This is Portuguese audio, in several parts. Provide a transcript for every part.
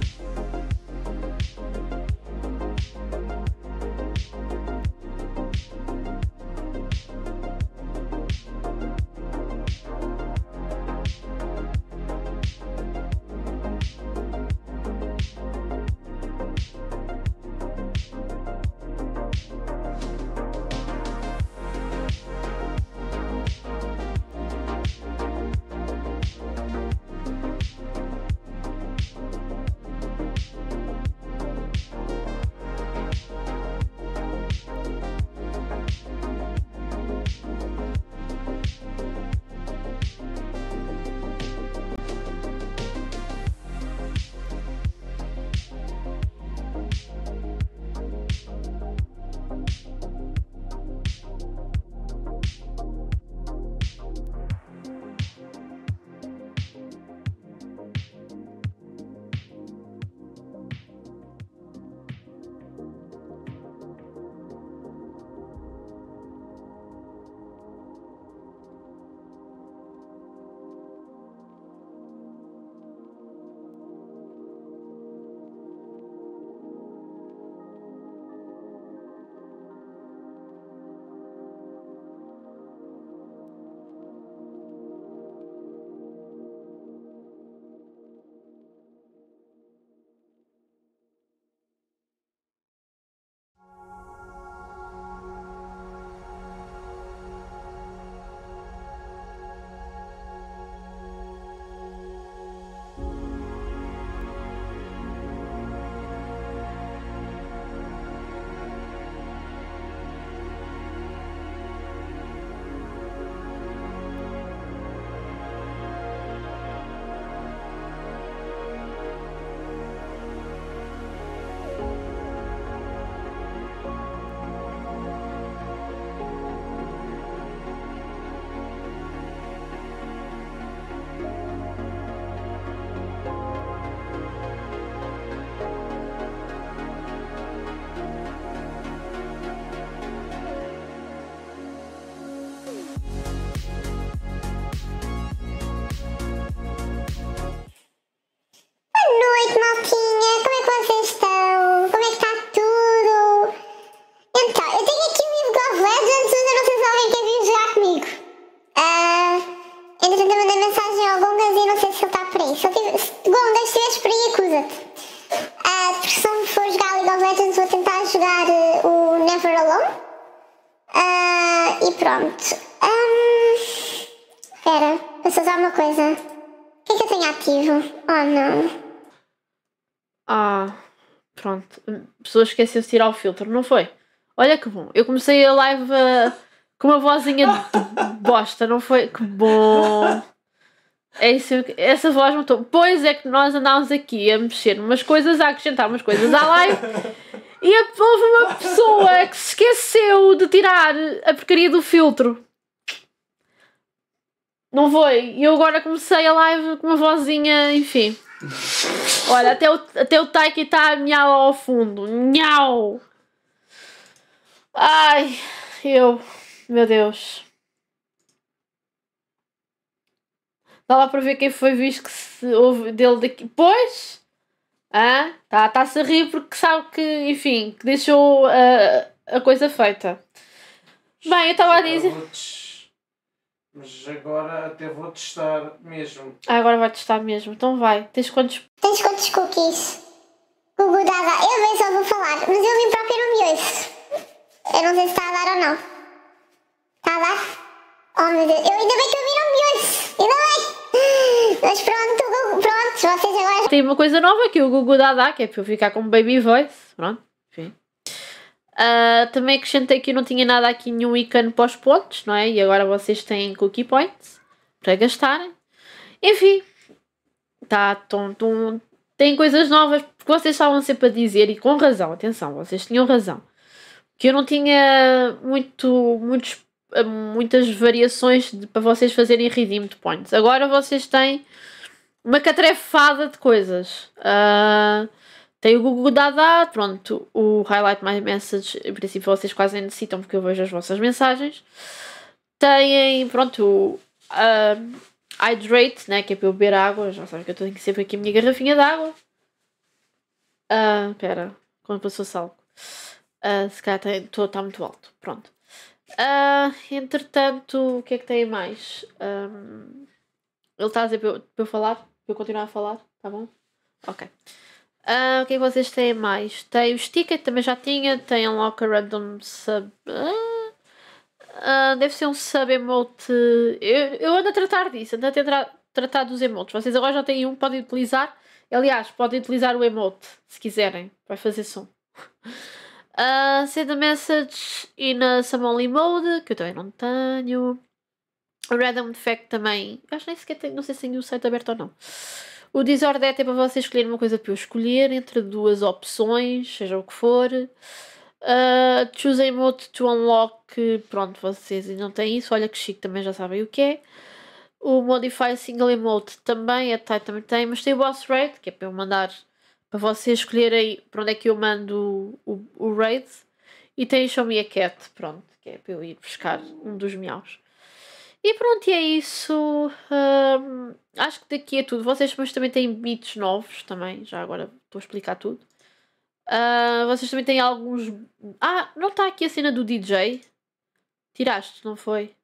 Thank you. Ah, não. Ah, pronto. A pessoa esqueceu de tirar o filtro, não foi? Olha que bom. Eu comecei a live uh, com uma vozinha de bosta, não foi? Que bom. É isso, essa voz não estou. Pois é que nós andámos aqui a mexer umas coisas, a acrescentar umas coisas à live. E houve uma pessoa que se esqueceu de tirar a porcaria do filtro. Não foi. E eu agora comecei a live com uma vozinha, enfim. Olha, até o, até o Taiki está a miau ao fundo. Miau! Ai, eu. Meu Deus. Dá lá para ver quem foi visto que se houve dele daqui. Pois! Ah, tá, tá-se a rir porque sabe que, enfim, que deixou a, uh, a coisa feita. Bem, eu estava a dizer. Mas agora até vou testar mesmo. Ah, agora vai testar mesmo. Então vai. Tens quantos. Tens quantos cookies? Google Dada. Eu bem só vou falar, mas eu vim para não me ouço. Eu não sei se está a dar ou não. Está a dar? Oh meu Deus, eu ainda bem que eu vim não Muse. Ainda bem. Mas pronto, pronto, vocês agora. Tem uma coisa nova que o Google Dada, que é para eu ficar como baby voice. Pronto. Uh, também acrescentei que eu não tinha nada aqui, nenhum ícone para os pontos, não é? E agora vocês têm cookie points para gastarem. Enfim, tá, tom, tem coisas novas que vocês estavam sempre a dizer e com razão, atenção, vocês tinham razão. Que eu não tinha muito, muitos, ah, muitas variações de, para vocês fazerem redeem de points. Agora vocês têm uma catrefada de coisas. Uh, tem o Google Dada, pronto, o Highlight My Message, em princípio vocês quase necessitam porque eu vejo as vossas mensagens. Tem, pronto, o um, Hydrate, né, que é para eu beber água, já sabem que eu tenho que sempre aqui a minha garrafinha de água. Ah, uh, pera, quando passou salgo. Uh, ah, se calhar está tá muito alto, pronto. Uh, entretanto, o que é que tem mais? Um, ele está a dizer para eu, para eu falar, para eu continuar a falar, tá bom? Ok. Uh, o que é que vocês têm mais? Tem o sticker também já tinha. Tem um Locker Random Sub. Uh, uh, deve ser um sub emote. Eu, eu ando a tratar disso, ando a tentar tratar dos emotes. Vocês agora já têm um, podem utilizar. Aliás, podem utilizar o emote se quiserem. Vai fazer som. Uh, send a message in a Samoli mode, que eu também não tenho. Random Fact também. Acho nem sequer tenho, não sei se tenho o site aberto ou não. O Disordet é para vocês escolherem uma coisa para eu escolher entre duas opções, seja o que for. Uh, choose a mode to unlock. Pronto, vocês ainda não têm isso. Olha que chique, também já sabem o que é. O Modify Single Emote também, a Tide também tem, mas tem o Boss Raid, que é para eu mandar, para vocês escolherem para onde é que eu mando o, o, o Raid. E tem o Show Me a Cat, pronto, que é para eu ir buscar um dos miaus. E pronto, e é isso. Um, acho que daqui é tudo. Vocês mas também têm beats novos também. Já agora estou a explicar tudo. Uh, vocês também têm alguns. Ah, não está aqui a cena do DJ? Tiraste, não foi?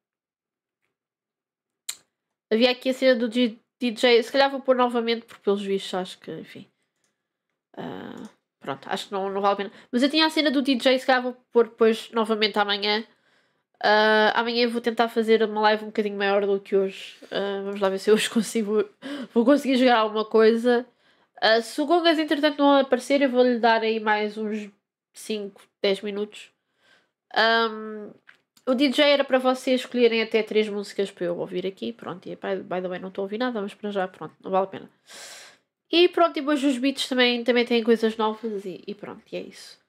Havia aqui a cena do G DJ. Se calhar vou pôr novamente, porque pelos vistos acho que, enfim. Uh, pronto, acho que não, não vale a pena. Mas eu tinha a cena do DJ, se calhar vou pôr depois novamente amanhã. Uh, amanhã vou tentar fazer uma live um bocadinho maior do que hoje. Uh, vamos lá ver se hoje consigo. Vou conseguir jogar alguma coisa. Uh, se o Gongas entretanto não aparecer, eu vou-lhe dar aí mais uns 5, 10 minutos. Um, o DJ era para vocês escolherem até 3 músicas para eu ouvir aqui. Pronto, e by the way, não estou a ouvir nada, mas para já, pronto, não vale a pena. E pronto, e depois os beats também, também têm coisas novas e, e pronto, e é isso.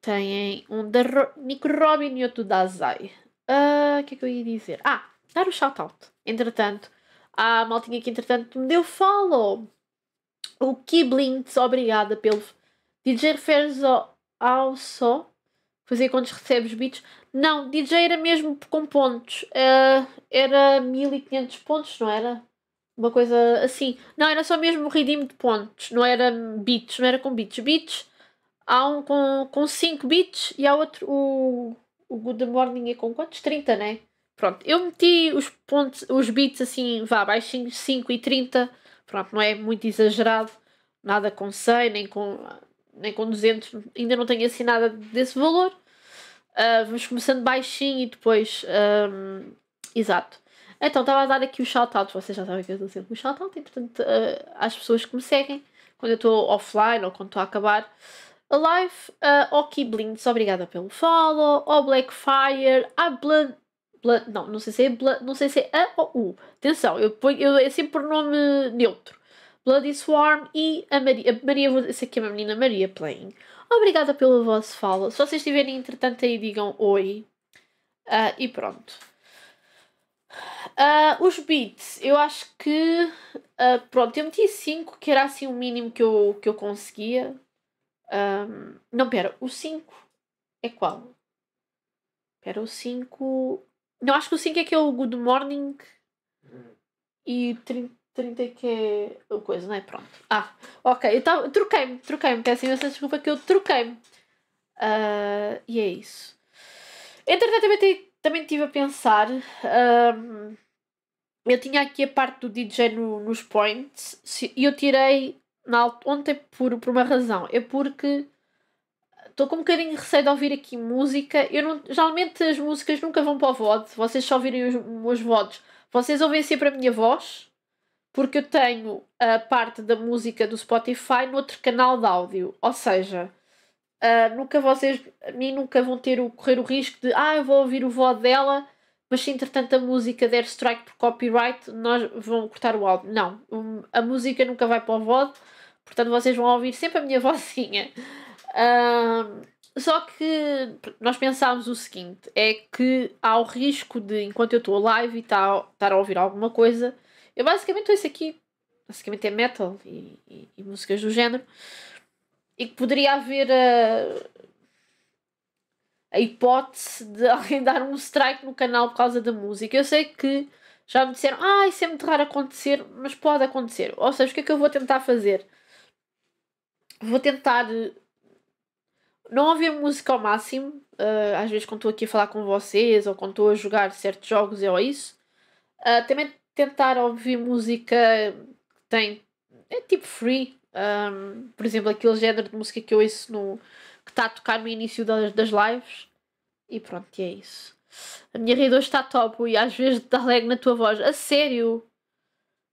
Têm um da Ro Nico Robin e outro da Zay. Ah, o uh, que é que eu ia dizer? Ah, dar o um shout-out. Entretanto, a maltinha que entretanto me deu follow. O Kiblintz, obrigada pelo. DJ referes ao, ao só fazer quando recebes beats. Não, DJ era mesmo com pontos. Uh, era 1500 pontos, não era? Uma coisa assim. Não, era só mesmo o redeem de pontos. Não era beats, não era com beats, beats há um com, com 5 bits e há outro, o, o Good Morning é com quantos? 30, né? Pronto, eu meti os pontos, os bits assim, vá, baixinho, 5 e 30, pronto, não é muito exagerado, nada com 100, nem com, nem com 200, ainda não tenho assim nada desse valor. Uh, vamos começando baixinho e depois. Um, ah, exato. Então, estava a dar aqui o shout-out, vocês já sabem que eu estou sempre um shout-out, e portanto, uh, às pessoas que me seguem, quando eu estou offline ou quando estou a acabar, Alive, uh, Blinds, obrigada pelo follow, ao Blackfire, à Blood, Blood, não, não sei se é não sei se é A ou U. Atenção, eu, ponho, eu, é sempre por nome neutro. Bloody Swarm e a Maria. A Maria essa aqui é a menina Maria Playing. Obrigada pelo vosso follow. Se vocês estiverem entretanto aí, digam oi. Uh, e pronto. Uh, os beats, eu acho que. Uh, pronto, eu meti 5, que era assim o mínimo que eu, que eu conseguia não, pera, o 5 é qual? Pera, o 5. Não, acho que o 5 é que é o Good Morning e 30, é que é o coisa, não é? Pronto. Ah, ok, então troquei-me, troquei-me, peço imensa desculpa que eu troquei-me. Uh, e é isso. Entretanto, também, também estive a pensar. Um, eu tinha aqui a parte do DJ no, nos points e eu tirei na, ontem por, por uma razão. É porque estou com um bocadinho de receio de ouvir aqui música. Eu não, geralmente as músicas nunca vão para o VOD. Vocês só ouvirem os meus VODs. Vocês ouvem sempre a minha voz, porque eu tenho a parte da música do Spotify no outro canal de áudio. Ou seja, uh, nunca vocês, a mim nunca vão ter o, correr o risco de, ah, eu vou ouvir o VOD dela, mas se entretanto a música der strike por copyright, nós vão cortar o áudio. Não, a música nunca vai para o VOD Portanto, vocês vão ouvir sempre a minha vozinha. só que nós pensámos o seguinte: é que há o risco de, enquanto eu estou live e tá, estar a ouvir alguma coisa, eu basicamente isso aqui, basicamente é metal e, e, e, músicas do género, e que poderia haver a, a hipótese de alguém dar um strike no canal por causa da música. Eu sei que já me disseram, ah, isso é muito raro acontecer, mas pode acontecer. Ou seja, o que é que eu vou tentar fazer? vou tentar eh, não ouvir música ao máximo. Uh, às vezes, quando estou aqui a falar com vocês ou quando estou a jogar certos jogos, é isso. Uh, também tentar ouvir música que tem. é tipo free. Um, ehm, por exemplo, aquele género de música que eu ouço no, que está a tocar no início das, das lives. E pronto, e é isso. A minha rede hoje está top e às vezes dá alegre na tua voz. A sério?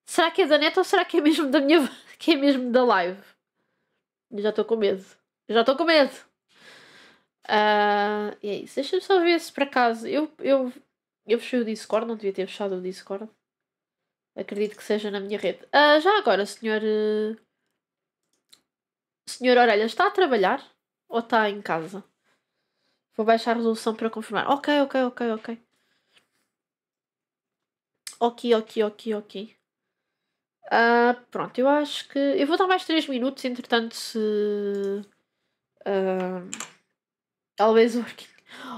Será que é da neta ou será que é mesmo da minha que é mesmo da live? Já estou com medo. Já estou com medo. Uh, e é isso. Deixa-me só ver se por acaso. Eu, eu, eu fechei o Discord, não devia ter fechado o Discord. Acredito que seja na minha rede. Uh, já agora, senhor. Ah, senhor Orelha, está a trabalhar ou está em casa? Vou baixar a resolução para confirmar. Ok, ok, ok, ok. Ok, ok, ok, ok. Uh, pronto, eu acho que. Eu vou dar mais 3 minutos, entretanto, se. Uh, talvez o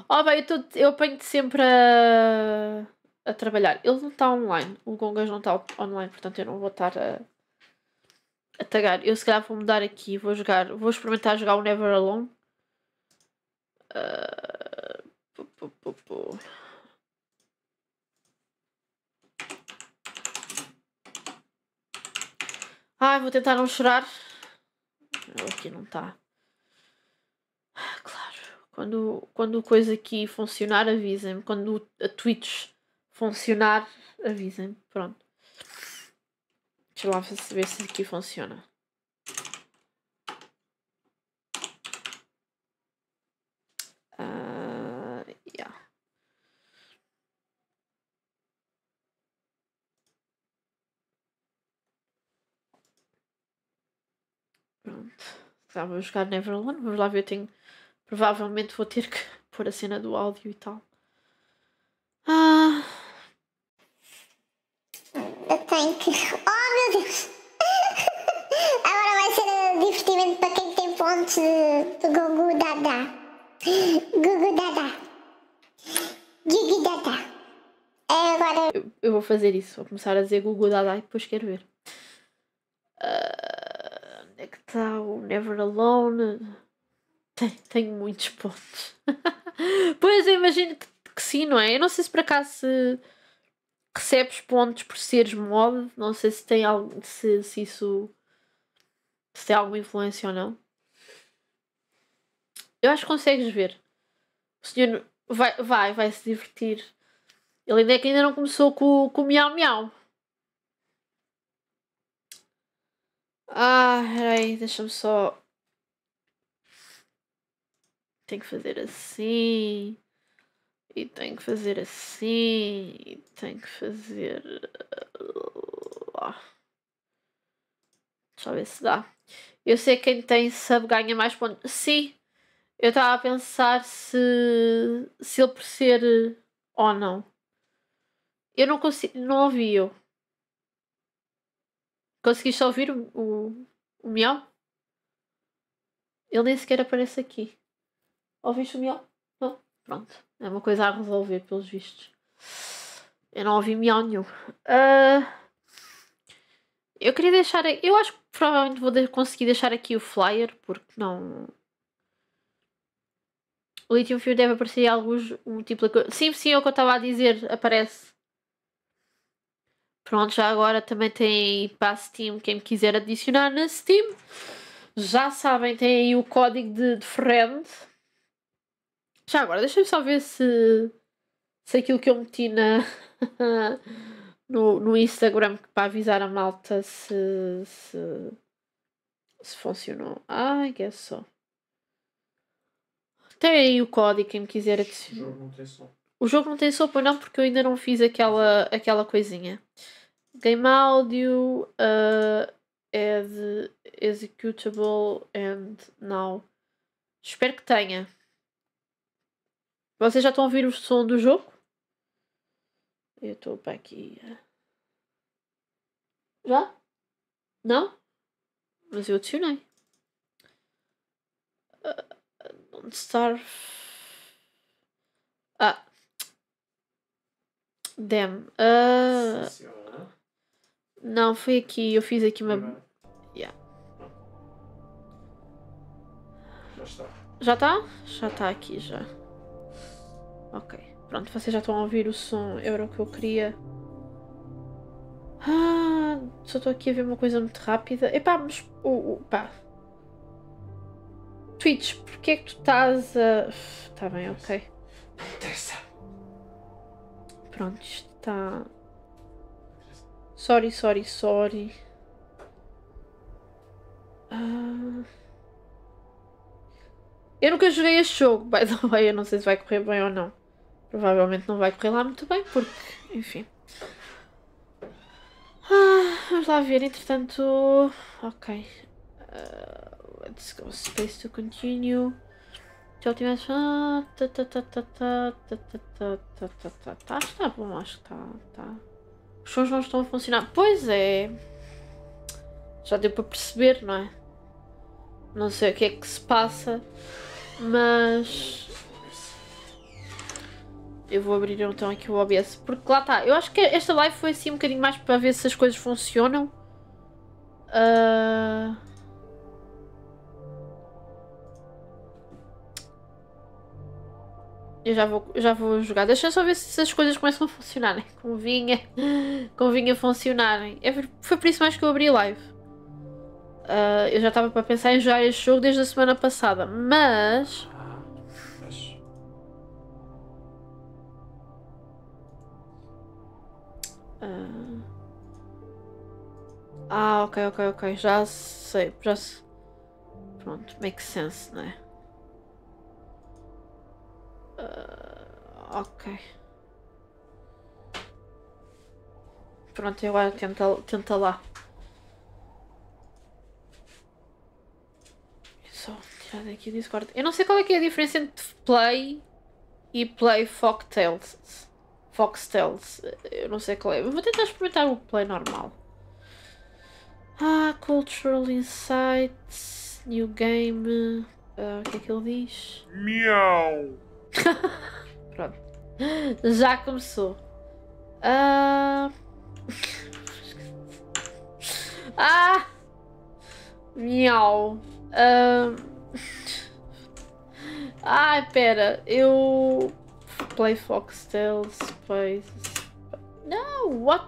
Oh, bem, eu, tô, eu apanho sempre a, a trabalhar. Ele não está online, o Gongas não está online, portanto eu não vou estar a, a tagar. Eu se calhar vou mudar aqui, vou jogar, vou experimentar jogar o Never Alone. Uh, Ai, vou tentar não chorar. Aqui não está. claro. Quando, quando coisa aqui funcionar, avisem-me. Quando a Twitch funcionar, avisem-me. Pronto. Deixa lá ver se aqui funciona. estava a jogar Neverland. Vamos lá ver, eu tenho. Provavelmente vou ter que pôr a cena do áudio e tal. Ah. Eu tenho que. Oh meu Deus! Agora vai ser um divertimento para quem tem pontos de Gugu Dada. Gugu Dada. Gugu Dada. É agora. Eu, eu vou fazer isso. Vou começar a dizer Gugu Dada e depois quero ver. Never Alone. Tenho, tenho muitos pontos. pois eu imagino que, que, sim, não é? Eu não sei se por acaso se recebes pontos por seres mod, não sei se tem algo, se, se isso se tem alguma influência ou não. Eu acho que consegues ver. O senhor vai, vai, vai se divertir. Ele ainda é que ainda não começou com, com o miau miau. Ah, peraí, deixa-me só. Tem que fazer assim. E tem que fazer assim. E tem que fazer. Deixa eu ver se dá. Eu sei que quem tem sub ganha mais pontos. Sim, eu estava a pensar se, se ele por ser ou não. Eu não consigo. Não ouvi eu. Conseguiste ouvir o, o, o miau? Ele nem sequer aparece aqui. Ouviste o miau? Não. Pronto. É uma coisa a resolver, pelos vistos. Eu não ouvi miau nenhum. Uh, eu queria deixar. Eu acho que provavelmente vou conseguir deixar aqui o flyer, porque não. O Lithium Fuel deve aparecer em alguns múltiplos. Sim, sim, é o que eu estava a dizer. Aparece Pronto, já agora também tem para Steam, quem quiser adicionar na Steam. Já sabem, tem aí o código de, de friend. Já agora, deixem-me só ver se, se aquilo que eu meti na, no, no Instagram para avisar a malta se, se, se funcionou. Ai, que é só. Tem aí o código, quem quiser adicionar. Não tem som. O jogo não tem sopa, não, porque eu ainda não fiz aquela, aquela coisinha. Game Audio uh, eh, Add é Executable and Now. Espero que tenha. Vocês já estão a ouvir o som do jogo? Eu estou para aqui. Eh. Já? Não? Mas eu adicionei. Uh, eh, Don't Starve. Ah, Damn. Uh... Não, foi aqui. Eu fiz aqui uma. Yeah. Já está. Já está? Já está aqui já. Ok. Pronto, vocês já estão a ouvir o som. Era o que eu queria. Ah, só estou aqui a ver uma coisa muito rápida. Epá, mas. Oh, oh, pá. Twitch, porquê é que tu estás a. Tá bem, ok. Não interessa pronto, está. Sorry, sorry, sorry. Ah. Eu nunca joguei este jogo, by the way. Eu não sei se vai correr bem ou não. Provavelmente não vai correr lá muito bem, porque, enfim. Ah, vamos lá ver, entretanto. Ok. Uh, let's go, space to continue. Se tá, tivesse. Acho que está bom, acho que está. Tá. Os sons não estão a funcionar. Pois é. Já deu para perceber, não é? Não sei o que é que se passa, mas. Eu vou abrir então aqui o OBS, porque lá está. Eu acho que esta live foi assim um bocadinho mais para ver se as coisas funcionam. Uh... Eu já vou, já vou jogar. Deixa só ver se essas coisas começam a funcionar. Né? Convinha. Convinha funcionarem. É, foi por isso mais que eu abri live. Uh, eu já estava para pensar em jogar este jogo desde a semana passada. Mas. Ah, ah ok, ok, ok. Já sei. Já sei. Pronto, make sense, né? Uh, ok. Pronto, eu agora tenta, tenta lá. só tirar daqui o Discord. Eu não sei qual é que é a diferença entre play e play foxtails. Foxtails. Eu não sei qual é. vou tentar experimentar o play normal. Ah, Cultural Insights, New Game. Uh, o que é que ele diz? Miau! Pronto. Já começou. Uh... ah! Miau. Uh... Ai, pera. Eu... Play Foxtel, Space... Não, what?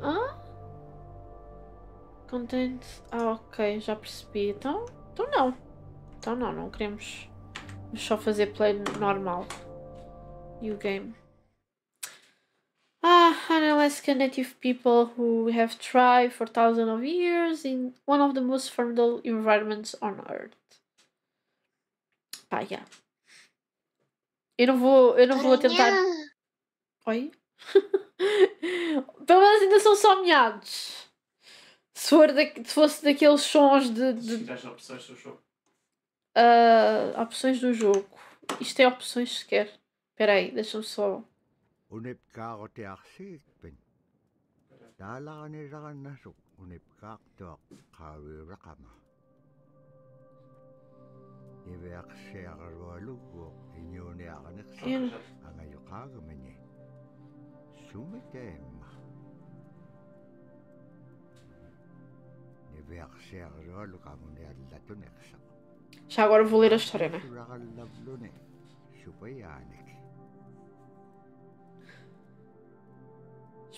Hã? Ah? Contents... Ah, ok, já percebi. Então, então não. Então não, não queremos. só fazer play normal. New game. Ah, analyze native people who have tried for thousands of years in one of the most formidable environments on earth. Pá, yeah. Eu não vou, eu não vou tentar. Oi? Pelo menos ainda são só meados. Se, for da... Se fosse daqueles sons de. de... Se opções, são Uh, opções do jogo. Isto é opções sequer. Espera aí, deixa-me só. Niverseer já agora vou ler a história, né? é?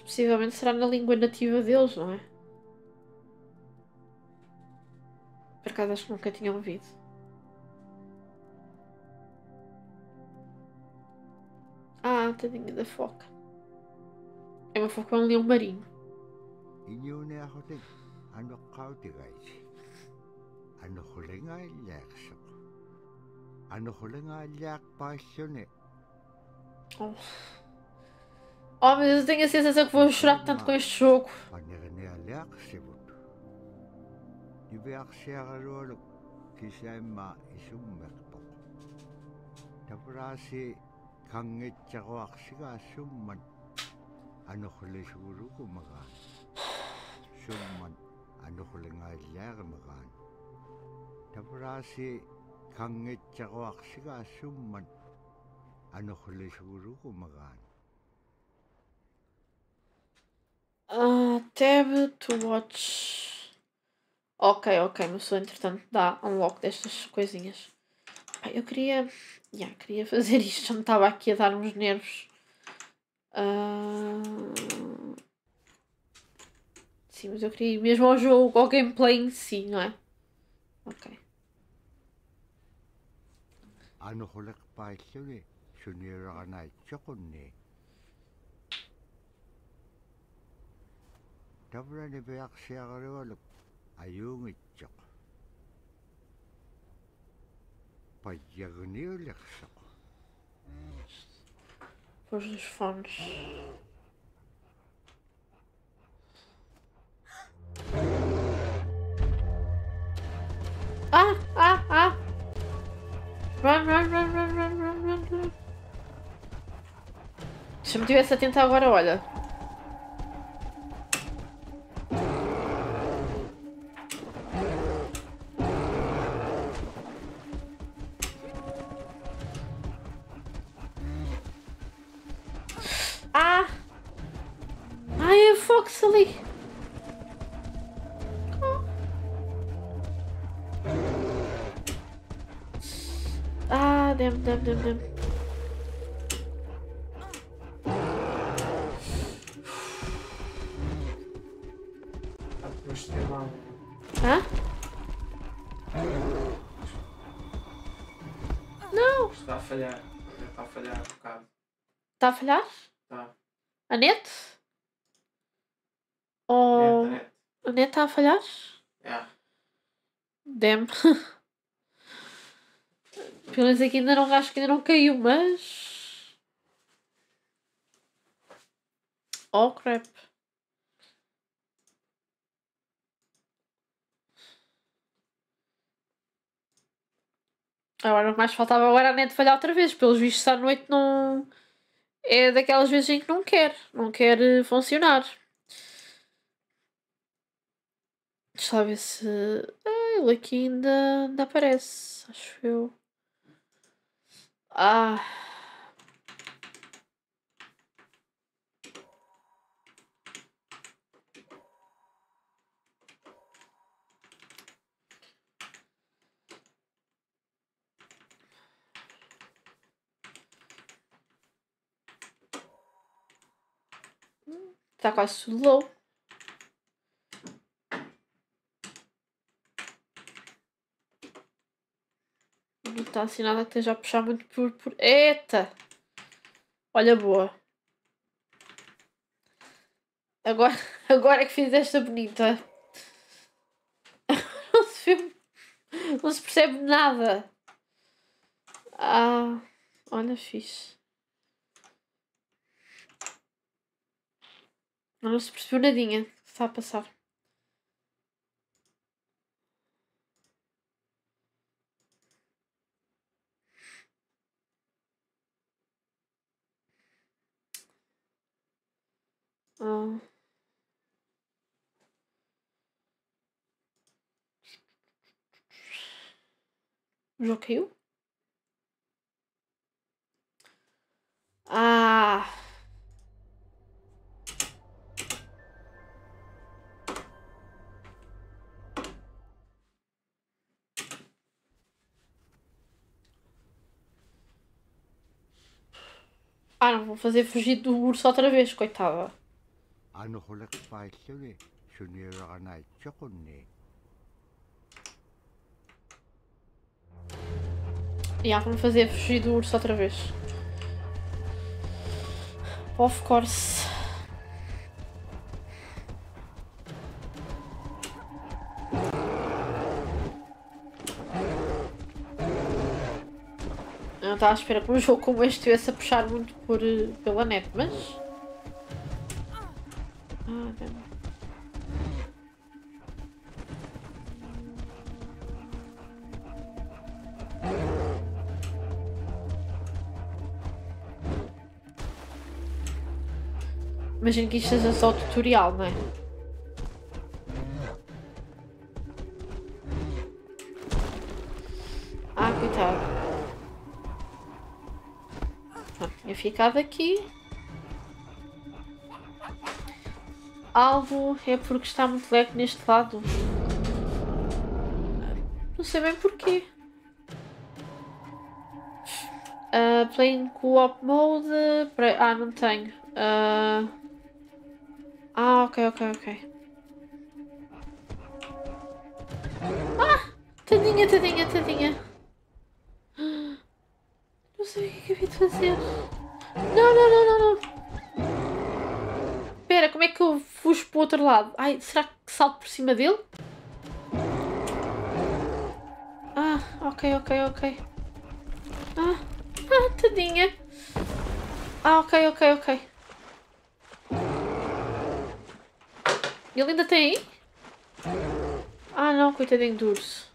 possivelmente será na língua nativa deles, não é? Por acaso acho que nunca tinha ouvido. Ah, tadinha da foca. É uma foca, é um leão marinho. E eu não аннерлингааллаақсоқ аннерлингааллаақпаассуни Oh. das ist aber ich ich Die oh, die eu tenho a sensação que vou chorar tanto com este jogo. Tapurasi kangitsaruarsiga summan anukhlisurukumagaan. Summan anukhlingaillaarimagaan. тавраси кангитсеруарсига ассуммат анерлисуулугумагаан Uh, tab to watch. Ok, ok, mas só entretanto dá unlock destas coisinhas. Ah, eu queria. Yeah, queria fazer isto, já estava aqui a dar uns nervos. Uh... Sim, mas eu queria ir mesmo ao jogo, ao gameplay em si, não é? Ok. анухулеқпаиллуги суниулеранаатсоқунни тавлани пиарсиагалуалук аюунгитсоқ паягниулерсоқ Was ist fun? Ah, ah, ah! Run, run, run, run, run, run, run. Se eu me tivesse atento agora, olha. Ah! Ai, é Fox ali! Hã? Não! Está a falhar. Está a falhar um bocado. Está a falhar? Está. A net? Oh... A net está a falhar? É. Yeah. Damn. Pelo menos aqui é ainda não, acho que ainda não caiu, mas. Oh crap. Agora o que mais faltava agora é a net falhar outra vez. Pelos vistos, à noite não. É daquelas vezes em que não quer. Não quer eh, funcionar. Deixa lá ver se. Ah, ele aqui ainda, ainda aparece, acho eu. Ah. Tá quase tudo está assim nada que a puxar muito por, por. Eita! Olha, boa. Agora, agora é que fiz esta bonita. Não se, não se percebe nada. Ah, olha, fixe. Não se percebeu nadinha que está a passar. Ah. Já caiu? Ah. Ah, não vou fazer fugir do urso outra vez, coitada анерулеқпаиллуни суниуеранаатсеқунни Yeah, vamos fazer fugir do urso outra vez. Of course. Eu não estava à espera que um jogo como este estivesse a puxar muito por, eh, pela net, mas... Imagino que isto seja só o tutorial, não é? Ah, coitado. Pronto, tinha ficado aqui. Alvo é porque está muito leve neste lado. Não sei bem porquê. Uh, playing co-op mode. ah, não tenho. Uh... Ah, ok, ok, ok. Ah! Tadinha, tadinha, tadinha. Não sei o que acabei é de fazer. Não, não, não, não, não. Pera, como é que eu fujo para o outro lado. Ai, será que salto por cima dele? Ah, ok, ok, ok. Ah, ah tadinha. Ah, ok, ok, ok. Ele ainda tem aí? Ah não, coitadinho do urso.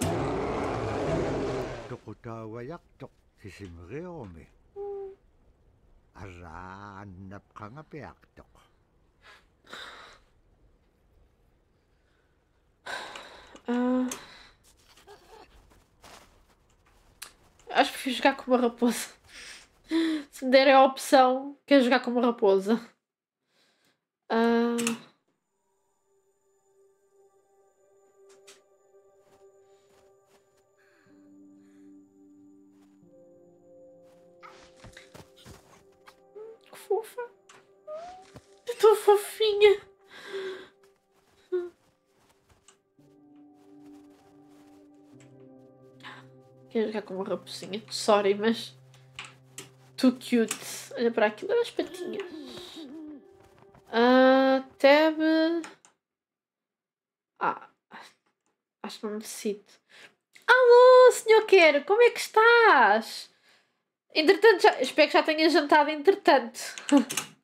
Hum. hum. Ah. Acho que prefiro jogar com uma raposa. Se der a opção, quero jogar com uma raposa. Ah. Que fofa. Estou fofinha. ia jogar com uma raposinha. Sorry, mas. Too cute. Olha para aquilo, olha as patinhas. ah tab. Ah. Acho que não necessito. Alô, senhor Quero, como é que estás? Entretanto, já, espero que já tenha jantado entretanto.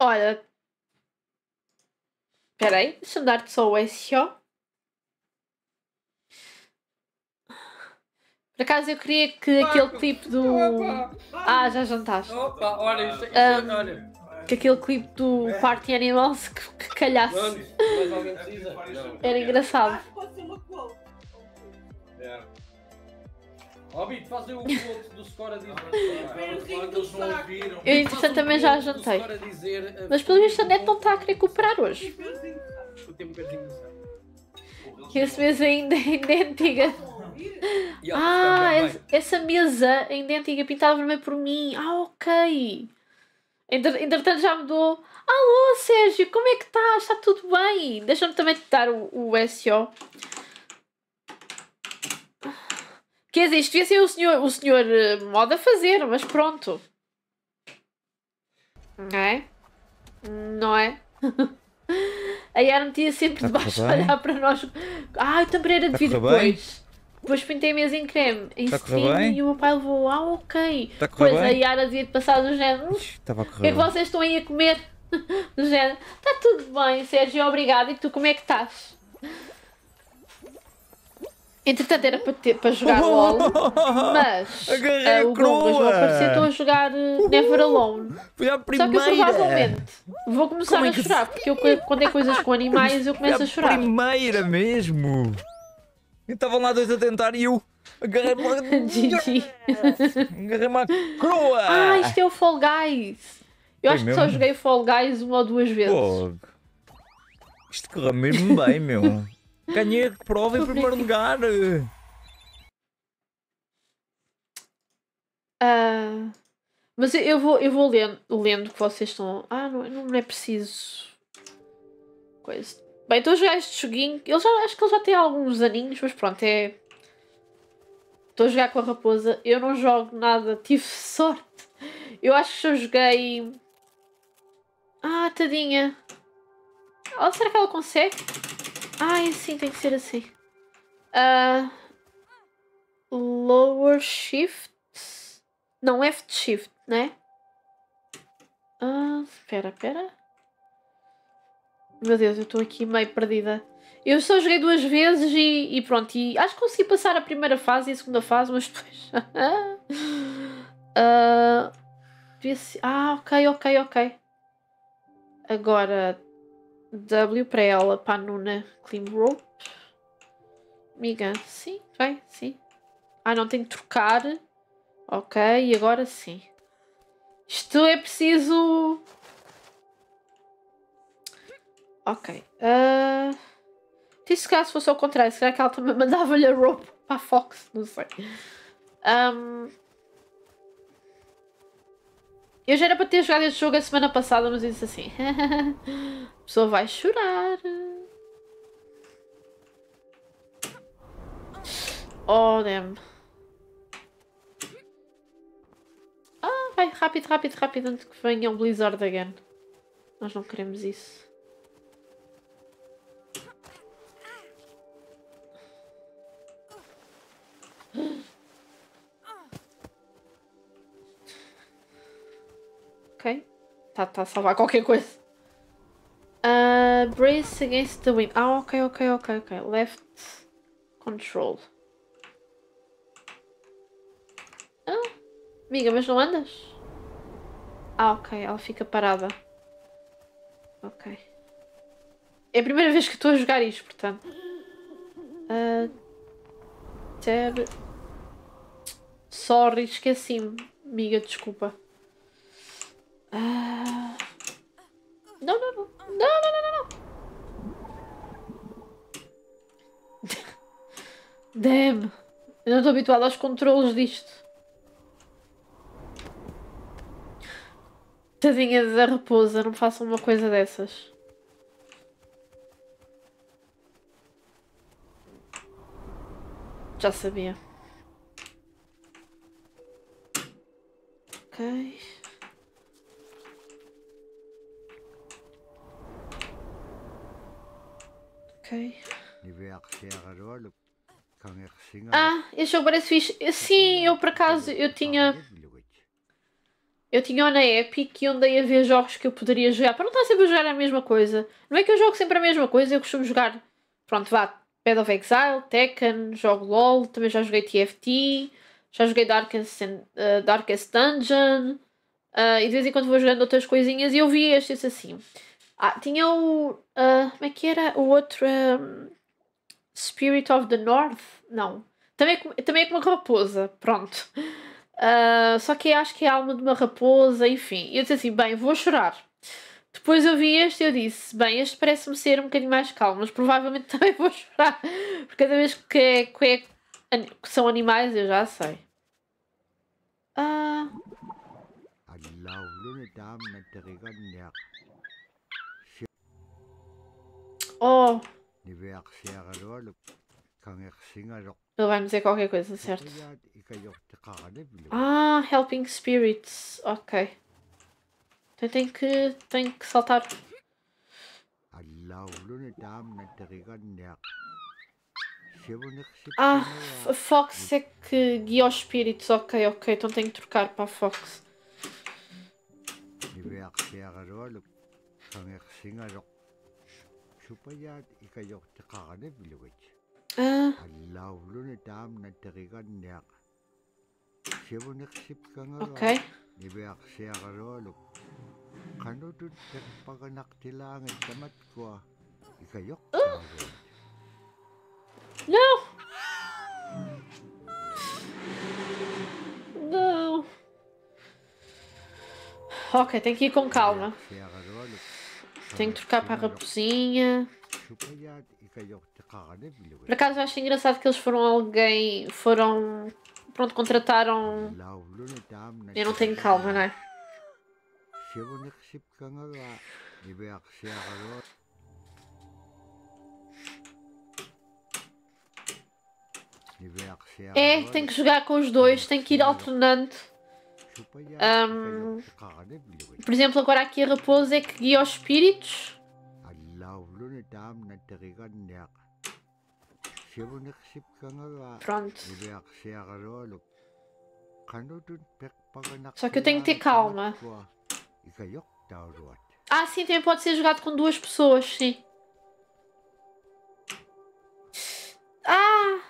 Olha. Espera aí, deixa-me dar-te só o SO. Por acaso eu queria que Marco, aquele clipe do. Opa, ah, já jantaste. Opa, olha, isto aqui, um, olha. Que aquele clipe do é. Party Animals que, que calhasse. Mas, alguém Era engraçado. Ah, pode ser uma quote. É. Óbito, fazem o quote do Score a dizer. Ah, que eles não ouviram. Eu, entretanto, também já jantei. Dizer, eh, Mas pelo visto a net não está a querer cooperar hoje. Eu um pezinho Esse mês ainda é, é antiga ah, essa mesa ainda é antiga, pintada vermelho por mim. Ah, ok. Entretanto já mudou. Alô, Sérgio, como é que estás? Está tudo bem? Deixa-me também te dar o, o SO. Quer dizer, isto devia ser o senhor, o senhor eh, moda fazer, mas pronto. Não é? Não é? A Yara metia sempre tá debaixo a olhar para nós. Ah, o tambor era é devido tá depois. Depois pintei a mesa em creme, em tá steam, e o meu pai levou, ah, ok. Tá pois bem? a Yara devia passar do género. Estava hum, a correr. O que é que vocês estão aí a comer? do género. Está tudo bem, Sérgio, obrigado. E tu como é que estás? Entretanto era para, ter, para jogar oh, LOL, mas uh, o Gongas vai aparecer, estão a jogar eh, Never Alone. Foi a primeira. Só que eu provavelmente vou começar é a chorar, porque eu, quando é coisas com animais eu começo a, a é chorar. primeira mesmo! Estavam lá dois a tentar e eu agarrei-me Gigi. agarrei-me crua. Ah, isto é o Fall Guys. Eu Foi acho mesmo? que só joguei Fall Guys uma ou duas vezes. Pô, isto correu mesmo bem, meu. Ganhei a prova em primeiro lugar. Uh, mas eu, eu vou, eu vou lendo, lendo que vocês estão. Ah, não, não é preciso. Coisa. Bem, estou a jogar este joguinho. Ele já, acho que ele já tem alguns aninhos, mas pronto, é. Estou a jogar com a raposa. Eu não jogo nada, tive sorte. Eu acho que eu joguei. Ah, tadinha. Oh, será que ela consegue? Ah, é assim, tem que ser assim. Uh... Lower shift. Não, left shift, né? Ah, uh, espera, espera. Meu Deus, eu estou aqui meio perdida. Eu só joguei duas vezes e, e, pronto. E acho que consegui passar a primeira fase e a segunda fase, mas depois. uh, ah, ok, ok, ok. Agora. W para ela, para a Nuna. Clean rope. Amiga, sim, vai, sim. Ah, não tenho que trocar. Ok, e agora sim. Isto é preciso Ok. Uh... Ah, e se caso fosse ao contrário, será que ela também mandava-lhe a roupa para a Fox? Não sei. Um... Eu já era para ter jogado este jogo a semana passada, mas disse assim: a pessoa vai chorar. Oh, damn. Ah, vai, rápido, rápido, rápido, antes que venha um Blizzard again. Nós não queremos isso. Ok. Está tá a salvar qualquer coisa. Uh, brace against the wind. Ah, ok, ok, ok, ok. Left control. Ah, amiga, mas não andas? Ah, ok. Ela fica parada. Ok. É a primeira vez que estou a jogar isto, portanto. Uh, tab. Sorry, esqueci-me. Amiga, desculpa. Ah... Não, não, não. Não, não, não, não. Damn. Eu não estou habituado aos controles disto. Tadinha da raposa, não façam uma coisa dessas. Já sabia. Okay. Ok. Ah, este jogo parece fixe. Eh, sim, eu por acaso, eu tinha... Eu tinha na Epic e andei a ver jogos que eu poderia jogar. Para não estar sempre a jogar a mesma coisa. Não é que eu jogo sempre a mesma coisa, eu costumo jogar... Pronto, vá. Pedal of Exile, Tekken, jogo LOL, também já joguei TFT, já joguei Darkest, uh, eh, Darkest Dungeon... Uh, e de vez em quando vou jogando outras coisinhas e eu vi este assim: ah, tinha o. Uh, como é que era? O outro. Um, ah, Spirit of the North? Não. Também é, também é com uma raposa. Pronto. Uh, só que acho que é a alma de uma raposa, enfim. E eu disse assim: bem, vou chorar. Depois eu vi este e eu disse: bem, este parece-me ser um bocadinho mais calmo, mas provavelmente também vou chorar. Porque cada vez que, é, que, é, que são animais eu já sei. Ah. Uh... Oh! Ele vai me dizer qualquer coisa, certo? Né, ah, Helping Spirits. Ok. Então tem que, tem que saltar. Tá ah, a né, Fox é que guia os espíritos. Ok, ok. Então tenho que trocar para a Fox супаяат икайортеқарана пилугат аллаавлуна таамна териганниақ сивунерсипкангала окей нивиарсиаралуалук канутут таппаганартилаанга таматкуа икайортааргуат No! No! Ok, tem que ir com calma. É, tenho que trocar para a raposinha. Por acaso acho engraçado que eles foram alguém. Foram. Pronto, contrataram. Eu não tenho calma, não é? É, tem que jogar com os dois, tem que ir alternando. Um, né, por exemplo, agora aqui a raposa é que guia os espíritos. Pronto. Só que eu tenho que ter é calma. É? É ah, sim, também pode ser jogado com duas pessoas, sim. Ah!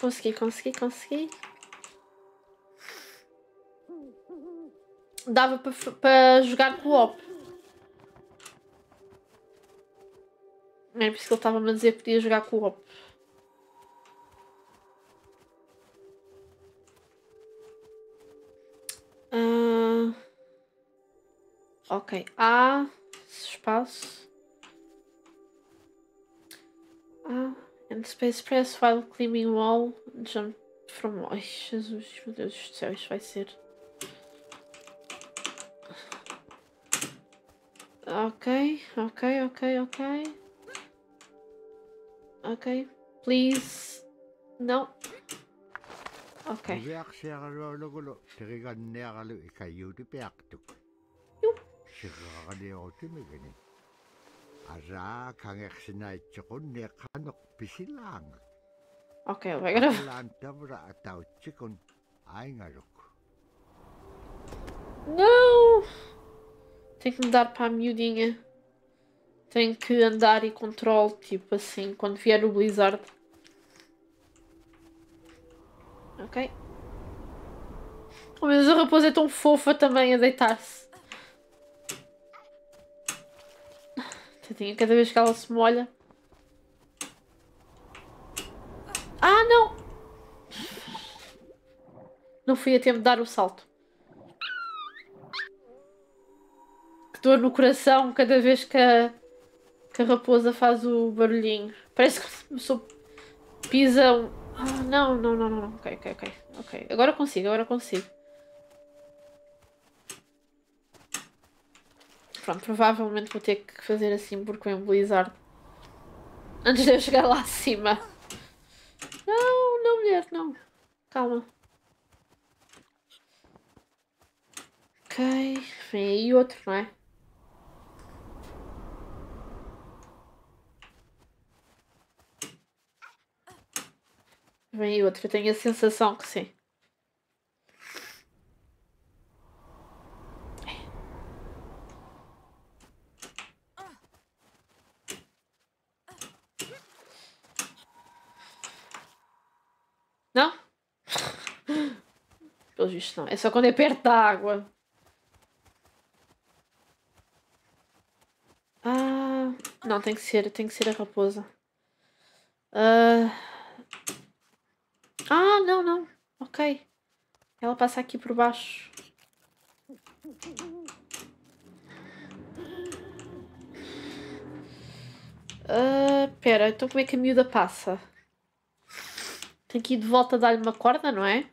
Consegui, consegui, consegui. dava para jogar co-op. Era por isso que ele estava-me a dizer que podia jogar co-op. Uh... Ah, ok. A. Espaço. A. And space press while climbing wall. Jump from. Ai, Jesus, meu Deus do céu, isto vai ser. Okay, okay, okay, okay. Okay, please. No. Okay. Okay, we're gonna... No! Tenho que mudar para a miudinha. Tenho que andar e controle, tipo assim, quando vier o Blizzard. Ok. Oh, Mas a raposa é tão fofa também a deitar-se. Tadinha, cada vez que ela se molha. Ah, não! Não fui a tempo de dar o salto. que dor no coração cada vez que a, que a raposa faz o barulhinho. Parece que sou, pisa um... Ah, não, não, não, não. Ok, ok, ok. Ok, agora consigo, agora consigo. Pronto, provavelmente vou ter que fazer assim porque vem blizzard. Antes de eu chegar lá acima. Não, não, mulher, não. Calma. Ok, vem aí outro, não é? Vem outro, tenho a sensação que sim. Não? Pelo visto não. É só quando é perto da água. Ah, não, tem que ser, tem que ser a raposa. Ah... Uh... Ah, não, não. Ok. Ela passa aqui por baixo. Uh, pera, então como é que a miúda passa? Tem que ir de volta dar-lhe uma corda, não é?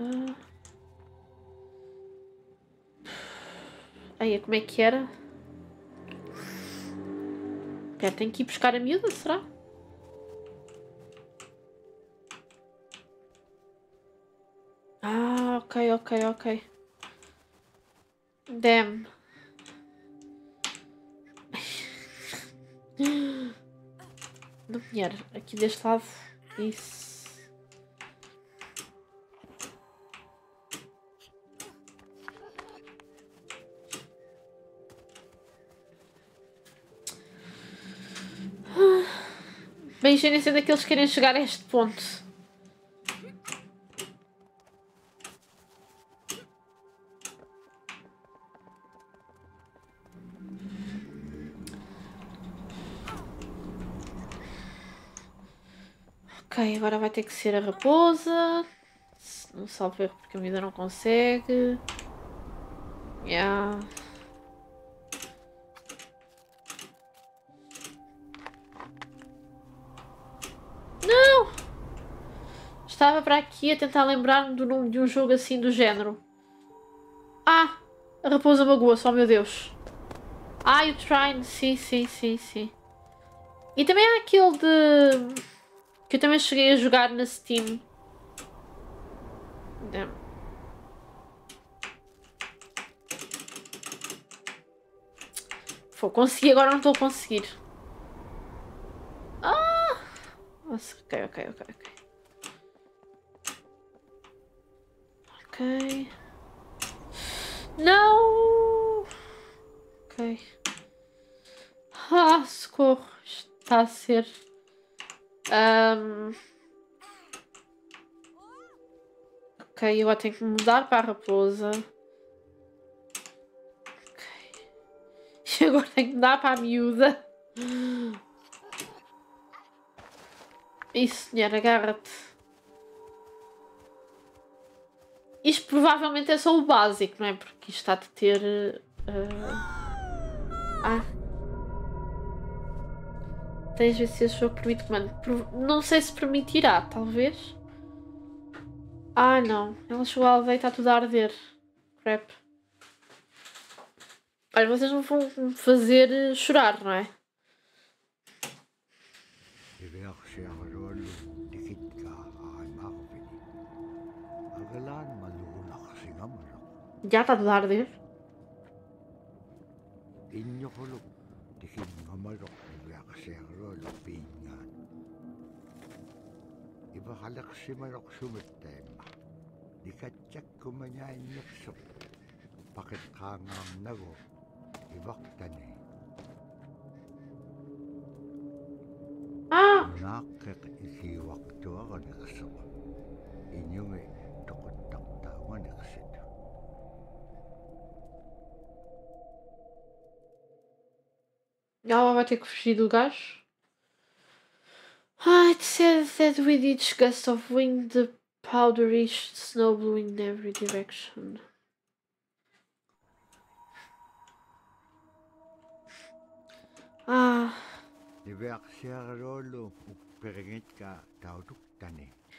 Uh... Ah. Aí, como é que era? Pera, tem que ir buscar a miúda, será? Ok, ok, ok. Damn. Não, mulher, aqui deste lado. Isso. Bem, gerenciando aqueles é daqueles que querem chegar a este ponto. Ok, agora vai ter que ser a raposa. Não salve erro porque a vida não consegue. Yeah. Não! Estava para aqui a tentar lembrar-me do nome de um jogo assim do género. Ah! A raposa magoa-se, oh meu Deus. Ah, o Trine, sim, sim, sim, sim. E também há aquele de... Que eu também cheguei a jogar na Steam. Damn. Vou conseguir, agora não estou a conseguir. Ah! Nossa, ok, ok, ok, ok. Ok. Não! Ok. Ah, socorro. Está a ser um... Ok, agora tenho que mudar para a raposa. Ok. E agora tenho que mudar para a miúda. Isso, senhora, agarra-te. Isto provavelmente é só o básico, não é? Porque isto está de ter... Uh... Ah... Tens ver se esse jogo permite comando. Não sei se permitirá, talvez. Ah, não. Ela chegou à aldeia e está tudo a arder. Crap. Olha, vocês não vão me fazer eh, chorar, não é? Já está tudo a arder? пагалерсималоқсуматтаимма икатсаккуманиаиннерсоқ пақитқаангаарнагу ивартани нааққиқ исиуартуаранерсоқ инюми тоқуттартааманерсит Miała macie krzywi długaż? Ah, it says that with each gust of wind, the powdery snow blew in every direction. Ah.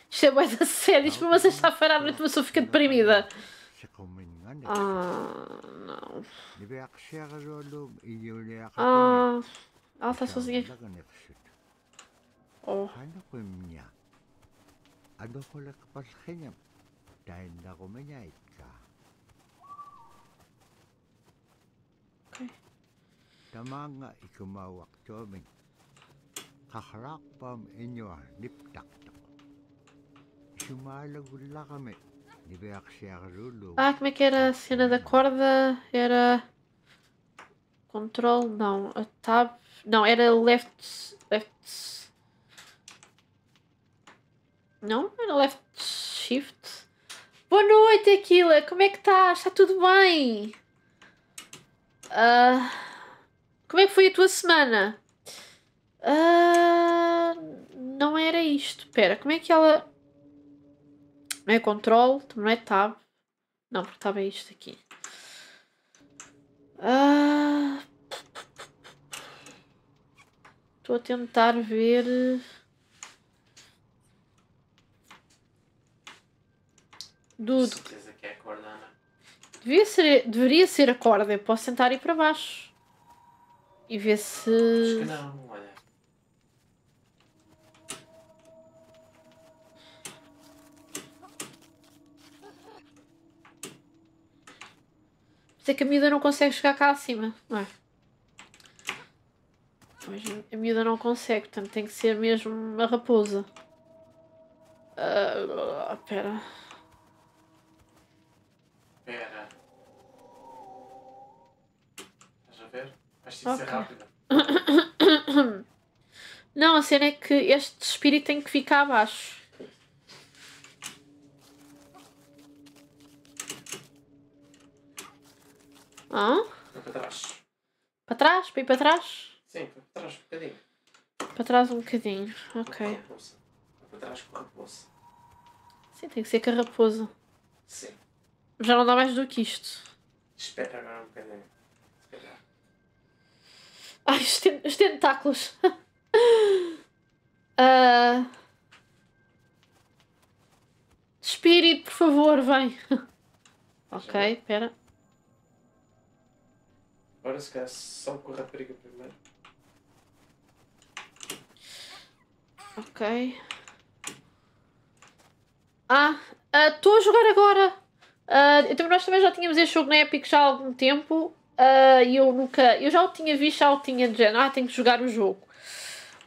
Isto é bué da sério, isto uma sexta-feira à noite, mas eu fico deprimida. Ah, não. Ah, ela está sozinha. 어. 한국음이야. 안도 홀라 그발 해냐. 다인다고 매냐 있다. 그래. tamanga ikumawak tomin. Kaharakpam inyo niptaktak. Sumalagula kami. Nibiak siya lulu. Ah, como é que era a cena da corda? Hmm. Era... Control? Não. A tab? Não, era left... Left... Não? Era left shift? Boa noite, Aquila! Como é que estás? Está tudo bem? Uh, como é que foi a tua semana? Uh, não era isto. Espera, como é que ela... Não é control, não é tab. Não, porque tab é isto aqui. Ah, estou uh, a tentar ver... Dudo. certeza que é a corda, Ana. Devia ser, deveria ser a corda. Eu posso sentar aí para baixo. E ver se. Acho que não, olha. Mas é que a miúda não consegue chegar cá acima, não é? a miúda não consegue, portanto tem que ser mesmo a raposa. Uh, Espera. Estás a ver? Acho que isso okay. é rápido. Não, a cena é que este espírito tem que ficar abaixo. Ah? para trás. Para trás? Para ir para trás? Sim, para trás um bocadinho. Para trás um bocadinho, ok. para trás com a raposa. Sim, tem que ser com a raposa. Sim. Já não dá mais do que isto. Espera agora um bocadinho. Espera. Ai, os, ten os tentáculos. uh... Espírito, por favor, vem. ok, espera. Agora se calhar só com a rapariga primeiro. Ok. Ah, ah estou uh, a jogar agora. Uh, então nós também já tínhamos este jogo na Epic já há algum tempo ah, e uh, eu nunca. Eu já o tinha visto, já o tinha de género, ah, tenho que jogar o jogo.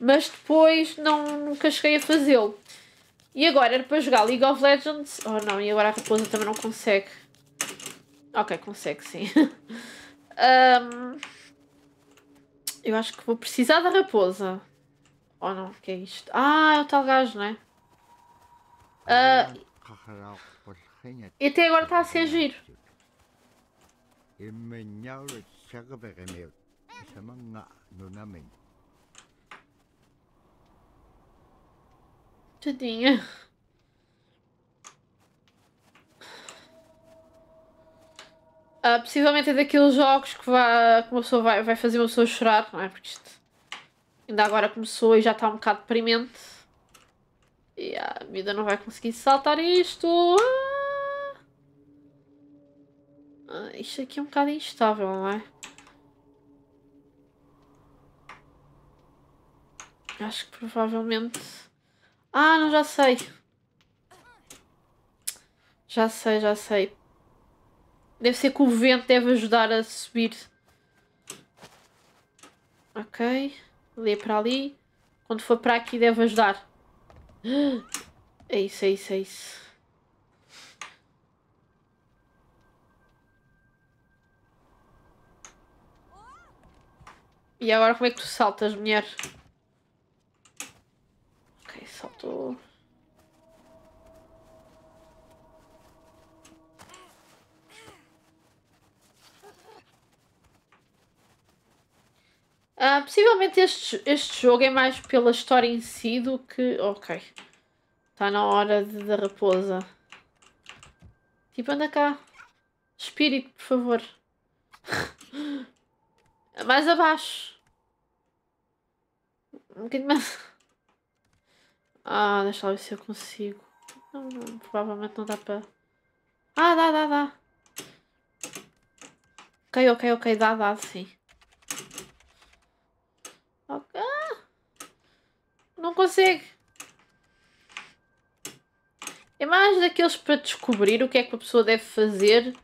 Mas depois não, nunca cheguei a fazê-lo. E agora era para jogar League of Legends. Oh não, e agora a raposa também não consegue. Ok, consegue sim. um, eu acho que vou precisar da raposa. Oh não, o que é isto? Ah, é o tal gajo, não é? Uh, e até agora está a ser giro. Tadinha. Uh, possivelmente é daqueles jogos que, vai, que uma pessoa vai, vai fazer uma pessoa chorar, não é? Porque isto ainda agora começou e já está um bocado deprimente. E a vida não vai conseguir saltar isto. Ah! Ah, isso aqui é um cara instável, não é? Acho que provavelmente... Ah, não, já sei. Já sei, já sei. Deve ser que o vento deve ajudar a subir. Ok. Lê é para ali. Quando for para aqui deve ajudar. É isso, é isso, é isso. E agora como é que tu saltas, mulher? Ok, saltou. Ah, possivelmente este, este jogo é mais pela história em si do que... Ok. Está na hora da raposa. Tipo, anda cá. Espírito, por favor. Mais abaixo. Um bocadinho mais. Ah, deixa lá ver se eu consigo. Não, provavelmente não dá para. Ah, dá, dá, dá. Ok, ok, ok, dá, dá, sim. Ok. Não consigo. É mais daqueles para descobrir o que é que uma pessoa deve fazer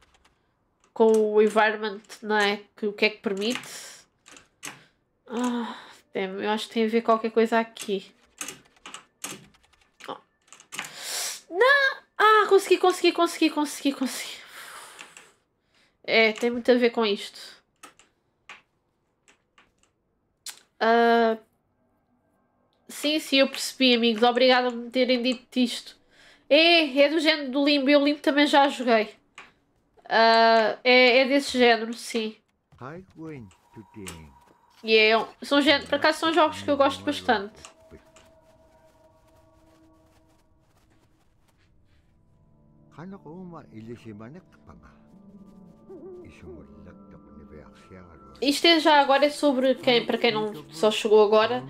com o environment, não é? Que, o que é que permite? damn, ah, eu acho que tem a ver qualquer coisa aqui. Oh. Não! Ah, consegui, consegui, consegui, consegui, consegui. É, tem muito a ver com isto. Uh, sim, sim, eu percebi, amigos. Obrigada por me terem dito isto. É, é do género do Limbo. Eu Limbo também já joguei. Uh, é, é, desse género, sim. E é, são género, por acaso são jogos que eu gosto bastante. Isto é já agora é sobre quem, para quem não só chegou agora,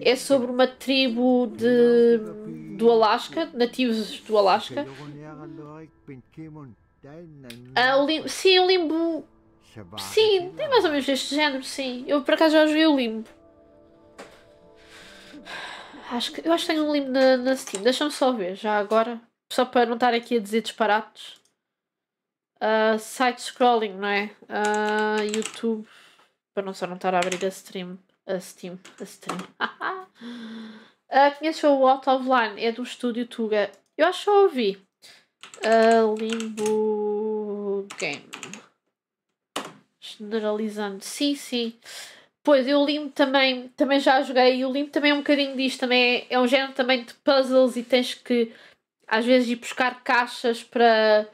é sobre uma tribo de, do Alasca, nativos do Alasca. Ah, sim, o limbo. Sim, tem mais ou menos este género, sim. Eu por acaso já joguei o limbo. Acho que, eu acho que tenho um limbo na, na Steam. Deixa-me só ver, já agora. Só para não estar aqui a dizer disparates. Uh, ah, scrolling, não é? Uh, YouTube. Para não só não estar a abrir a stream. A Steam. A Steam. uh, conheço o Out of Line, é do estúdio Tuga. Eu acho que eu ouvi. A Limbo Game. Generalizando, sim, sim. Pois, eu Limbo também, também já joguei e o Limbo também é um bocadinho disto, também é, é um género também de puzzles e tens que às vezes ir buscar caixas para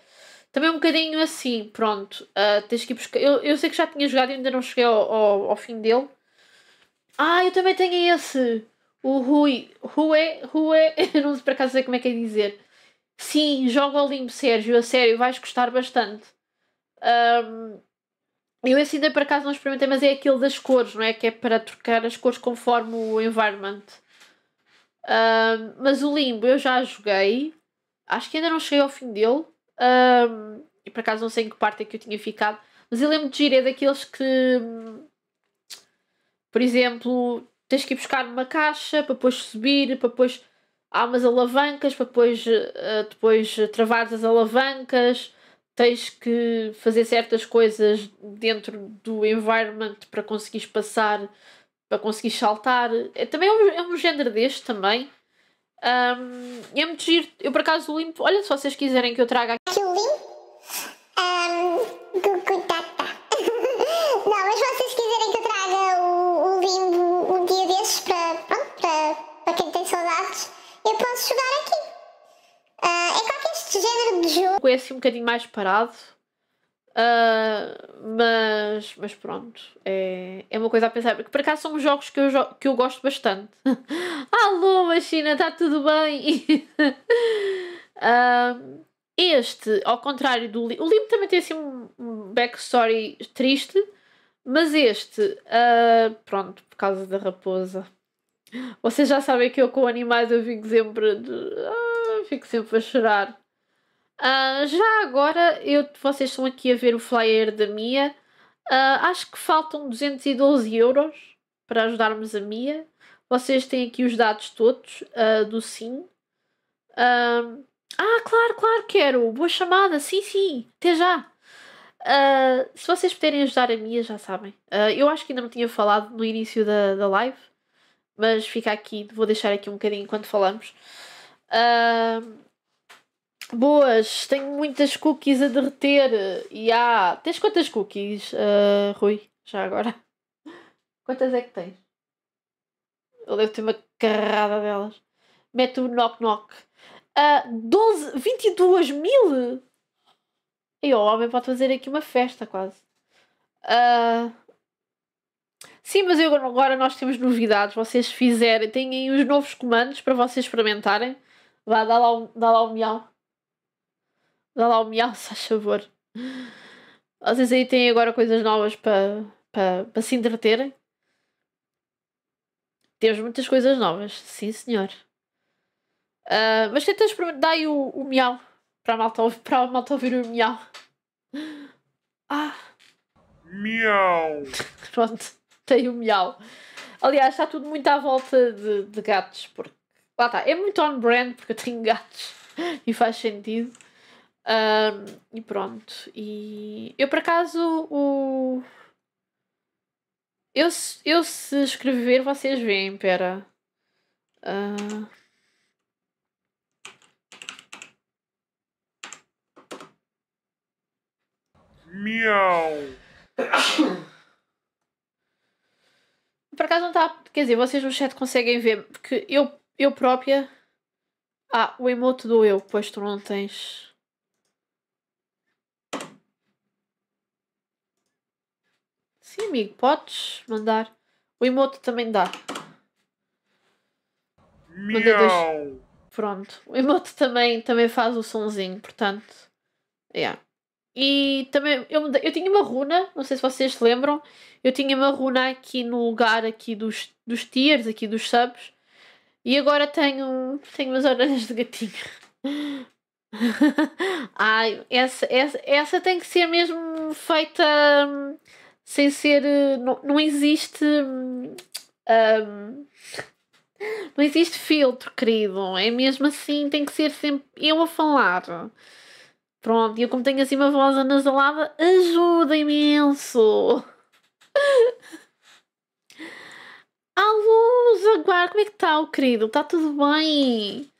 também é um bocadinho assim, pronto. Uh, tens que ir buscar. Eu, eu sei que já tinha jogado e ainda não cheguei ao, ao, ao fim dele. Ah, eu também tenho esse! O Rui. Rui. Rui. Eu não sei por acaso sei como é que é dizer. Sim, joga ao limbo, Sérgio, a sério, vais gostar bastante. Um, eu esse ainda por acaso não experimentei, mas é aquele das cores, não é? Que é para trocar as cores conforme o environment. Um, mas o limbo eu já joguei, acho que ainda não cheguei ao fim dele. Um, e por acaso não sei em que parte é que eu tinha ficado, mas eu lembro de giro, é daqueles que, por exemplo, tens que ir buscar uma caixa para depois subir, para depois há umas alavancas para depois, eh, depois travares as alavancas, tens que fazer certas coisas dentro do environment para conseguires passar, para conseguir saltar. É, também é um, é um género deste também. Um, é muito giro. Eu por acaso limpo. Olha, se vocês quiserem que eu traga foi é, assim um bocadinho mais parado. Uh, mas, mas pronto, é, é uma coisa a pensar. Porque por acaso são jogos que eu, que eu gosto bastante. Alô, Machina, está tudo bem? uh, este, ao contrário do Limbo, o Limbo também tem assim um backstory triste, mas este, uh, pronto, por causa da raposa. Vocês já sabem que eu com animais eu fico sempre, de, fico sempre a chorar Uh, já agora, eu, vocês estão aqui a ver o flyer da Mia. Uh, acho que faltam 212 euros para ajudarmos a Mia. Vocês têm aqui os dados todos uh, do sim. ah, claro, claro, quero. Boa chamada. Sim, sim. Até já. se vocês puderem ajudar a Mia, já sabem. eu acho que ainda não tinha falado no início da, da live. Mas fica aqui. Vou deixar aqui um bocadinho enquanto falamos. Uh, Boas, tenho muitas cookies a derreter. E há. Tens quantas cookies, uh, Rui? Já agora? Quantas é que tens? Eu devo ter uma carrada delas. Mete o knock-knock. Uh, 12, 22 mil? E o homem pode fazer aqui uma festa, quase. Uh, sim, mas eu, agora nós temos novidades. Vocês fizerem, têm aí os novos comandos para vocês experimentarem. Vá, dá lá, um, dá lá um miau. Dá lá o miau, se faz favor. Vocês aí têm agora coisas novas para pa, pa se entreterem? Temos muitas coisas novas, sim senhor. Uh, mas tenta experimentar aí o, o miau para a malta, para a malta ouvir o miau. Ah! Miau! Pronto, tem o miau. Aliás, está tudo muito à volta de, de gatos, porque lá está, é muito on-brand porque eu tenho gatos e faz sentido. Um, e pronto. E eu por acaso o. Eu, eu se escrever vocês veem, pera. Uh... Miau! Por acaso não está. Quer dizer, vocês no chat conseguem ver, porque eu, eu própria. Ah, o emote do eu, pois tu não tens. Sim, amigo, podes mandar. O emote também dá. Mandei dois. Pronto. O emote também, também faz o sonzinho, portanto. Yeah. E também eu, eu tinha uma runa, não sei se vocês se lembram, eu tinha uma runa aqui no lugar aqui dos, dos tiers, aqui dos subs, e agora tenho, tenho umas orelhas de gatinho. Ai, essa, essa, essa tem que ser mesmo feita hum, sem ser. Eh, não, não existe. Um, hum, não existe filtro, querido. É mesmo assim, tem que ser sempre eu a falar. Pronto, e eu como tenho assim uma voz anasalada, ajuda imenso. Alô, Zaguar como é que está, o querido? Está tudo bem?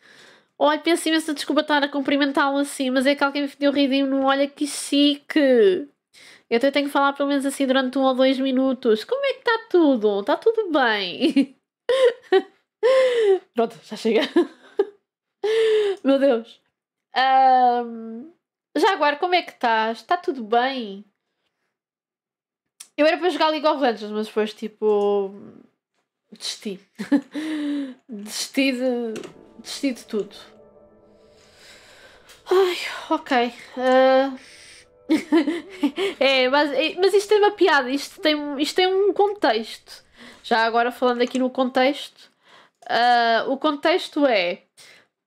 Olha, peço imensa desculpa estar a cumprimentá-lo assim, mas é que alguém me deu ridinho não olha que chique. Eu tenho que falar pelo menos assim durante um ou dois minutos. Como é que está tudo? Está tudo bem? Pronto, já chega. Meu Deus. Um, Jaguar, como é que estás? Está tudo bem? Eu era para jogar League of Legends, mas depois tipo. Desisti. desisti de. Desisti de tudo. Ai, ok. Uh... é, mas, é, mas isto tem uma piada, isto tem, isto tem um contexto. Já agora falando aqui no contexto, uh, o contexto é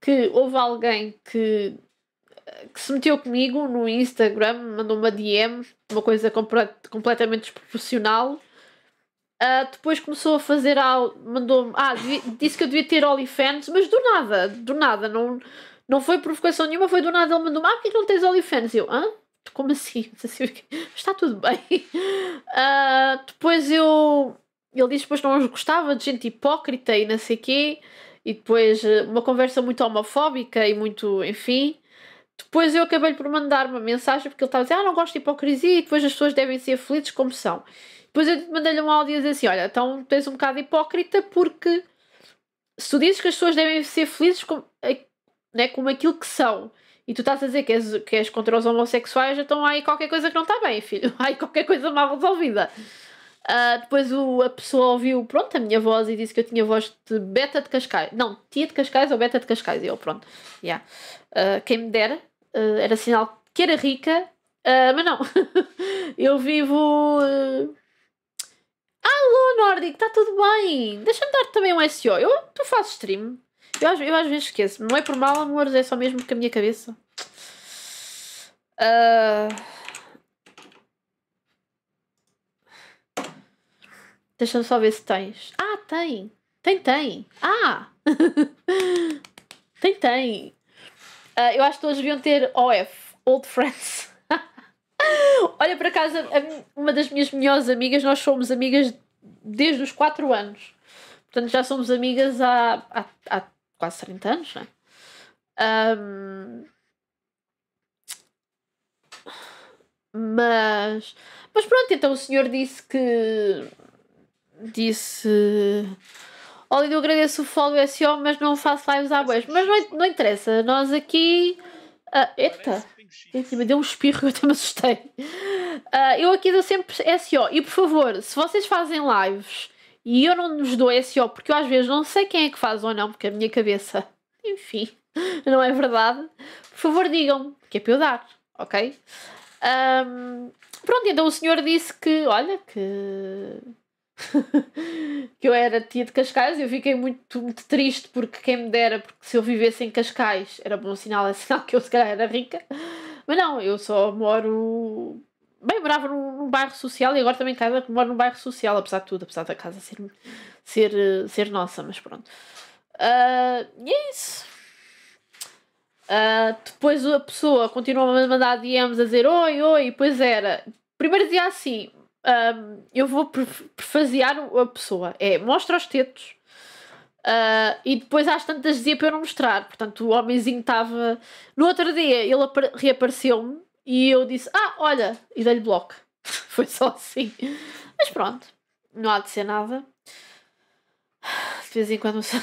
que houve alguém que, que se meteu comigo no Instagram, mandou uma DM, uma coisa completamente desproporcional. Uh, depois começou a fazer algo, mandou ah devia, disse que eu devia ter OnlyFans mas do nada do nada não não foi provocação nenhuma foi do nada ele mandou ah porque não tens OnlyFans eu hã como assim? Está tudo bem. Uh, depois eu. Ele disse que depois não gostava de gente hipócrita e não sei quê. E depois eh, uma conversa muito homofóbica e muito. enfim. Depois eu acabei por mandar uma mensagem porque ele estava a dizer: Ah, não gosto de hipocrisia e depois as pessoas devem ser felizes como são. Depois eu mandei-lhe um áudio e dizer assim: Olha, então tens um bocado hipócrita porque se tu dizes que as pessoas devem ser felizes como, eh, né, como aquilo que são e tu estás a dizer que és, que és contra os homossexuais, então há aí qualquer coisa que não está bem, filho. Há aí qualquer coisa mal resolvida. Uh, depois o, a pessoa ouviu, pronto, a minha voz e disse que eu tinha voz de beta de Cascais. Não, tia de Cascais ou beta de Cascais. E eu, pronto, já. Yeah. Uh, quem me dera, uh, era sinal que era rica, mas não. eu vivo... Alô, Nórdico, está tudo bem? Deixa-me dar também um so Eu, tu fazes stream? Eu, eu às vezes esqueço. Não é por mal, amores, é só mesmo que a minha cabeça. Uh... Deixa-me só ver se tens. Ah, tem! Tem, tem! Ah! tem, tem! Uh, eu acho que todos deviam ter OF Old Friends. Olha, por acaso, uma das minhas melhores amigas, nós somos amigas desde os 4 anos. Portanto, já somos amigas há, há, há quase 30 anos, né? Um, mas, mas pronto, então o senhor disse que. Disse. Olha, eu agradeço o follow é SEO, mas não faço lives à boas. Mas não, não interessa, nós aqui. Uh, eita! Me deu um espirro, eu até me assustei. Uh, eu aqui dou sempre SEO. E por favor, se vocês fazem lives e eu não nos dou SEO porque eu às vezes não sei quem é que faz ou não, porque a minha cabeça, enfim, não é verdade. Por favor, digam-me, que é para eu dar, ok? Um, pronto, então o senhor disse que, olha, que. que eu era tia de Cascais, eu fiquei muito, muito triste porque quem me dera, porque se eu vivesse em Cascais era bom sinal, é sinal que eu se calhar era rica, mas não, eu só moro bem morava num, num, bairro social e agora também casa mora num bairro social, apesar de tudo, apesar da casa ser, ser, eh, ser nossa, mas pronto. Uh, e é isso. Uh, depois a pessoa continua a mandar DMs a dizer oi, oi, pois era. Primeiro dia assim: ah, eu vou prefaziar a pessoa, é mostra os tetos. Uh, e depois às tantas dizia para eu não mostrar, portanto o homenzinho estava. No outro dia ele reapareceu-me e eu disse, ah, olha, e dei-lhe bloco. Foi só assim. Mas pronto, não há de ser nada. De vez em quando só...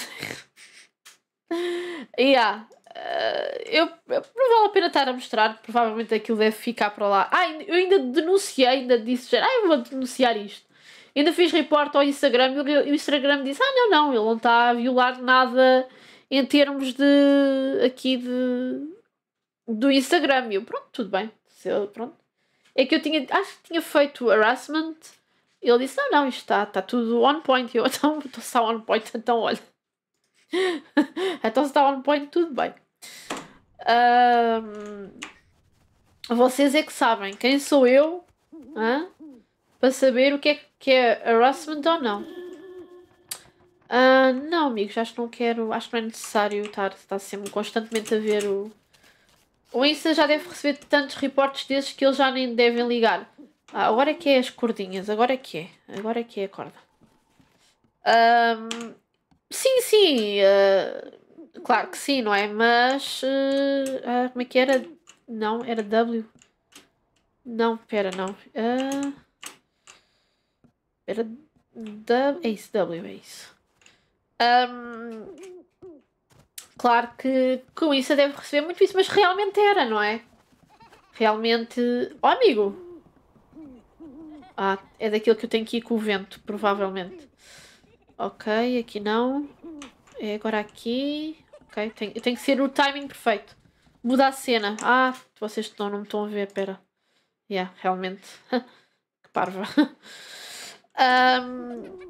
e há. Ah, eh, eu, não vale a pena estar a mostrar, provavelmente aquilo deve ficar para lá. Ah, eu ainda denunciei, ainda disse, ah, eu vou denunciar isto. Ainda fiz reporte ao Instagram e o Instagram disse, ah, não, não, ele não está a violar nada em termos de, aqui de, do Instagram. E eu, pronto, tudo bem. Eu, pronto. É que eu tinha, acho que tinha feito harassment. E ele disse: Não, não, isto está tá tudo on point. E eu, então, então estou só on point, então olha. então se está on point, tudo bem. Um, vocês é que sabem quem sou eu hã? para saber o que é, que é harassment ou não. Uh, não, amigos, acho que não quero. Acho que não é necessário estar, estar sempre constantemente a ver o, o Insta já deve receber tantos reportes desses que eles já nem devem ligar. Ah, agora é que é as cordinhas, agora é que é. Agora é que é a corda. Um, sim, sim. Uh, claro que sim, não é? Mas. Uh, uh, como é que era? Não, era W. Não, pera, não. era W. É isso, W, é isso. Um, Claro que com isso deve receber muito isso, mas realmente era, não é? Realmente. Oh, amigo! Ah, é daquilo que eu tenho que ir com o vento, provavelmente. Ok, aqui não. É agora aqui. Ok, tem, tem que ser o timing perfeito. Muda a cena. Ah, vocês não, não me estão a ver, pera. Yeah, realmente. que parva. um,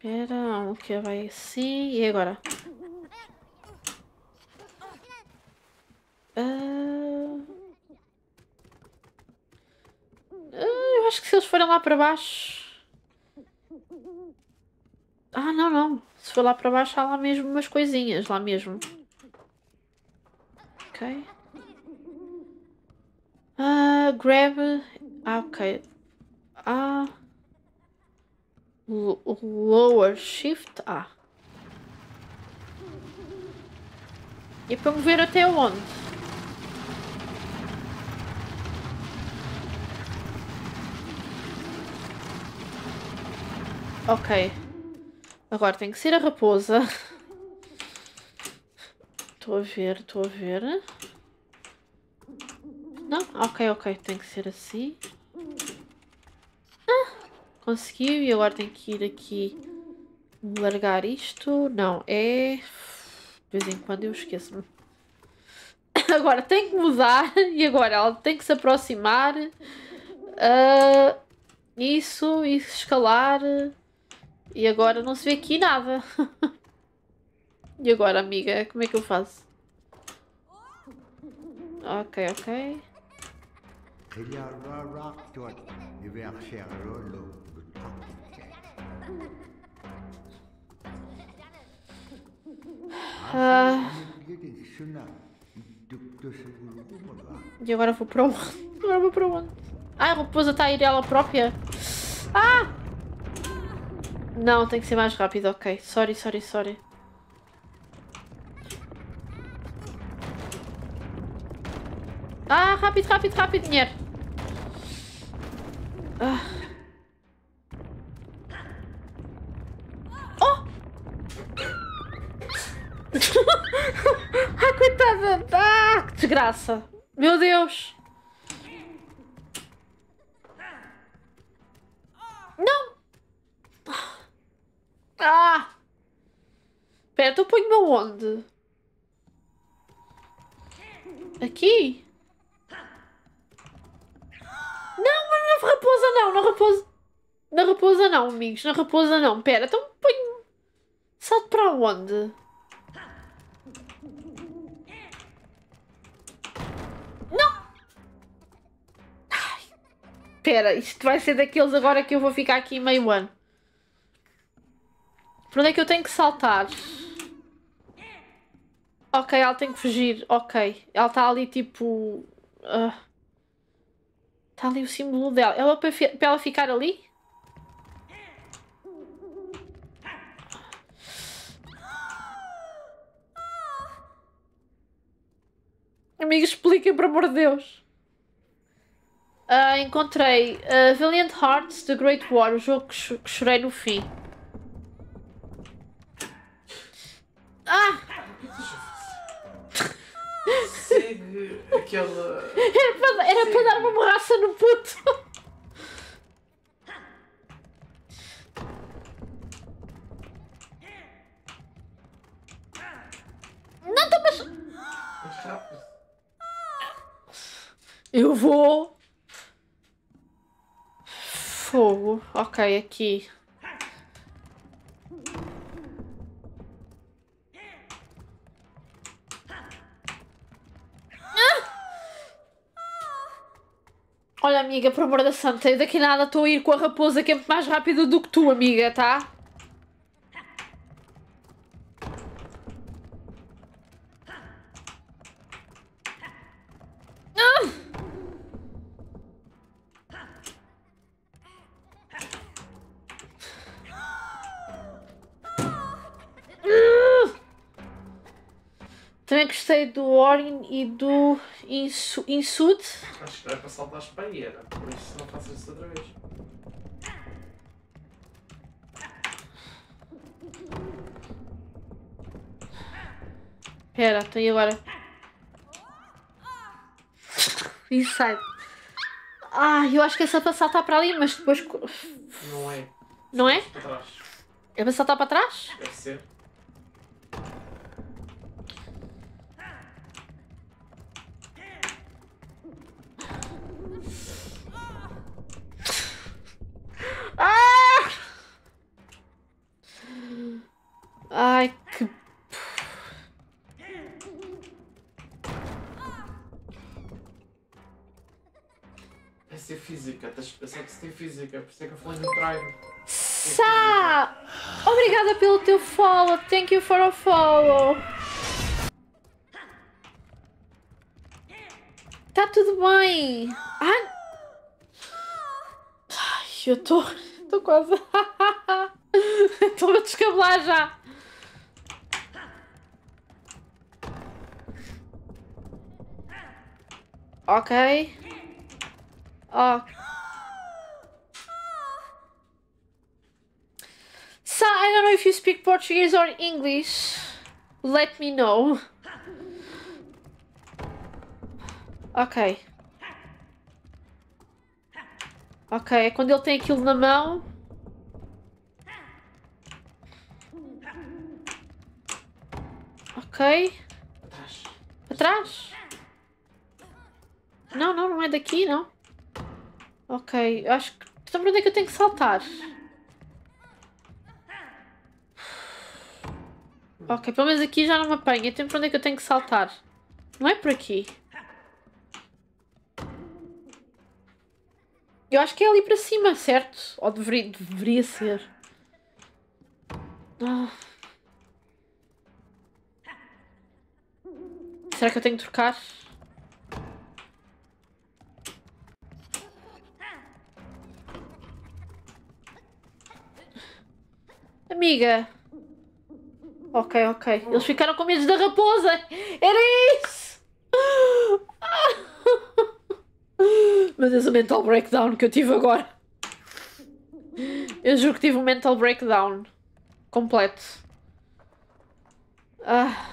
Espera, o que vai se... E agora? Uh... Uh, eu acho que se eles forem lá para baixo... Ah, não, não. Se for lá para baixo há lá mesmo umas coisinhas, lá mesmo. Ok. Ah, grab... Ah, ok. Ah lower Shift A. E mover até onde? Ok. Agora tem que ser a raposa. Estou a ver, estou a ver. Não? Ok, ok. Tem que ser assim. Ah! Conseguiu e agora tenho que ir aqui largar isto. Não, é... De vez em quando eu esqueço-me. Agora tem que mudar e agora ela tem que se aproximar. Uh, isso, e escalar. E agora não se vê aqui nada. e agora, amiga, como é que eu faço? Ok, ok. Ah. E agora vou para onde? Agora vou para onde? Ah, a raposa está a ir ela própria. Ah! Não, tem que ser mais rápido, ok. Sorry, sorry, sorry. Ah, rápido, rápido, rápido, dinheiro. Ah. Ai, coitada! Ah, que desgraça! Meu Deus! Não! Ah! Espera, tu então ponho-me onde? Aqui? Não, mas na raposa não, na raposa... Na raposa não, amigos, na raposa não. Pera, então ponho... Salto para onde? Não! Espera, pera, isto vai ser daqueles agora que eu vou ficar aqui meio ano. Para onde é que eu tenho que saltar? Ok, ela tem que fugir. Ok. Ela está ali tipo. Está ah. uh, ali o símbolo dela. Ela para, para ela ficar ali? Amigo, expliquem, por amor de Deus. Uh, encontrei uh, Valiant Hearts The Great War, o jogo que, ch que chorei no fim. Ah! Segue aquela. Era para, era para dar uma morraça no puto! Eu vou. Fogo. Ok, aqui. Ah! Olha, amiga, por amor da santa, daqui nada estou a ir com a raposa que é muito mais rápido do que tu, amiga, tá? do Orin e do Insu Insud. Acho que era para saltar a espanheira, por isso não faças isso outra vez. Pera, aí agora. Inside. Ah, eu acho que essa passada está para ali, mas depois. Não é. Não é? Para trás. É para saltar para trás? Deve ser. Ai, que... Essa é ser física, estás a que se tem física, por isso é que eu falei no drive. Sá! Obrigada pelo teu follow, thank you for a follow. Tá tudo bem. Ai, Ai eu estou... Tô... Estou quase... Estou a descabelar já. Ok. Oh. So, I don't know if you speak Portuguese or English. Let me know. Ok. Ok, quando ele tem aquilo na mão. Ok. Para trás? Não, não, não é daqui, não. Ok, eu acho que... Então para onde é que eu tenho que saltar? Ok, pelo menos aqui já não me apanha. Então para onde é que eu tenho que saltar? Não é por aqui. Eu acho que é ali para cima, certo? Ou deveria, deveria ser. Ah. Será que eu tenho que trocar? Amiga. Ok, ok. Eles ficaram com medo da raposa. Era isso! Meu Deus, o mental breakdown que eu tive agora. Eu juro que tive um mental breakdown. Completo. Ah.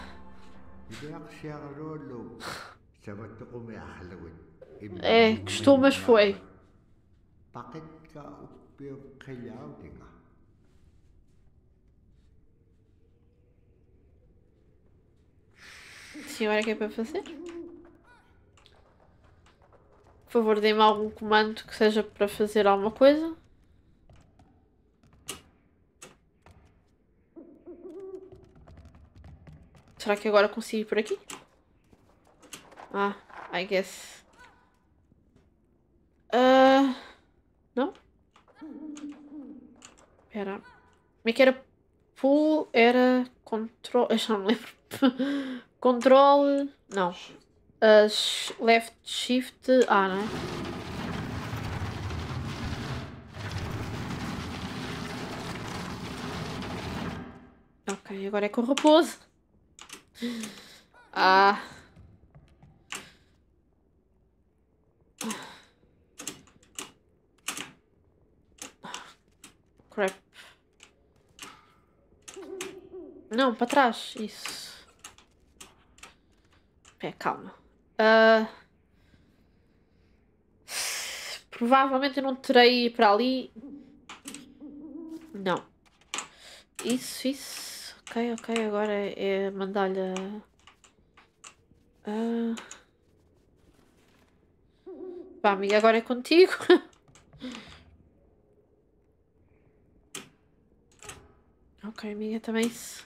É, gostou, mas foi. Senhora, o que é para fazer? Por favor, dê-me algum comando que seja para fazer alguma coisa. Será que agora consigo ir por aqui? Ah, I guess. Uh, não? Era. Como é que era? Pull era control. Eu já não me lembro. Control. Não. as left shift. Ah, não é? Ok, agora é com o repouso. Ah. Crap. Não, para trás. Isso. É, calma. Uh... Provavelmente eu não terei ir para ali. Não. Isso, isso. Ok, ok. Agora é mandar-lhe Uh... Ah. Pá, amiga, agora é contigo. ok, amiga, também isso.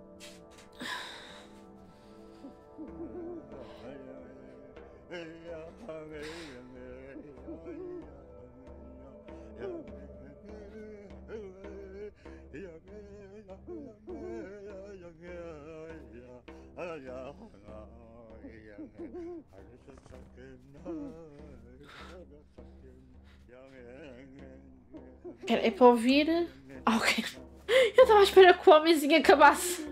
É para ouvir. Ah, ok. Eu estava à espera que o homenzinho acabasse.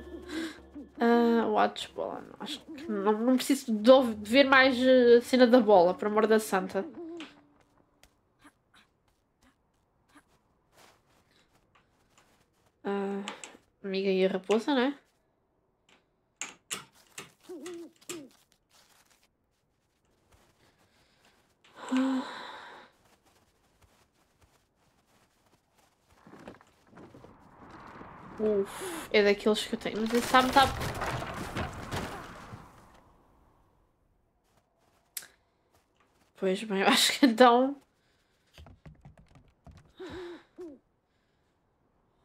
Uh, ah, watch bola. Acho que não, não preciso de, de ver mais a eh, cena da bola, por amor da santa. Uh, amiga e a raposa, né? Uf, é daqueles que eu tenho, mas esse sabe tá... Pois bem, eu acho que então...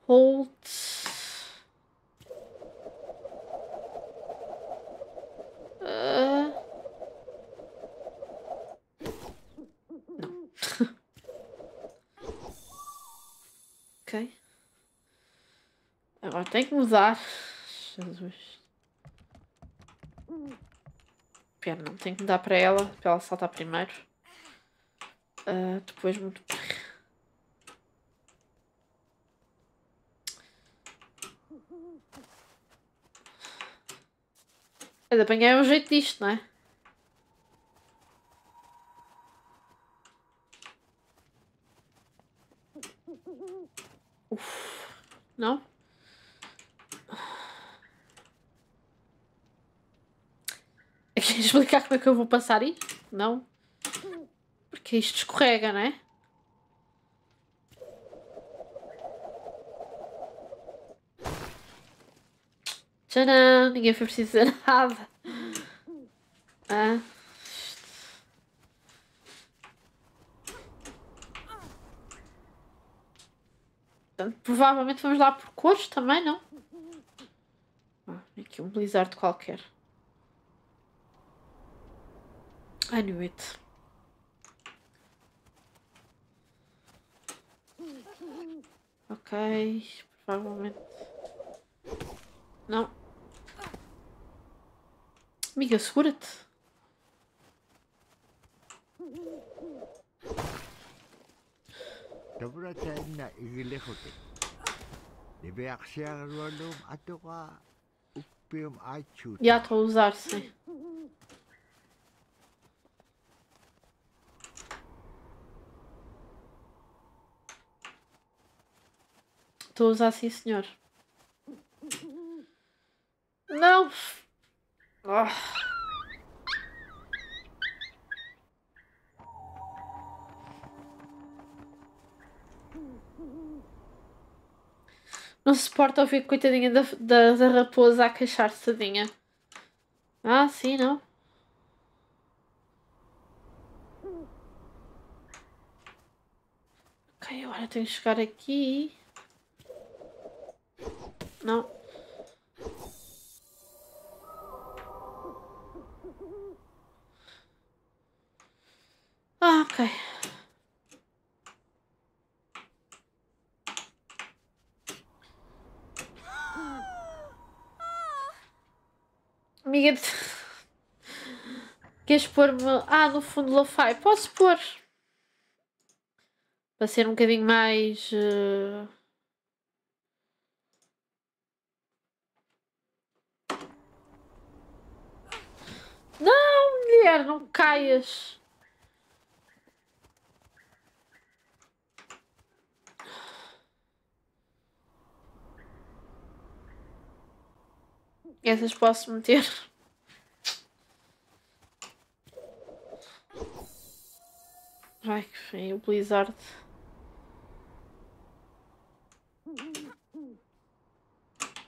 Holt... Tem que mudar. Jesus. Pena, não. Tenho que mudar para ela, para ela saltar primeiro. Uh, depois muito. É de apanhar o jeito disto, não é? Uf, não? explicar como é que eu vou passar aí Não? Porque isto escorrega, não é? Tcharam! Ninguém foi preciso nada. Ah. Portanto, provavelmente vamos lá por cores também, não? Ah, aqui um blizzard qualquer. I knew it. Ok, provavelmente. Não. Amiga, segura-te. Dobra tayo na igilihote. Debe aksyar o ato ka upim achut. Já estou a usar, sim. Estou a usar sim, senhor. Não! Oh. Não suporta ouvir coitadinha da, da, da raposa a queixar-se, Ah, sim, não? Ok, agora tenho que chegar aqui. Não. Ah, ok. Amiga, queres pôr-me. Ah, no fundo, lo-fi. Posso pôr. Para ser um bocadinho mais. Uh... mulher, não caias. Essas posso meter. Ai que feio, Blizzard.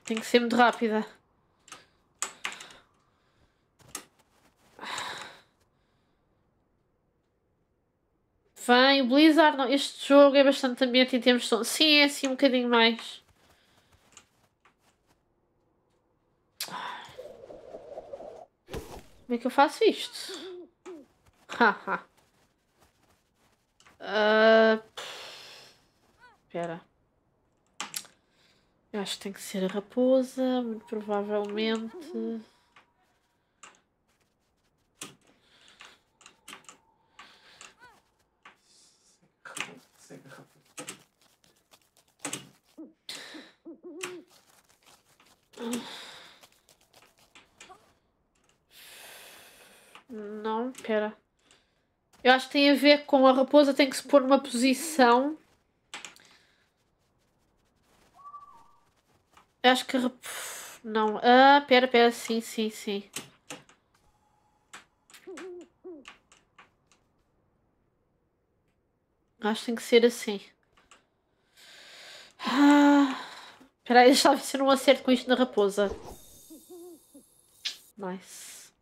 Tem que ser muito rápida. vem. O Blizzard, não. Este jogo é bastante ambiente em termos de som. Sim, é assim um bocadinho mais. Como é que eu faço isto? uh, espera. acho que tem que ser a raposa, muito provavelmente. Não, pera. Eu acho que tem a ver com a raposa tem que se pôr numa posição. Eu acho que a rap... Não. Ah, pera, pera. Sim, sim, sim. Acho que tem que ser assim. Ah. Espera aí, deixa eu ver se eu não acerto com isto na raposa. Nice.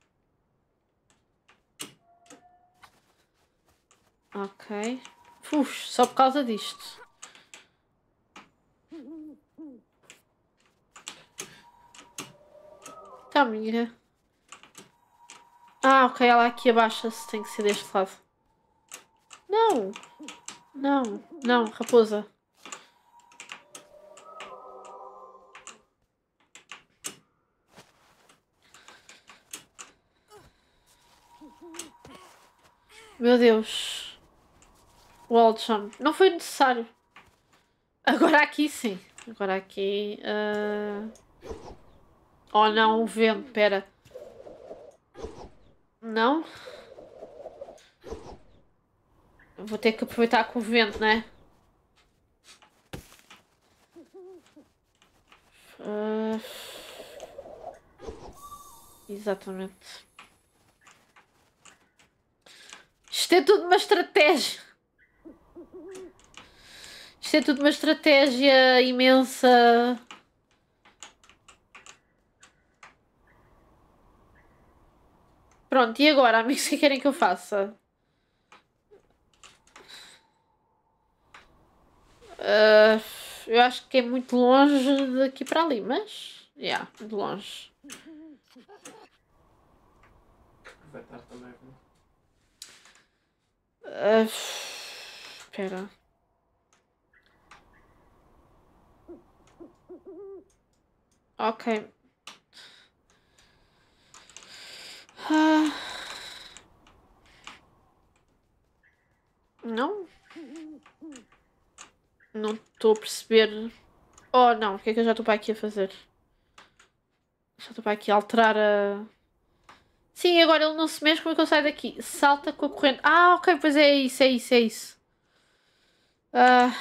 Ok. Puxa, só por causa disto. Tá, minha. Ah, ok, ela aqui abaixa-se. Tem que ser deste lado. Não! Não, não, raposa. Meu Deus. Waldsham. Não foi necessário. Agora aqui sim. Agora aqui... Uh... Oh não, o vento, pera. Não? Vou ter que aproveitar com o vento, né? Uh... Exatamente. Isto é tudo uma estratégia. Isto é tudo uma estratégia imensa. Pronto, e agora, amigos, o que querem que eu faça? Uh, eu acho que é muito longe daqui para ali, mas. Já, yeah, muito longe. Vai estar também espera. Ok. Ah. Não? Não estou a perceber. Oh não, o que é que eu já estou para aqui a fazer? Já estou para aqui a alterar a. Sim, agora ele não se mexe, como é que eu saio daqui? Salta com a corrente. Ah, ok, pois é isso, é isso, é isso. Uh...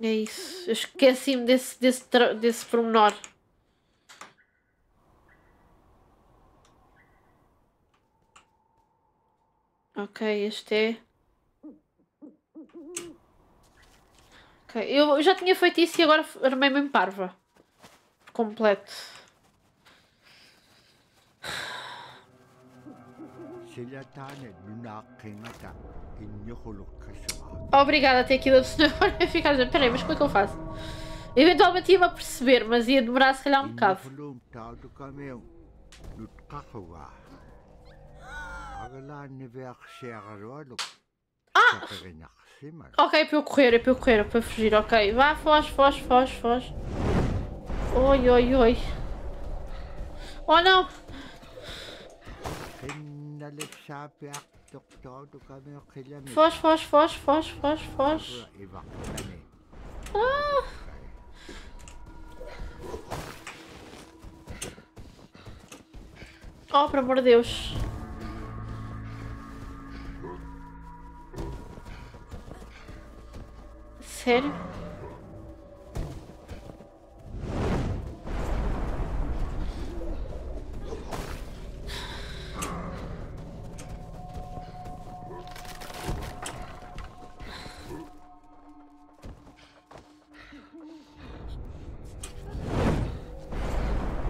É isso, eu esqueci-me desse, desse, desse pormenor. Ok, este é. Ok, eu já tinha feito isso e agora armei-me em parva completo. Obrigada, Tequila, aqui agora ia ficar a dizer, peraí, mas como é que eu faço? Eventualmente ia-me a perceber, mas ia demorar se calhar um bocado. Ah! Ok, é para eu correr, é para eu correr, é para fugir, ok. Vá, foge, foge, foge, foge. Oi, oi, oi. Oh, não! Foge, foge, foge, foge, foge, foge. Ah! Oh, pelo amor de Deus. Sério?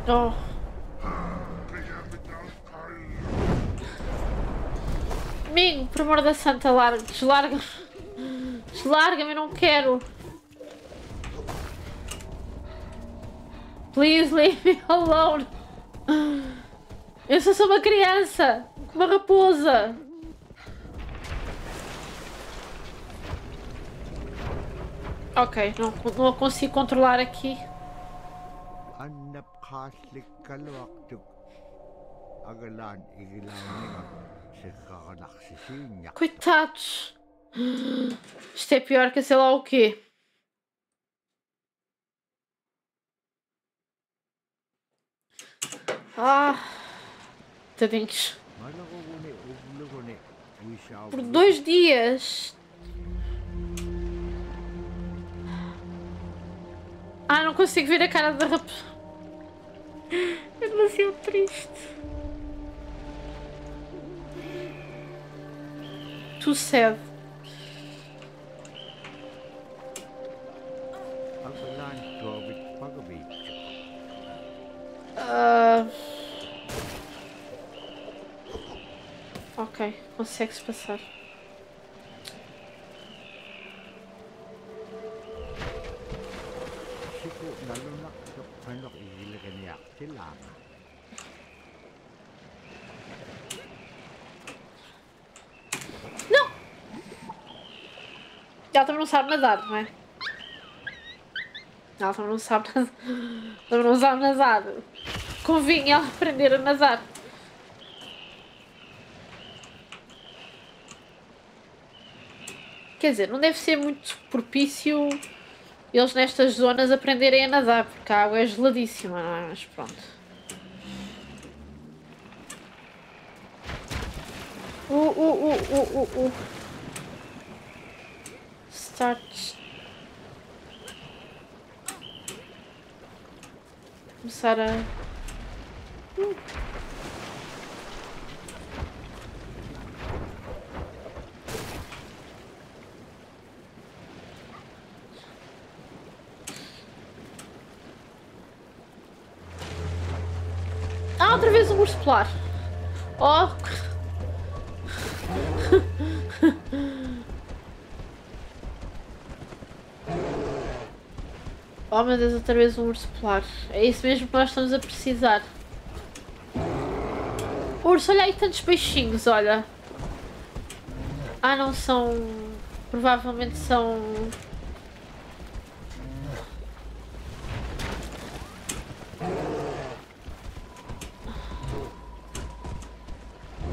Oh. Mingo, por amor da santa, larga. Deslarga-me. Deslarga-me, eu não quero. Please leave me alone. Eu só sou uma criança. Uma raposa. Ok, não, não a consigo controlar aqui qaalik kaluaqtuk agalaan igilaanniga seqqaqalarsissiinñaq coitados isto é pior que sei lá o quê ah tadinhos por dois dias ah, não consigo ver a cara da rapaz. É demasiado triste. Tu cedo. Uh... Ah. Ok, consegue-se passar. Tipo, não! Ela também não sabe nadar, não é? Ela também não sabe nadar. Ela não sabe nadar. Convinha ela aprender a nadar. Quer dizer, não deve ser muito propício eles nestas zonas aprenderem a nadar, porque a água é geladíssima, não é? Mas pronto. Uh, uh, uh, uh, uh, uh. Start. Começar a... Uh. Claro. Oh! Oh meu Deus, outra vez um urso polar. É isso mesmo que nós estamos a precisar. Urso, olha aí tantos peixinhos, olha. Ah, não são... Provavelmente são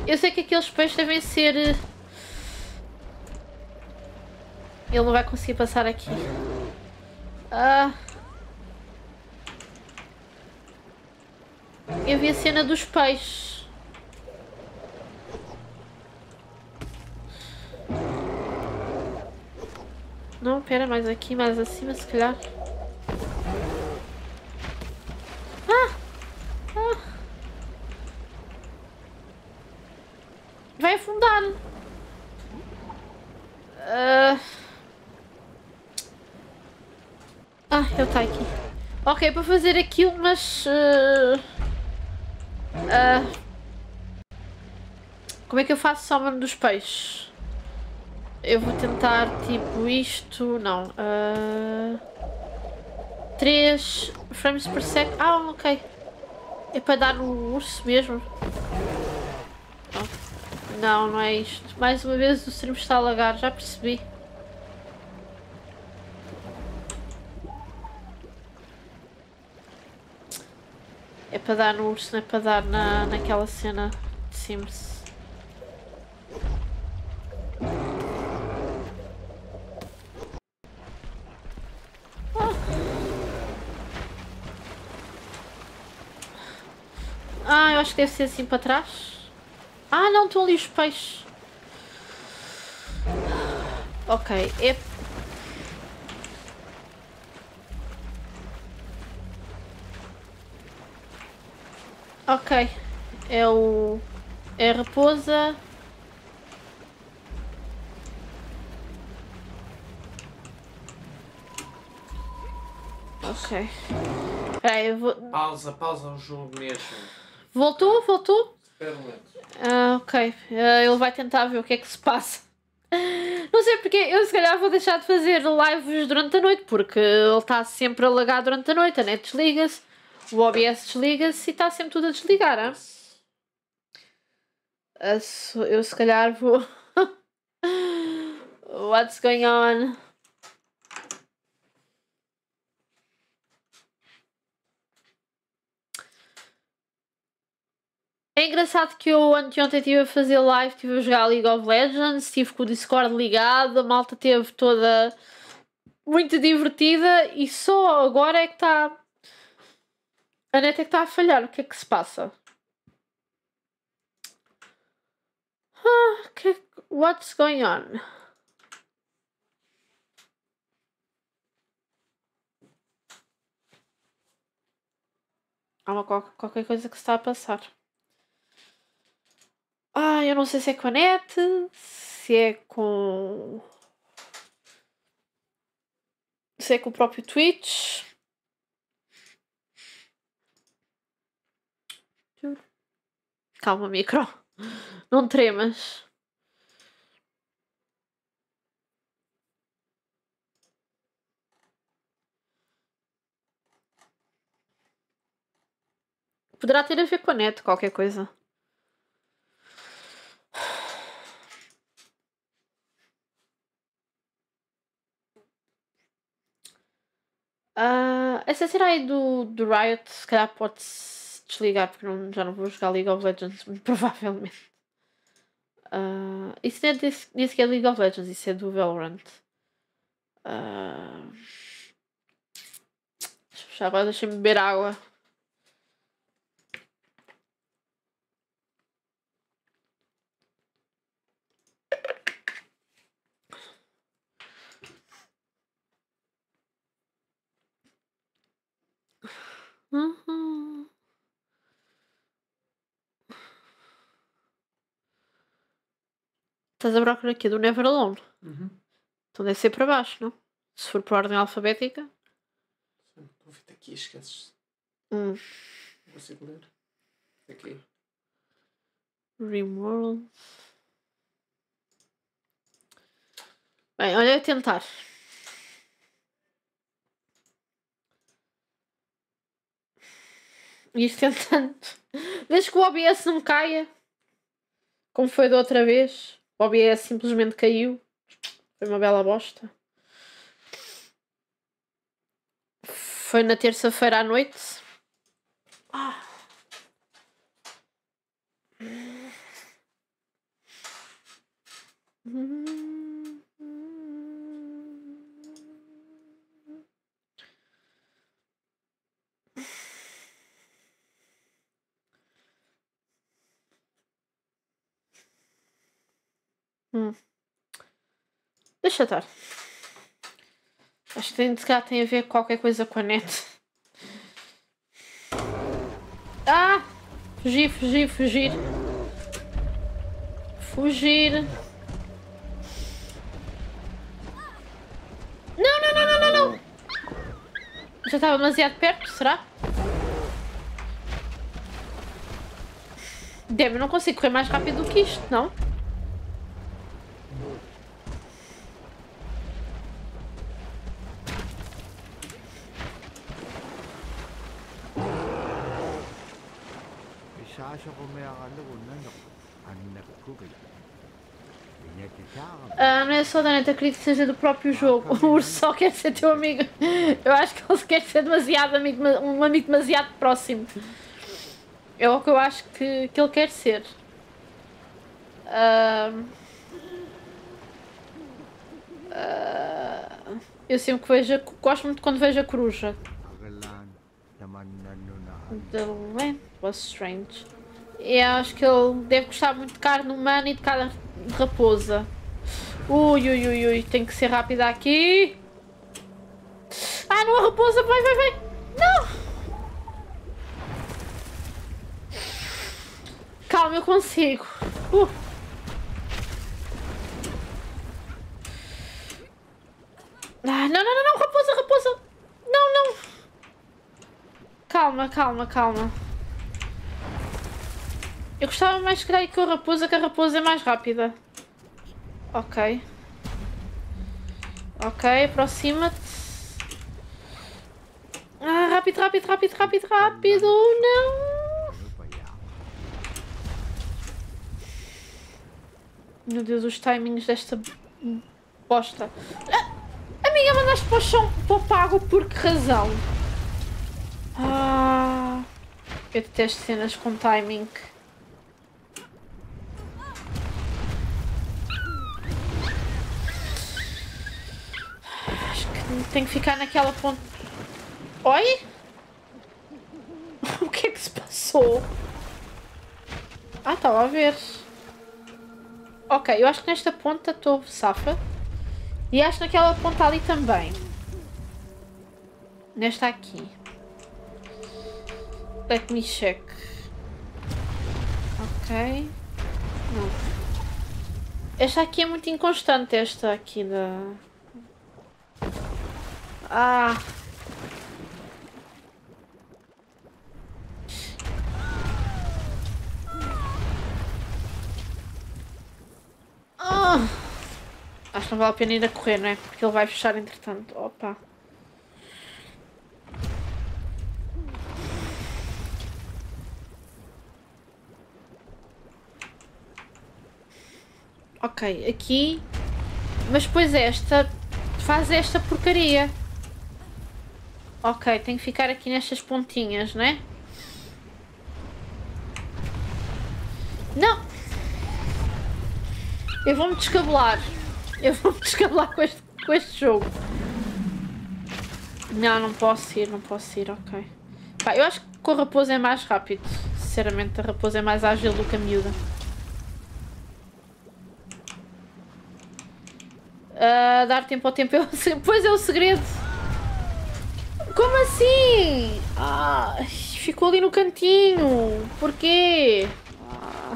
Eu sei que aqueles peixes devem ser... Eh, Ele não vai conseguir passar aqui. Ah... Eu vi a cena dos peixes. Não, pera, mais aqui, mais acima, se calhar. ok para fazer aquilo, mas... Uh, eh, uh, ah, como é que eu faço salmão dos peixes? Eu vou tentar, tipo, isto... Não. Uh, ah, 3 frames por second. Ah, ok. É para dar no urso mesmo. Não, não é isto. Mais uma vez o stream está a lagar, já percebi. É para dar no urso, não é para dar na, naquela cena de Sims. Ah. ah eu acho que deve ser assim para trás. Ah, não, estão ali os peixes. Ok, é Ok. É o... É a raposa... Ok. aí, eu vou... Pausa, pausa o jogo mesmo. Voltou? Voltou? Espera um momento. Ah, ok. Uh, ele vai tentar ver o que é que se passa. Não sei porque eu se calhar vou deixar de fazer lives durante a noite, porque ele está sempre a lagar durante a noite, a net desliga-se o OBS desliga-se e está sempre tudo a desligar. Hein? Eu se calhar vou. What's going on? É engraçado que eu anteontem estive a fazer live, estive a jogar League of Legends, estive com o Discord ligado, a malta teve toda muito divertida e só agora é que está a net é que está a falhar. O que é que se passa? Ah, é que, what's going on? Há uma, qualquer coisa que se está a passar. Ah, eu não sei se é com a net, se é com. se é com o próprio Twitch. Calma, micro. Não tremas. Poderá ter a ver com a net, qualquer coisa. Uh, essa será aí do, do Riot, se calhar pode desligar porque não, já não vou jogar League of Legends, provavelmente. Uh, isso nem é desse, nem sequer é League of Legends, isso é do Valorant. Uh, agora deixem-me beber água. Estás a procurar aqui do Never Alone. Uhum. Então deve ser para baixo, não? Se for por ordem alfabética. Vou ver aqui esqueces. Hum. Não consigo ler. Aqui. Rimworld. Bem, olha a é tentar. é tentando. Desde que o OBS não caia. Como foi da outra vez. O OBS é simplesmente caiu. Foi uma bela bosta. Foi na terça-feira à noite. Ah. Deixa estar. Acho que tem, se tem a ver qualquer coisa com a net. Ah! Fugir, fugir, fugir. Fugir. Não, não, não, não, não, não! Já estava demasiado perto, será? Deve, não consigo correr mais rápido do que isto, não? Ah, não é só da neta, acredito que seja do próprio ah, jogo. O urso só quer ser teu amigo. Eu acho que ele quer ser demasiado amigo, um amigo demasiado próximo. É o que eu acho que, que ele quer ser. Uh, uh, eu sempre que vejo. Gosto muito quando vejo a coruja. The Land was strange. e acho que ele deve gostar muito de carne humana e de carne de raposa. Ui, ui, ui, ui. Tem que ser rápida aqui. Ah, não, a raposa. Vai, vai, vai. Não! Calma, eu consigo. Uh. Ah, não, não, não, não, raposa, raposa. Não, não. Calma, calma, calma. Eu gostava mais, creio, que a raposa, que a raposa é mais rápida. Ok. Ok, aproxima-te. Ah, rápido, rápido, rápido, rápido, rápido. Não. Meu Deus, os timings desta bosta. Ah, amiga, mandaste para o chão para o pago por que razão? Ah, eu detesto cenas com timing. Tem que ficar naquela ponta. Oi? o que é que se passou? Ah, estava tá a ver. Ok, eu acho que nesta ponta estou safa. E acho naquela ponta ali também. Nesta aqui. Let me check. Ok. Não. Esta aqui é muito inconstante, esta aqui da... Ah. ah. Acho que não vale a pena ir a correr, não é? Porque ele vai fechar entretanto. Opa. Ok, aqui. Mas depois esta faz esta porcaria. Ok, tem que ficar aqui nestas pontinhas, né? Não! Eu vou-me descabelar. Eu vou-me descabelar com este, com este jogo. Não, não posso ir, não posso ir, ok. Pá, eu acho que com a raposa é mais rápido. Sinceramente, a raposa é mais ágil do que a miúda. Uh, dar tempo ao tempo é Pois é o segredo. Como assim? Ah, ficou ali no cantinho. Porquê? Ah.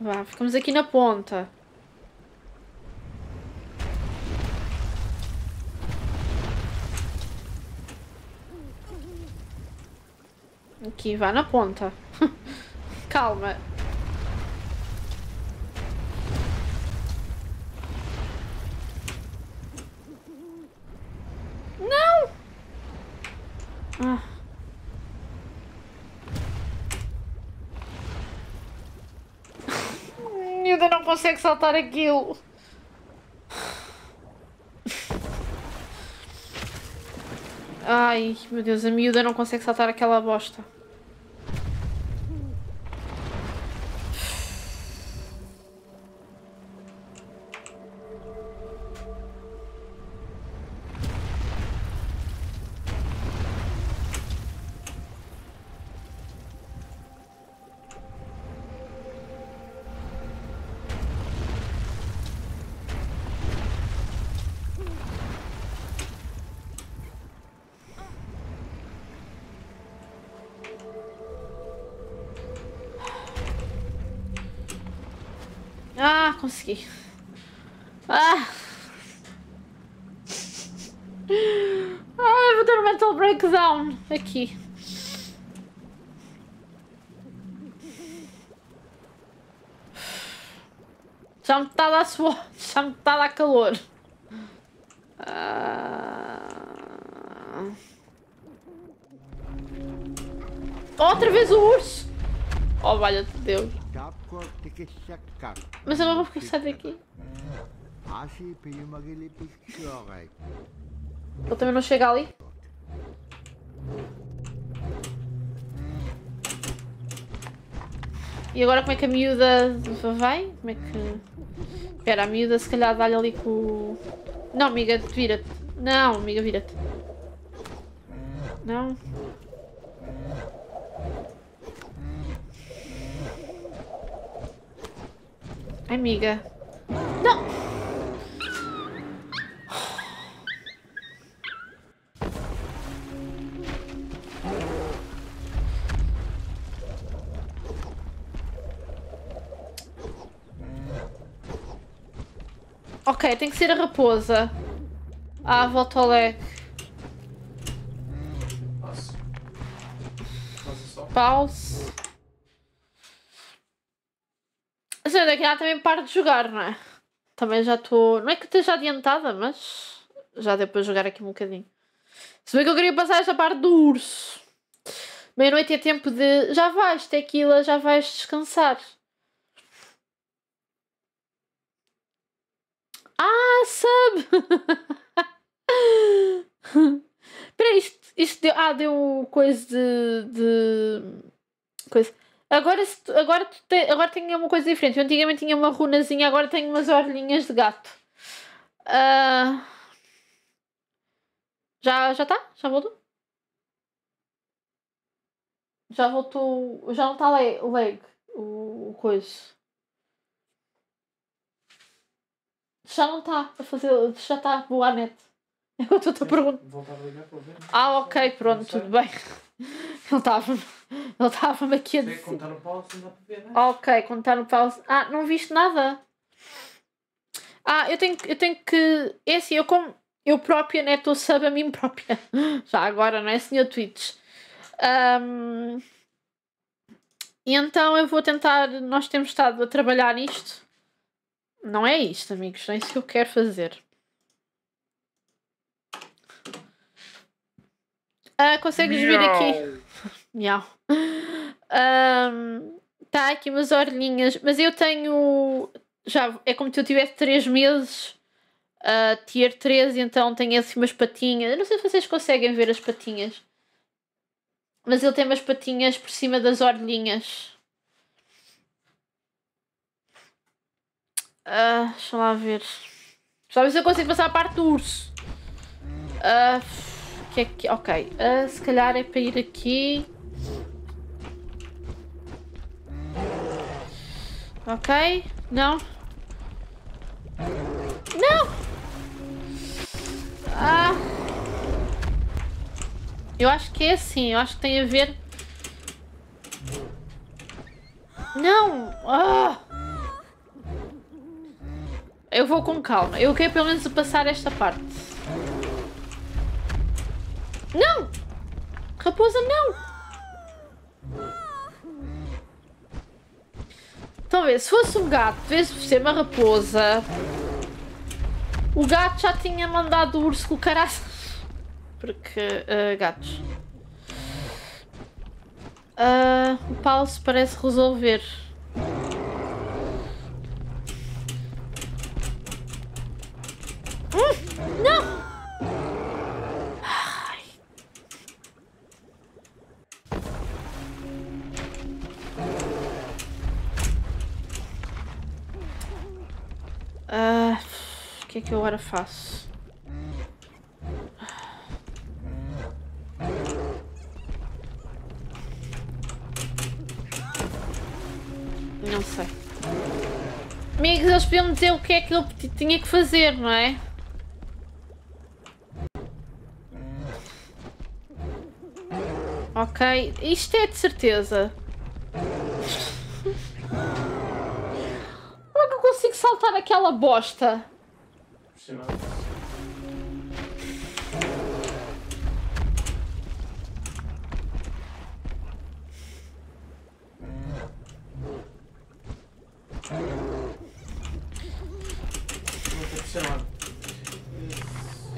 Vá, ficamos aqui na ponta. Aqui, vá na ponta. Calma. Não! Ah. Ainda não consegue saltar aquilo. Ai, meu Deus, a miúda não consegue saltar aquela bosta. aqui. Já me está a dar suor, já me está a dar calor. Uh... Outra vez o urso! Oh, valha de Deus. Mas eu não vou ficar sai daqui. Ah, é. Ele também não chego ali? E agora como é que a miúda vai? Como é que... Espera, a miúda se calhar dá-lhe ali com o... Não, amiga, vira-te. Não, amiga, vira-te. Não. Ai, amiga. Não! Ok, tem que ser a raposa. Ah, volta ao leque. Passo. Pause. Assim, daqui a também paro de jogar, não é? Também já estou. Tô... Não é que esteja adiantada, mas já deu para jogar aqui um bocadinho. Se bem que eu queria passar esta parte do urso. Meia-noite é tempo de. Já vais, tequila, já vais descansar. awesome! Espera isto, isto deu. Ah, deu coisa de. de coisa. Agora, agora, tu agora tenho uma coisa diferente. Eu antigamente tinha uma runazinha, agora tenho umas orelhinhas de gato. Uh... Já, já tá? Já voltou? Já voltou. Já não está leg, leg o, o coisa. já não está a fazer, já está a net. É o que eu estou a perguntar. Ah, ok, pronto, tudo bem. Ele estava me estava aqui a dizer. Contar no pause, não dá para ver, né? Ok, contar no pause. Ah, não viste nada. Ah, eu tenho, eu tenho que. É assim, eu como. Eu própria, né? Estou sub a mim própria. Já agora, não é, senhor Twitch? Um, e então eu vou tentar. Nós temos estado a trabalhar nisto. Não é isto, amigos. Não é isso que eu quero fazer. Ah, consegues Miau. vir aqui? Miau. Está tá aqui umas orelhinhas. Mas eu tenho... Já, é como se eu tivesse 3 meses a uh, tier 13, então tenho assim umas patinhas. Eu não sei se vocês conseguem ver as patinhas. Mas ele tem umas patinhas por cima das orelhinhas. Uh, ah, deixa lá ver. só ver se eu consigo passar a parte do urso. Uh, que é que, ok. Uh, se calhar é para ir aqui. Ok. Não. Não! Ah! Eu acho que é assim. Eu acho que tem a ver... Não! Ah! Eu vou com calma. Eu quero pelo menos passar esta parte. Não! Raposa, não! Talvez, se fosse um gato, vez por ser uma raposa, o gato já tinha mandado o urso com o caraças. Porque, uh, gatos. Uh, o Paulo se parece resolver. Não! Ah, o que é que eu agora faço? Não sei. Amigos, eles podiam dizer o que é que eu tinha que fazer, não é? Ok, isto é de certeza. Como é que eu consigo saltar aquela bosta?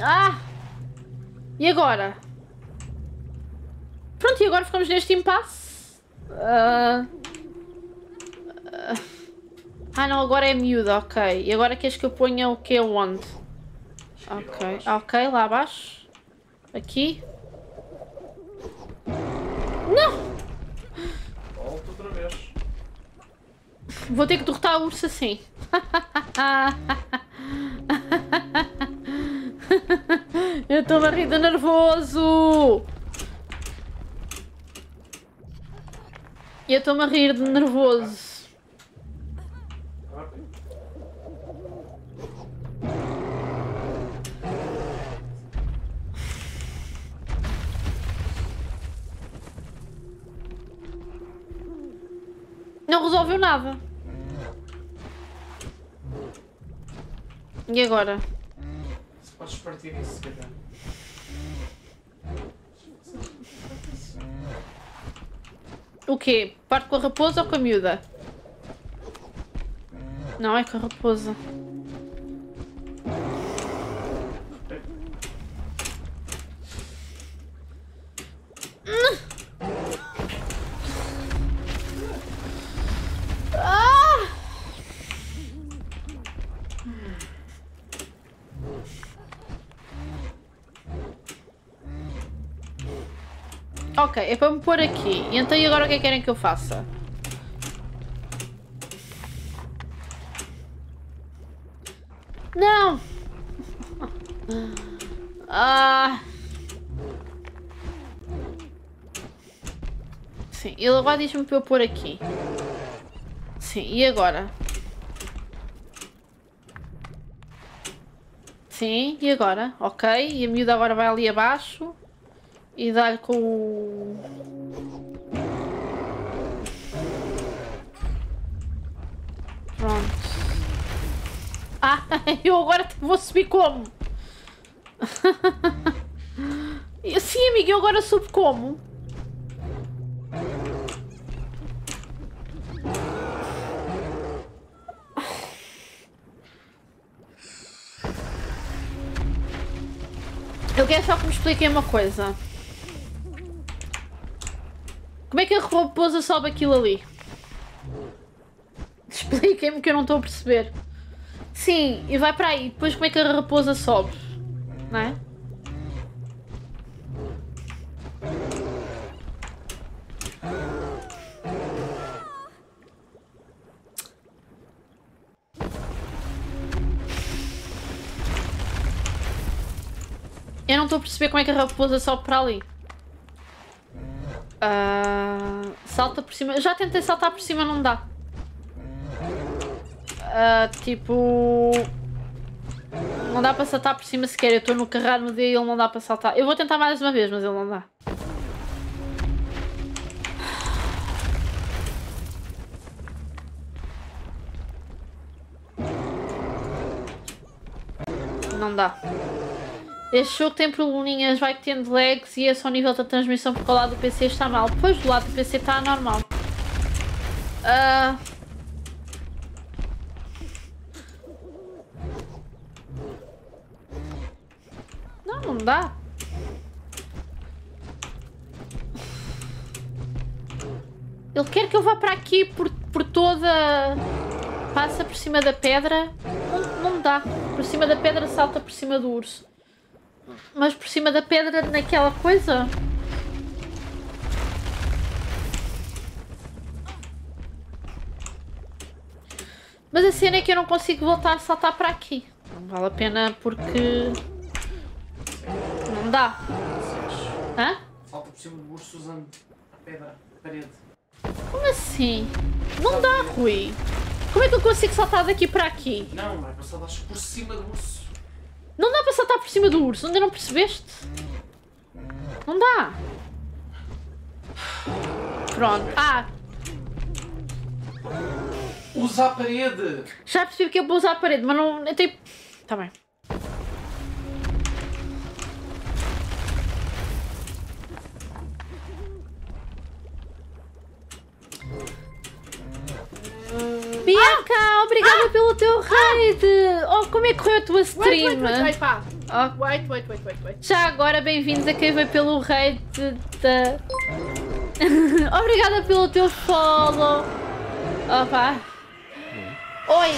Ah! E agora? Pronto, e agora ficamos neste impasse. Uh... Uh... Ah não, agora é miúda, ok. E agora queres que eu ponha o que onde? Ok, ok, lá abaixo. Aqui. Não! Volto outra vez. Vou ter que derrotar o urso assim. eu estou a rir nervoso! E eu estou-me a rir de nervoso. Não resolveu nada. E agora? Hum, se Podes partir isso, se calhar. O quê? Parto com a raposa ou com a miúda? Não, é com a raposa. Ah! Ok, é para me pôr aqui. E então e agora o que é que querem que eu faça? Não! Ah... Sim, ele agora diz-me para eu pôr aqui. Sim, e agora? Sim, e agora? Ok, e a miúda agora vai ali abaixo e dar com o... Pronto. Ah, eu agora vou subir como? Sim, amigo, eu agora subo como? Eu quero só que me expliquem uma coisa. Como é que a raposa sobe aquilo ali? Expliquem-me que eu não estou a perceber. Sim, e vai para aí. Depois como é que a raposa sobe? Não é? Eu não estou a perceber como é que a raposa sobe para ali. Uh, salta por cima. Eu já tentei saltar por cima, não dá. Uh, tipo... Não dá para saltar por cima sequer. Eu estou no carrar no dia e ele não dá para saltar. Eu vou tentar mais uma vez, mas ele não dá. Não dá. Este jogo tem probleminhas, vai tendo lags e é só o nível da transmissão porque o lado do PC está mal. Pois, do lado do PC está normal. Uh... Não, não dá. Ele quer que eu vá para aqui por, por toda... Passa por cima da pedra. Não, não dá. Por cima da pedra salta por cima do urso. Mas por cima da pedra naquela coisa? Mas a cena é que eu não consigo voltar a saltar para aqui. Não vale a pena porque... Não dá. Hã? Salta por cima do muro, usando A pedra, a parede. Como assim? Não dá, Rui. Como é que eu consigo saltar daqui para aqui? Não, mas é saltas por cima do urso. Não dá para saltar por cima do urso, ainda não percebeste? Não dá. Pronto. Ah! Usa a parede! Já percebi que eu é vou usar a parede, mas não. Eu tenho. Tá bem. Ah. Bianca, ah! obrigada ah! pelo teu ah! raid! Ah! Oh, como é que correu a tua stream? Wait, wait, wait, Oh. Wait, wait, wait, wait, wait. Já agora, bem-vindos a quem veio pelo raid da... obrigada pelo teu follow! Opa! Oi!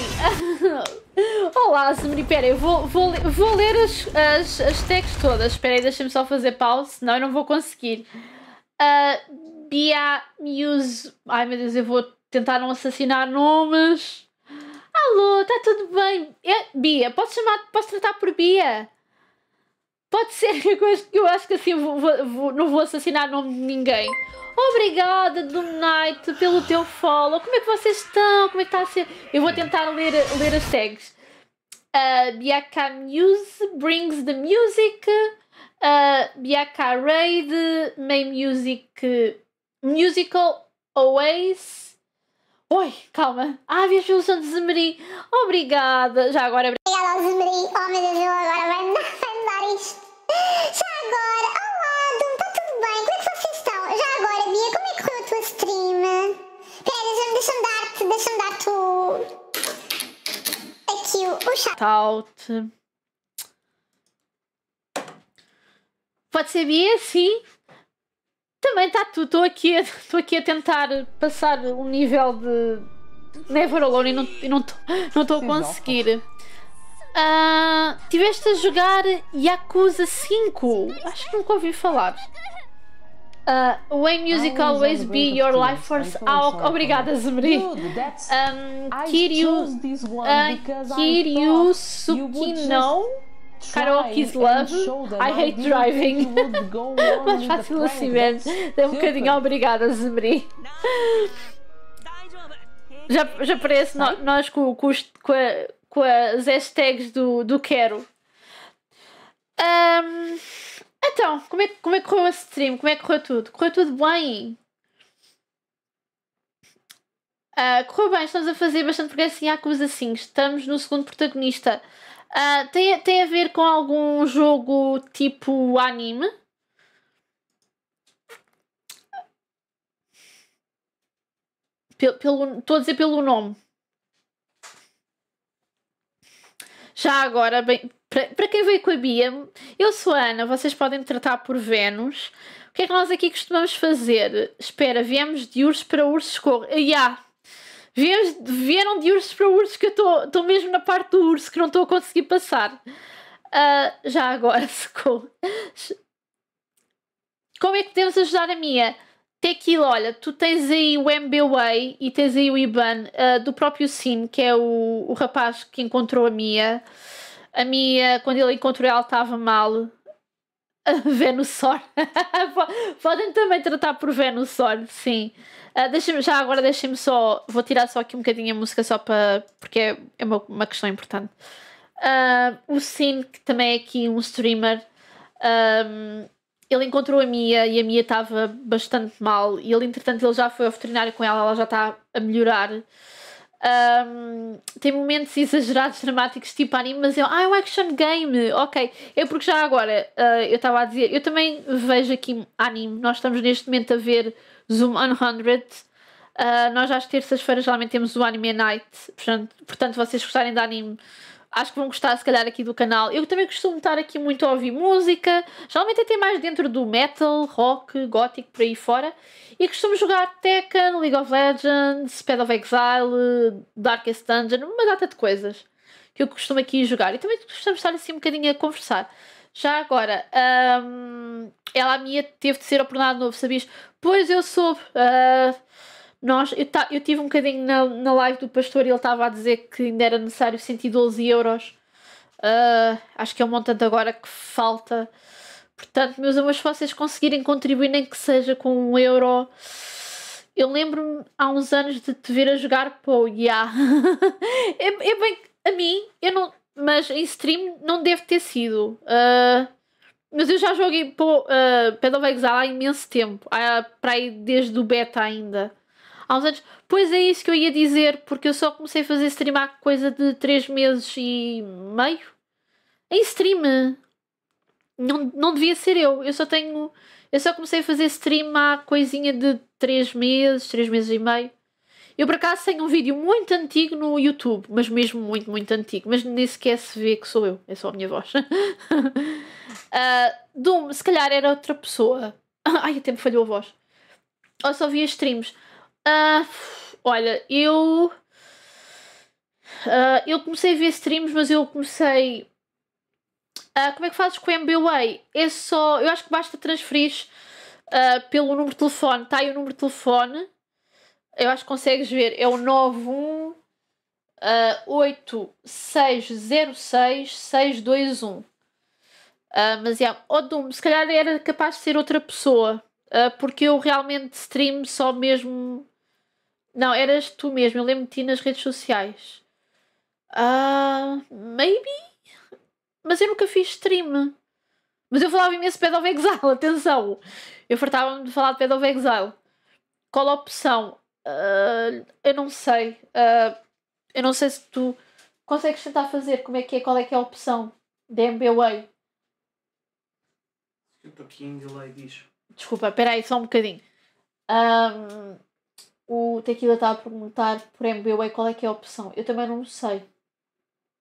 Olá, Semri. Espera, eu vou, vou, vou ler as, as, as tags todas. Espera aí, deixa-me só fazer pause, senão eu não vou conseguir. Uh, Bia Muse. Ai meu Deus, eu vou tentaram assassinar nomes. Alô, está tudo bem? É, Bia, posso chamar, posso tratar por Bia? Pode ser eu acho que assim vou, vou, não vou assassinar nome de ninguém. Obrigada, Doom Knight, pelo teu follow. Como é que vocês estão? Como é que está a ser? Eu vou tentar ler, ler as tags. Uh, Biaka Muse brings the music. Uh, Biaka Raid, May Music Musical Oasis. Oi, calma. Ah, vi a exposição Zemerim. Obrigada. Já agora. Obrigada ao Zemerim. Oh, meu Deus, ele agora vai me dar isto. Já agora. Olá, Dum, está tudo bem? Como é que vocês estão? Já agora, Bia, como é que correu a tua stream? Pera, deixa-me dar-te, deixa-me dar-te o. Aqui o, o chat. Taut. Pode ser Bia? Sim. Também está tudo. Estou aqui, estou aqui a tentar passar um nível de Never Alone e não estou não não a conseguir. Uh, tiveste a jogar Yakuza 5. Acho que nunca ouvi falar. Uh, ah, when ah, music I always be your life force. Ah, obrigada, Zemri. Um, Kiryu, uh, Kiryu Sukino. Karaoke's Love, I Hate Driving. Mas fácil assim mesmo. É um bocadinho obrigada, Zemri. Já, já parece nós com, com, os, com, a, com, as hashtags do, do Quero. Um, então, como é, como é que correu o stream? Como é que correu tudo? Correu tudo bem? Uh, correu bem, estamos a fazer bastante progresso em à assim, Estamos no segundo protagonista. Uh, tem, tem a ver com algum jogo tipo anime? Pelo, pelo, estou a dizer pelo nome. Já agora, bem, para quem veio com a Bia, eu sou a Ana, vocês podem me tratar por Vênus. O que é que nós aqui costumamos fazer? Espera, viemos de urso para urso escorro. Ah, yeah vieram de ursos para ursos, que eu estou mesmo na parte do urso que não estou a conseguir passar. Uh, já agora, socorro. Como é que podemos ajudar a minha? Tequila, olha, tu tens aí o MBWay e tens aí o IBAN uh, do próprio Sim, que é o, o rapaz que encontrou a Mia. A Mia, quando ele encontrou ela, estava mal. Venusaur. Podem também tratar por Venusaur, sim. Uh, já agora deixem-me só. Vou tirar só aqui um bocadinho a música só para. porque é, é uma, uma, questão importante. Uh, o Sin, que também é aqui um streamer, um, ele encontrou a Mia e a Mia estava bastante mal. E ele, entretanto, ele já foi ao veterinário com ela, ela já está a melhorar. Um, tem momentos exagerados, dramáticos, tipo anime, mas eu, ah, é um action game, ok. É porque já agora, uh, eu estava a dizer, eu também vejo aqui anime, nós estamos neste momento a ver Zoom 100. Uh, ah, nós às terças-feiras geralmente temos o Anime Night, portanto, portanto vocês gostarem de anime acho que vão gostar se calhar aqui do canal. Eu também costumo estar aqui muito a ouvir música, geralmente é até mais dentro do metal, rock, gótico, por aí fora. E costumo jogar Tekken, League of Legends, Path of Exile, Darkest Dungeon, uma data de coisas que eu costumo aqui jogar. E também costumo estar assim um bocadinho a conversar. Já agora, um, ela a minha teve de ser operada de novo, sabias? Pois eu soube. Uh, nós, eu, ta, eu tive um bocadinho na, na live do pastor e ele estava a dizer que ainda era necessário 112 euros. Uh, acho que é um montante agora que falta. Portanto, meus amores, se vocês conseguirem contribuir, nem que seja com um euro. Eu lembro-me há uns anos de te ver a jogar Pou, yeah. é, é bem. A mim, eu não. Mas em stream não deve ter sido. Uh, mas eu já joguei Pou, uh, Pedal Vegas há imenso tempo. Há, para aí desde o beta ainda há uns anos. Pois é isso que eu ia dizer, porque eu só comecei a fazer stream há coisa de 3 meses e meio. Em stream. Não, não devia ser eu. Eu só tenho. Eu só comecei a fazer stream há coisinha de 3 meses, 3 meses e meio. Eu por acaso tenho um vídeo muito antigo no YouTube, mas mesmo muito, muito antigo, mas nem sequer se vê que sou eu, é só a minha voz. uh, Doom, se calhar era outra pessoa. Ai, o tempo falhou a voz. Ou só via streams. Uh, olha, eu. Uh, eu comecei a ver streams, mas eu comecei. Uh, como é que fazes com o MBWay? É só. Eu acho que basta transferir pelo número de telefone. Está aí o número de telefone. Eu acho que consegues ver. É o 918606621. 8606 mas é. Yeah. Oh, Doom, se calhar era capaz de ser outra pessoa. porque eu realmente stream só mesmo não, eras tu mesmo. Eu lembro de ti nas redes sociais. Ah, uh, maybe? Mas eu nunca fiz stream. Mas eu falava imenso Pedal of Exile, atenção. Eu fartava-me de falar de Pedal of Exile. Qual a opção? Uh, eu não sei. Uh, eu não sei se tu consegues tentar fazer. Como é que é? Qual é que é a opção de MBWay? Desculpa, aqui em delay diz. Desculpa, espera aí só um bocadinho. Um, ah, o Tequila está a perguntar por MBWay qual é que é a opção. Eu também não sei.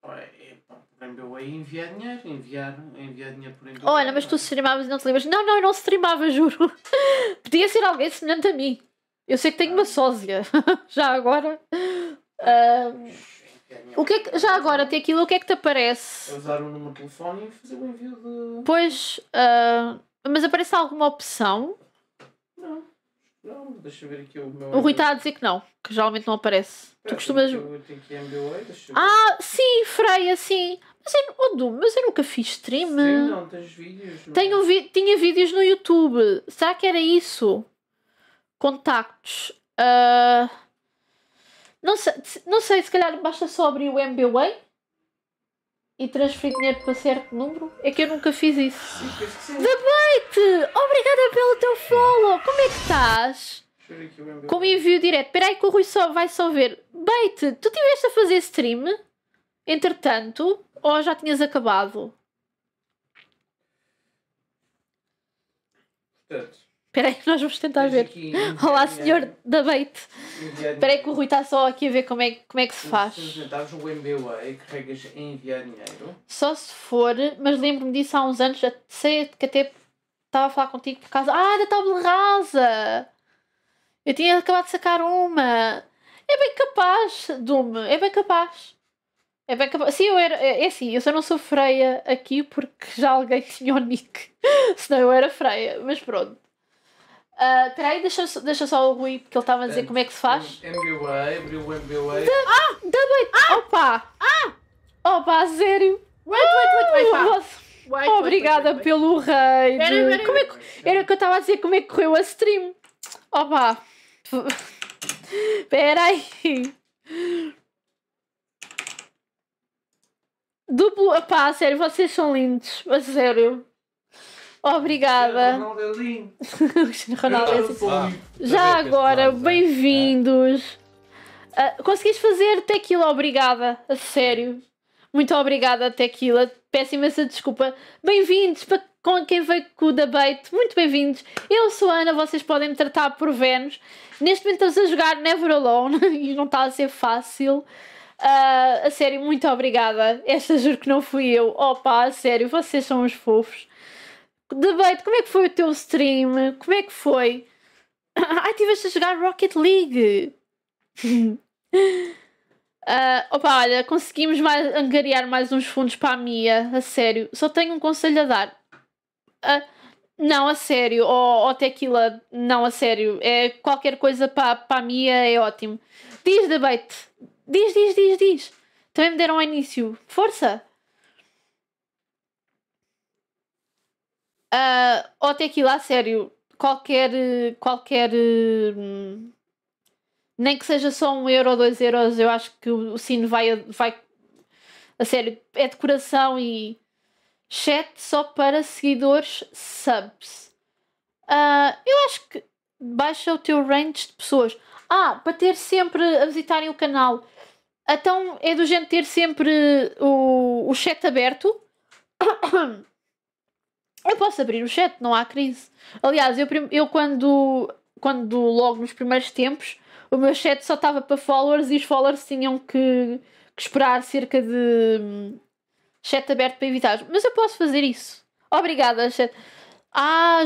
É, por MBWay é enviar dinheiro, enviar, enviar dinheiro por MBWay. Olha, mas tu é? streamavas e não te lembras. Não, não, eu não streamava, juro. Podia ser alguém semelhante a mim. Eu sei que tenho uma ah. sósia. Já agora. Um... Ah, ah, o que, é que já agora, tequila aquilo, o que é que te aparece? usar o número de telefone e fazer o envio de. Pois, uh, mas aparece alguma opção? Não. Não, deixa eu ver aqui o meu. O Rui está a dizer que não, que geralmente não aparece. Pera, tu costumas. Eu tenho que MBA, deixa eu Ah, sim, Freia, sim. Mas eu, oh, du, mas eu nunca fiz stream. Sim, não, tens vídeos. Mas... Tenho é? vi... Tinha vídeos no YouTube. Será que era isso? Contactos. Uh... Não, sei, não sei, se calhar basta só abrir o MBWay e transferir dinheiro para certo número? É que eu nunca fiz isso. Debate! Obrigada pelo teu follow! Como é que estás? o envio direto. Espera aí que o Rui só vai só ver. Bait, tu tiveste a fazer stream? Entretanto? Ou já tinhas acabado? Portanto, Espera aí, nós vamos tentar Tens ver. Aqui, Olá, senhor da Bait. Espera aí que o Rui está só aqui a ver como é, como é que se faz. Se apresentares o MBA e carregas em enviar dinheiro. Só se for, mas lembro-me disso há uns anos, sei que até estava a falar contigo por causa. Ah, da tabela rasa! Eu tinha acabado de sacar uma. É bem capaz, Dume, é bem capaz. É bem capaz. Sim, eu era. É, é assim, eu só não sou freia aqui porque já alguém tinha o nick. Senão eu era freia, mas pronto. Uh, ah, peraí, deixa, deixa só o Rui, porque ele estava a dizer como é que se faz. Um, abriu o MBWay. Ah! W ah! Opa! Ah! Opa, sério! Wait, wait, wait, wait, wait. Wait, Obrigada wait, wait, pelo rei é Era, era, é que, eu estava a dizer, como é que correu a stream. Opa! peraí! Duplo. Opá, sério, vocês são lindos. A sério. Obrigada. Cristiano Ronaldo. é Já agora, né? bem-vindos. Uh, conseguiste fazer tequila, obrigada. A sério. Muito obrigada, tequila. Peço imensa desculpa. Bem-vindos para com quem veio com o debate. Muito bem-vindos. Eu sou a Ana, vocês podem me tratar por Vênus. Neste momento estamos a jogar Never Alone e não está a ser fácil. Uh, a sério, muito obrigada. Esta juro que não fui eu. Opa, a sério, vocês são uns fofos. Debate, como é que foi o teu stream? Como é que foi? Ai, tiveste a jogar Rocket League! Uh, opa, olha, conseguimos mais, angariar mais uns fundos para a Mia, a sério. Só tenho um conselho a dar. Uh, não, a sério. Ou oh, oh, tequila, não, a sério. É, qualquer coisa para, para a Mia é ótimo. Diz, debate. Diz, diz, diz, diz. Também me deram ao início. Força! Uh, ou aqui lá sério, qualquer. qualquer hum, nem que seja só um euro ou dois euros, eu acho que o, o sino vai, vai. A sério, é decoração e. Chat só para seguidores subs. Uh, eu acho que baixa o teu range de pessoas. Ah, para ter sempre a visitarem o canal. Então é do gente ter sempre o, o chat aberto. Eu posso abrir o chat, não há crise. Aliás, eu, eu quando, quando logo nos primeiros tempos, o meu chat só estava para followers e os followers tinham que, que esperar cerca de hum, chat aberto para evitar. Mas eu posso fazer isso. Obrigada, chat. Ah,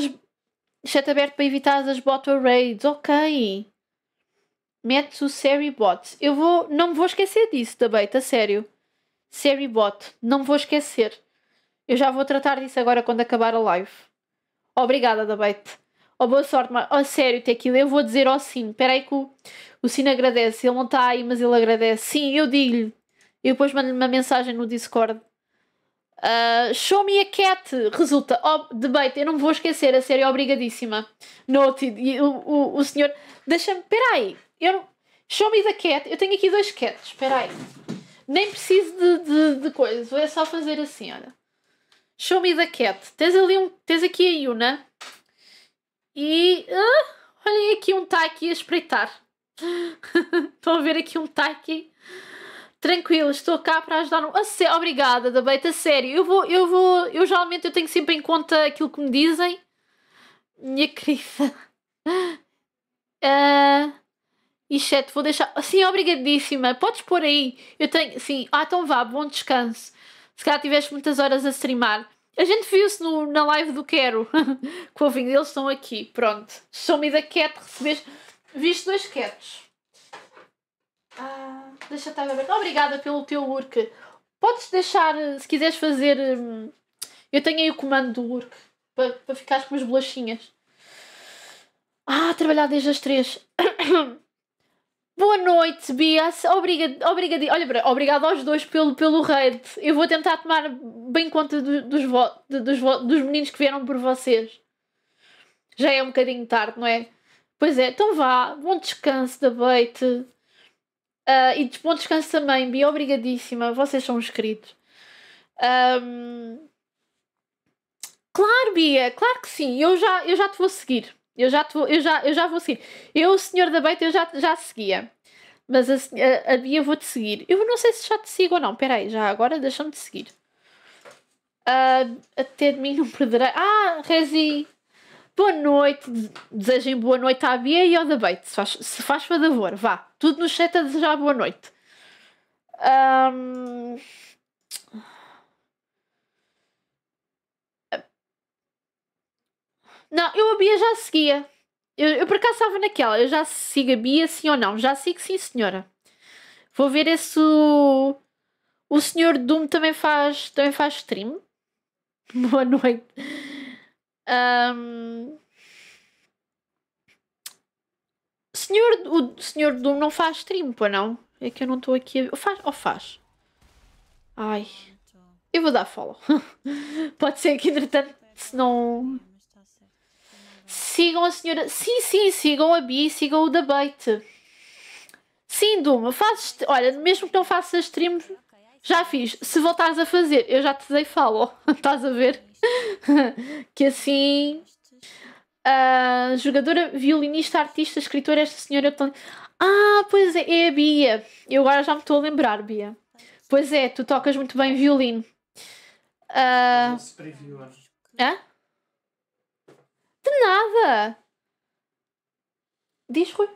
chat aberto para evitar as bot raids. Ok. Mete o Seri Bot. Eu vou, não me vou esquecer disso da beta, tá sério. Seri Bot, não me vou esquecer. Eu já vou tratar disso agora quando acabar a live. Obrigada, Dabate. Oh, boa sorte, mas... Oh, sério, Tequila, eu vou dizer ao oh, Sino. Espera aí que o, Sino agradece. Ele não está aí, mas ele agradece. Sim, eu digo-lhe. Eu depois mando-lhe uma mensagem no Discord. Uh, show me a cat. Resulta. Oh, debate, eu não me vou esquecer. A sério, obrigadíssima. Noted. E o, o, o senhor... Deixa-me... Espera aí. Eu Show me the cat. Eu tenho aqui dois cats. Espera aí. Nem preciso de, de, de coisas. Vou é só fazer assim, olha. Show me the cat. Tens ali um. Tens aqui a Yuna. E. Ah, olhem aqui um Taiki a espreitar. Estão a ver aqui um Taiki. Tranquilo, estou cá para ajudar. no Ah, Obrigada, da Beita, sério. Eu vou, eu vou. Eu geralmente eu tenho sempre em conta aquilo que me dizem. Minha querida. Uh... E chat, vou deixar. Sim, obrigadíssima. Podes pôr aí. Eu tenho. Sim. Ah, então vá, bom descanso se calhar tiveste muitas horas a streamar. A gente viu-se na live do Quero, com o vinho deles estão aqui, pronto. Show-me da cat, recebeste, viste dois quietos. Ah, deixa estar aberto. Obrigada pelo teu work. Podes deixar, se quiseres fazer. Hum, eu tenho aí o comando do work para, para ficares com as bolachinhas. Ah, trabalhar desde as três. Boa noite, Bias. Obrigado, obrigado, olha, obrigado aos dois pelo, pelo raid. Eu vou tentar tomar bem conta do, dos, vo, dos, dos meninos que vieram por vocês. Já é um bocadinho tarde, não é? Pois é, então vá. Bom descanso da Beite. Uh, ah, e bom descanso também, Bia. Obrigadíssima. Vocês são inscritos. Um... Claro, Bia. Claro que sim. Eu já, eu já te vou seguir. Eu já, eu já, eu já vou seguir. Eu, o senhor da Beita, eu já, já seguia. Mas a, a, a Bia vou-te seguir. Eu não sei se já te sigo ou não. Espera aí, já agora deixa-me seguir. Uh, até de mim não perderei. Ah, Rezi! Boa noite. Desejem boa noite à Bia e ao da beita. Se faz, se faz favor, vá. Tudo no chat a desejar boa noite. Um... Não, eu a Bia já seguia. Eu, eu por acaso estava naquela. Eu já sigo a Bia, sim ou não? Já sigo, sim, senhora. Vou ver esse. O, senhor Doom também faz, também faz stream. Boa noite. Um... Senhor, o senhor Doom não faz stream, pô, não? É que eu não estou aqui a... Faz, ou faz? Ai. Eu vou dar follow. Pode ser que, entretanto, se não... Sigam a senhora. Sim, sim, sigam a e sigam o debate. Sim, Duma, fazes. Olha, mesmo que não faças streams, já fiz. Se voltares a fazer, eu já te dei follow. Estás a ver? que assim. Uh, jogadora, violinista, artista, escritora, esta senhora. Ah, pois é, é a Bia. Eu agora já me estou a lembrar, Bia. Pois é, tu tocas muito bem violino. Uh... Hã? De nada! Diz, Rui.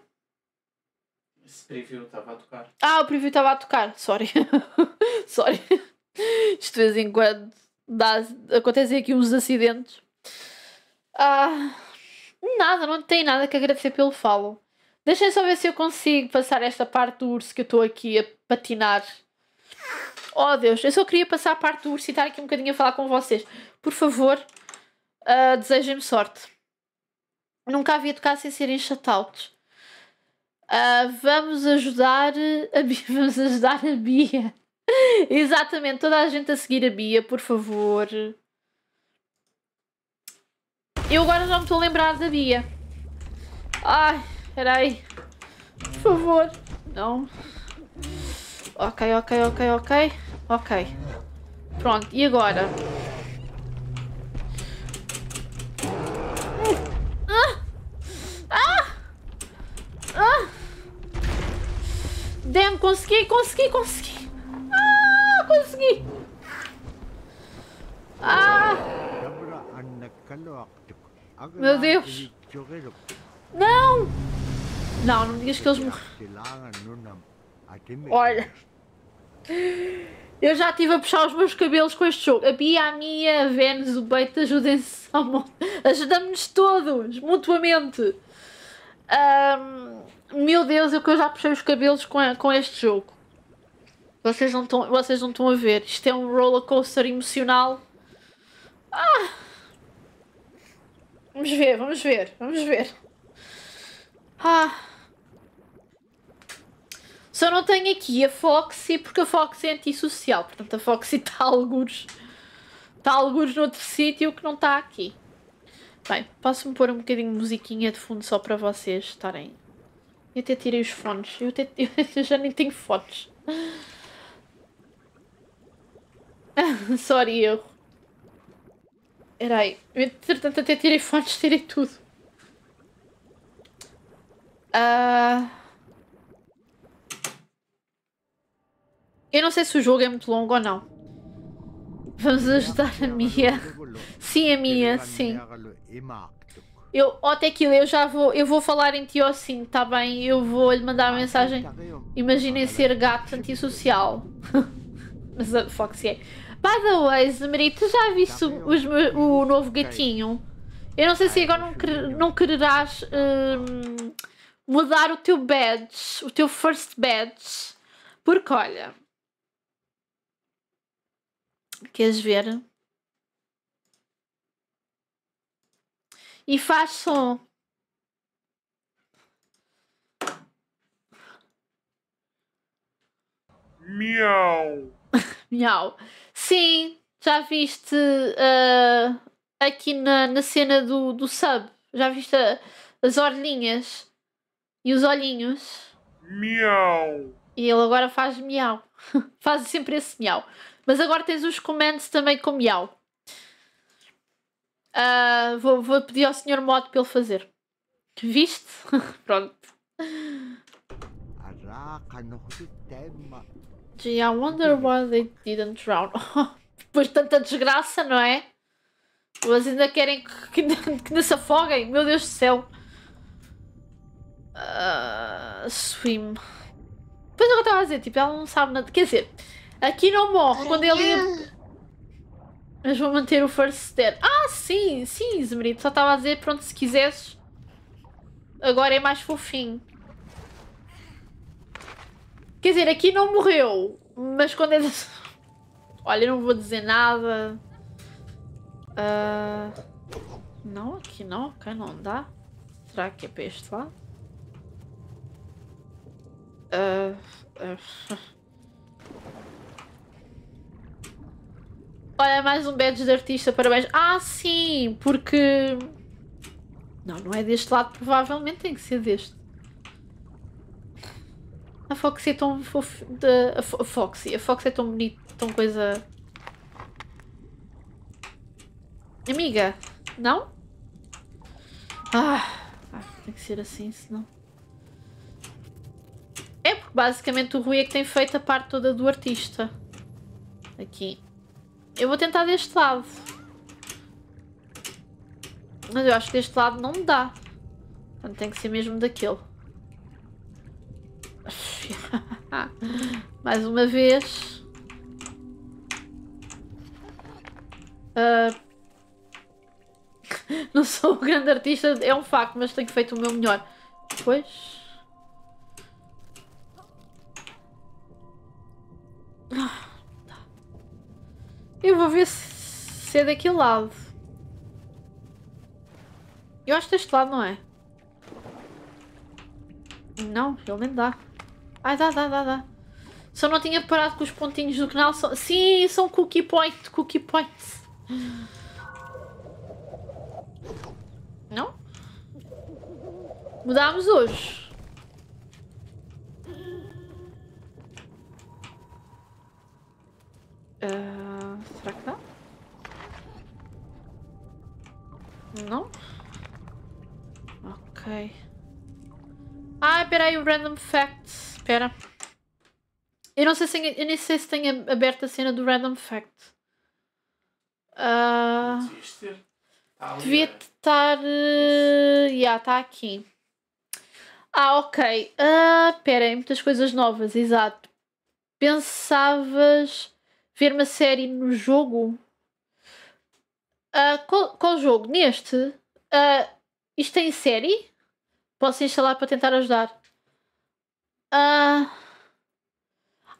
Esse preview estava a tocar. Ah, o preview estava a tocar. Sorry. Sorry. Isto de vez em quando dá, acontecem aqui uns acidentes. Ah, nada, não tem nada que agradecer pelo falo. Deixem só ver se eu consigo passar esta parte do urso que eu estou aqui a patinar. Oh Deus, eu só queria passar a parte do urso e estar aqui um bocadinho a falar com vocês. Por favor, uh, desejem-me sorte. Nunca havia tocado sem serem chatautos. Uh, ah, vamos ajudar a Bia. Vamos ajudar a Bia. Exatamente, toda a gente a seguir a Bia, por favor. Eu agora já me estou a lembrar da Bia. Ai, peraí. Por favor. Não. Ok, ok, ok, ok. Ok. Pronto, e agora? consegui, consegui, consegui. Ah, consegui. Ah. Meu Deus. Não. Não, não me digas que eles morreram. Olha. Eu já estive a puxar os meus cabelos com este jogo. A Bia, a Mia, a Vênus, o Beito, ajudem-se. Ajudamos-nos todos, mutuamente. Um, meu Deus, eu é que eu já puxei os cabelos com, com este jogo. Vocês não estão, vocês não estão a ver. Isto é um roller coaster emocional. Ah! Vamos ver, vamos ver, vamos ver. Ah! Só não tenho aqui a Foxy porque a Foxy é antissocial. Portanto, a Foxy está alguns. Está alguns noutro sítio que não está aqui. Bem, posso-me pôr um bocadinho de musiquinha de fundo só para vocês estarem eu até tirei os fones. Eu, até, eu já nem tenho fotos Sorry, erro. Era aí. Eu, entretanto, até tirei fones, tirei tudo. Ah. Eu não sei se o jogo é muito longo ou não. Vamos ajudar a Mia. É sim, a Mia, sim. Eu, ó oh, Tequila, eu já vou, eu vou falar em ti sim, tá bem? Eu vou lhe mandar uma ah, mensagem. Tá, tá, Imaginem ser gato antissocial. Mas a uh, Foxy é. By the way, Zemri, tu já viste o novo gatinho? Eu não sei se ah, agora não, quer, não quererás mudar o teu badge, o teu first badge. Porque olha. Queres ver? e faz som. Miau. Miau. Sim, já viste uh, aqui na, na cena do, do sub. Já viste a, as orelhinhas e os olhinhos. Miau. E ele agora faz miau. faz sempre esse miau. Mas agora tens os comandos também com miau. Uh, vou, vou, pedir ao Sr. Modo para ele fazer. Viste? Pronto. Gee, I wonder why they didn't drown. Depois de tanta desgraça, não é? Mas ainda querem que, que, que não se afoguem. Meu Deus do céu. Uh, swim. Pois é eu estava a dizer, tipo, ela não sabe nada. Quer dizer, aqui não morre. Quando ele ia é. Mas vou manter o first dead. Ah, sim, sim, Zmerito. Só estava a dizer, pronto, se quisesse. Agora é mais fofinho. Quer dizer, aqui não morreu. Mas quando é... Olha, não vou dizer nada. Uh... Não, aqui não. Ok, não dá. Será que é para este lado? Uh... Uh... Olha, é mais um badge de artista, parabéns. Ah, sim, porque. Não, não é deste lado, provavelmente tem que ser deste. A Foxy é tão fofa... A, a Foxy, a Foxy é tão bonita, tão coisa. Amiga, não? Ah, ah, tem que ser assim, senão. É porque basicamente o Rui é que tem feito a parte toda do artista. Aqui. Eu vou tentar deste lado. Mas eu acho que deste lado não me dá. Portanto, tem que ser mesmo daquele. Mais uma vez. Uh, não sou um grande artista, é um facto, mas tenho feito o meu melhor. Pois. Ah. Eu vou ver se é daquele lado. Eu acho que deste lado, não é? Não, ele nem dá. Ai, dá, dá, dá, dá. Só não tinha parado com os pontinhos do canal. Sim, são cookie point, cookie points. Não? Mudámos hoje. Eh, será que dá? Não? Ok. Ah, peraí, o Random Facts. Espera. Eu não sei se eu nem sei se tenho aberto a cena do Random Fact. Uh, devia estar... Uh, eh, Já, yeah, está aqui. Ah, ok. Uh, ah, pera, muitas coisas novas, exato. Pensavas ver uma série no jogo. Uh, qual, qual jogo? Neste? Uh, isto tem é série? Posso instalar para tentar ajudar. Uh...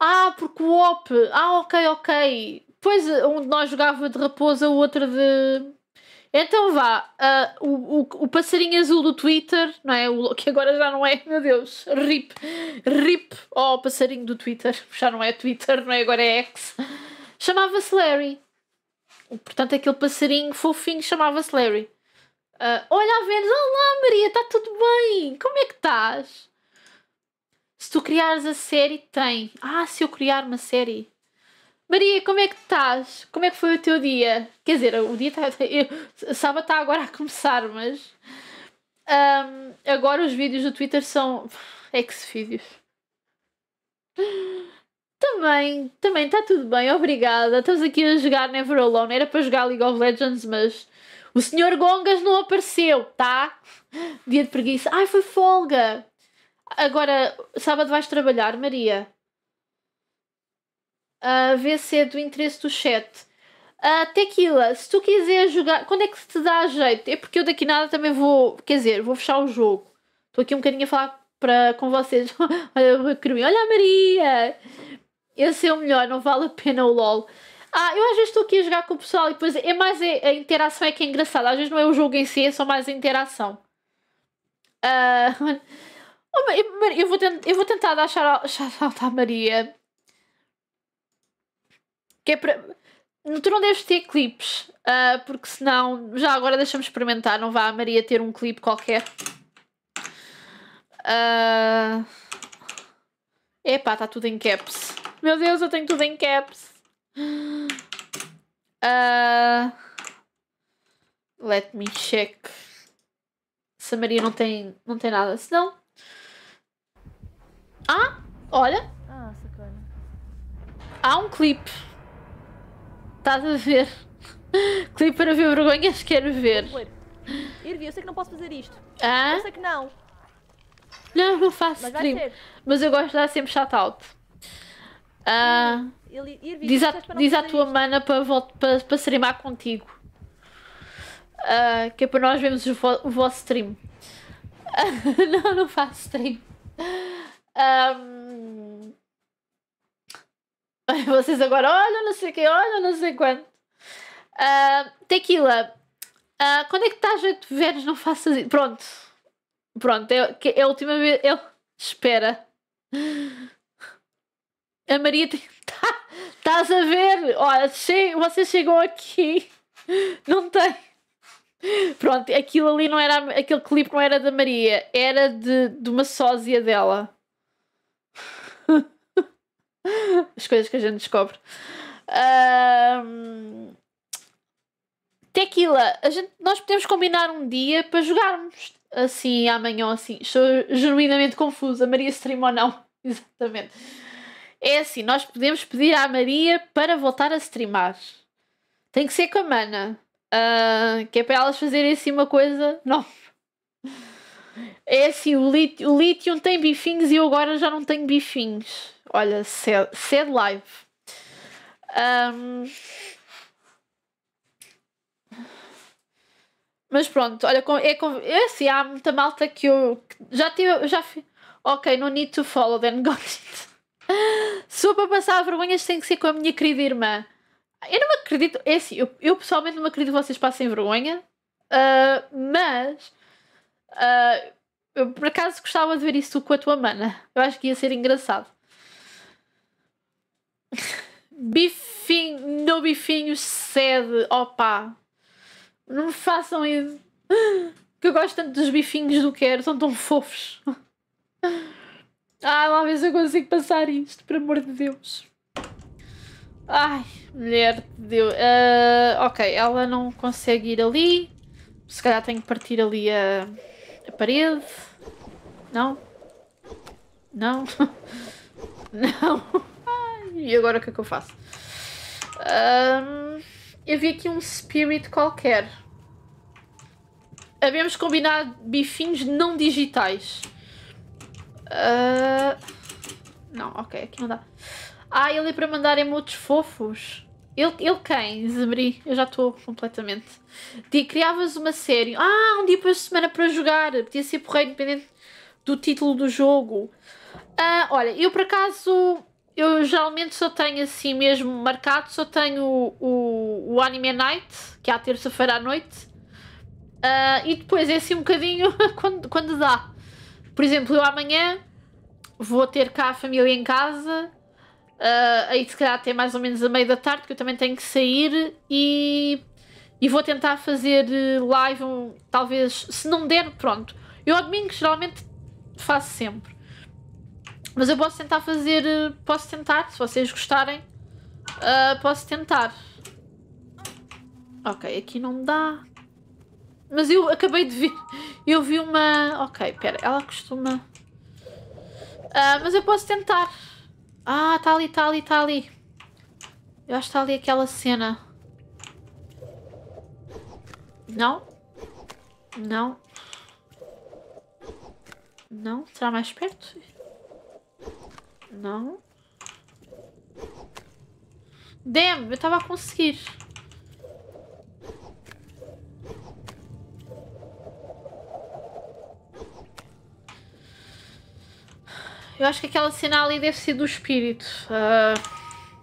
Ah, porque o OP. Ah, ok, ok. Pois um de nós jogava de raposa, o outro de. Então vá, uh, o, o, o, passarinho azul do Twitter, não é? O, que agora já não é, meu Deus, rip, rip, oh, passarinho do Twitter, já não é Twitter, não é? Agora é X chamava-se Larry. Portanto, aquele passarinho fofinho chamava-se Larry. Uh, olha a Vênus, olá Maria, está tudo bem? Como é que estás? Se tu criares a série, tem. Ah, se eu criar uma série. Maria, como é que estás? Como é que foi o teu dia? Quer dizer, o dia está. Sábado está agora a começar, mas. Um, agora os vídeos do Twitter são. É Ex-vídeos. Também, também está tudo bem, obrigada. Estamos aqui a jogar Never Alone. Era para jogar League of Legends, mas o senhor Gongas não apareceu, tá? Dia de preguiça. Ai, foi folga. Agora, sábado vais trabalhar, Maria? Uh, vê se é do interesse do chat. Uh, tequila, se tu quiser jogar, quando é que te dá jeito? É porque eu daqui nada também vou, quer dizer, vou fechar o jogo. Estou aqui um bocadinho a falar pra, com vocês. olha o Rui Olha Maria! Esse é o melhor, não vale a pena o LOL. Ah, eu às vezes estou aqui a jogar com o pessoal e depois é mais a, interação é que é engraçada. Às vezes não é o jogo em si, é só mais a interação. Uh, eu, vou tentar, eu vou tentar dar shout à Maria. Que é para. Tu não deves ter clipes, uh, porque senão. Já agora deixa-me experimentar, não vá a Maria ter um clipe qualquer. Uh, epá, está tudo em caps. Meu Deus, eu tenho tudo em caps. Uh, let me check. Se a Maria não tem, não tem nada. Se não... Ah, olha. Ah, sacana. Há um clipe. Estás a ver? clipe para ver vergonhas, quero ver. Irvi, eu sei que não posso fazer isto. Ah? Eu sei que não. Não, não faço Mas stream. Mas eu gosto de dar sempre shout-out. Ah, ele, ele, ele diz, a, diz à tua isto. mana para, para, para streamar contigo. Uh, que é para nós vermos o, vo, o vosso stream. Uh, não, não faço stream. Um, vocês agora, olha, não sei o que, olha, não sei quanto. Uh, tequila, uh, quando é que estás a ver? Não faças isso. Pronto. Pronto, é, é a última vez. Eu, é espera a Maria tem. Tá, estás a ver? Olha, che... você chegou aqui. Não tem. Pronto, aquilo ali não era. Aquele clipe não era da Maria, era de, de uma sósia dela. As coisas que a gente descobre. Um... Tequila, a gente, nós podemos combinar um dia para jogarmos assim amanhã assim. Estou genuinamente confusa. Maria stream ou não? Exatamente. É assim, nós podemos pedir à Maria para voltar a streamar. Tem que ser com a Mana. Uh, que é para elas fazerem assim uma coisa Não. É assim, o, o Lithium tem bifinhos e eu agora já não tenho bifinhos. Olha, sad, sad live. Um... Mas pronto, olha, é, é assim, há muita malta que eu já tive. Já fi... Ok, no need to follow, then got it. Sou para passar vergonhas tem que ser com a minha querida irmã. Eu não acredito, é assim, eu, eu pessoalmente não acredito que vocês passem vergonha, uh, mas uh, eu por acaso gostava de ver isso com a tua mana. Eu acho que ia ser engraçado. Bifinho, no bifinho sede, Opa, não me façam isso. Que eu gosto tanto dos bifinhos do que é, era, são tão fofos. Ah, uma vez eu consigo passar isto, por amor de Deus. Ai, mulher de Deus. Uh, ok, ela não consegue ir ali. Se calhar tenho que partir ali a, a parede. Não? Não? não? Ai, e agora o que é que eu faço? Um, eu vi aqui um spirit qualquer. Havíamos combinado bifinhos não digitais. Ah, não, ok, aqui não dá. Ah, ele é para mandar emotes fofos. Ele, ele quem, Zebri? Eu já estou completamente. Ti, criavas uma série. Ah, um dia por semana para jogar. Podia ser porreiro, dependente do título do jogo. Ah, olha, eu por acaso. Eu geralmente só tenho assim mesmo marcado, só tenho o, o, o Anime Night, que é à terça-feira à noite. Ah, e depois é assim um bocadinho quando, quando dá. Por exemplo, eu amanhã vou ter cá a família em casa, uh, aí se calhar até mais ou menos a meia da tarde, que eu também tenho que sair e, e vou tentar fazer eh, live, um, talvez, se não der, pronto. Eu ao domingo geralmente faço sempre. Mas eu posso tentar fazer, eh, posso tentar, se vocês gostarem, uh, posso tentar. Ok, aqui não dá, mas eu acabei de ver. Eu vi uma. Ok, pera, ela costuma. Ah, mas eu posso tentar. Ah, está ali, está ali, está ali. Eu acho que está ali aquela cena. Não? Não. Não? Será mais perto? Não. Damn, eu estava a conseguir. Eu acho que aquela cena ali deve ser do espírito. Uh...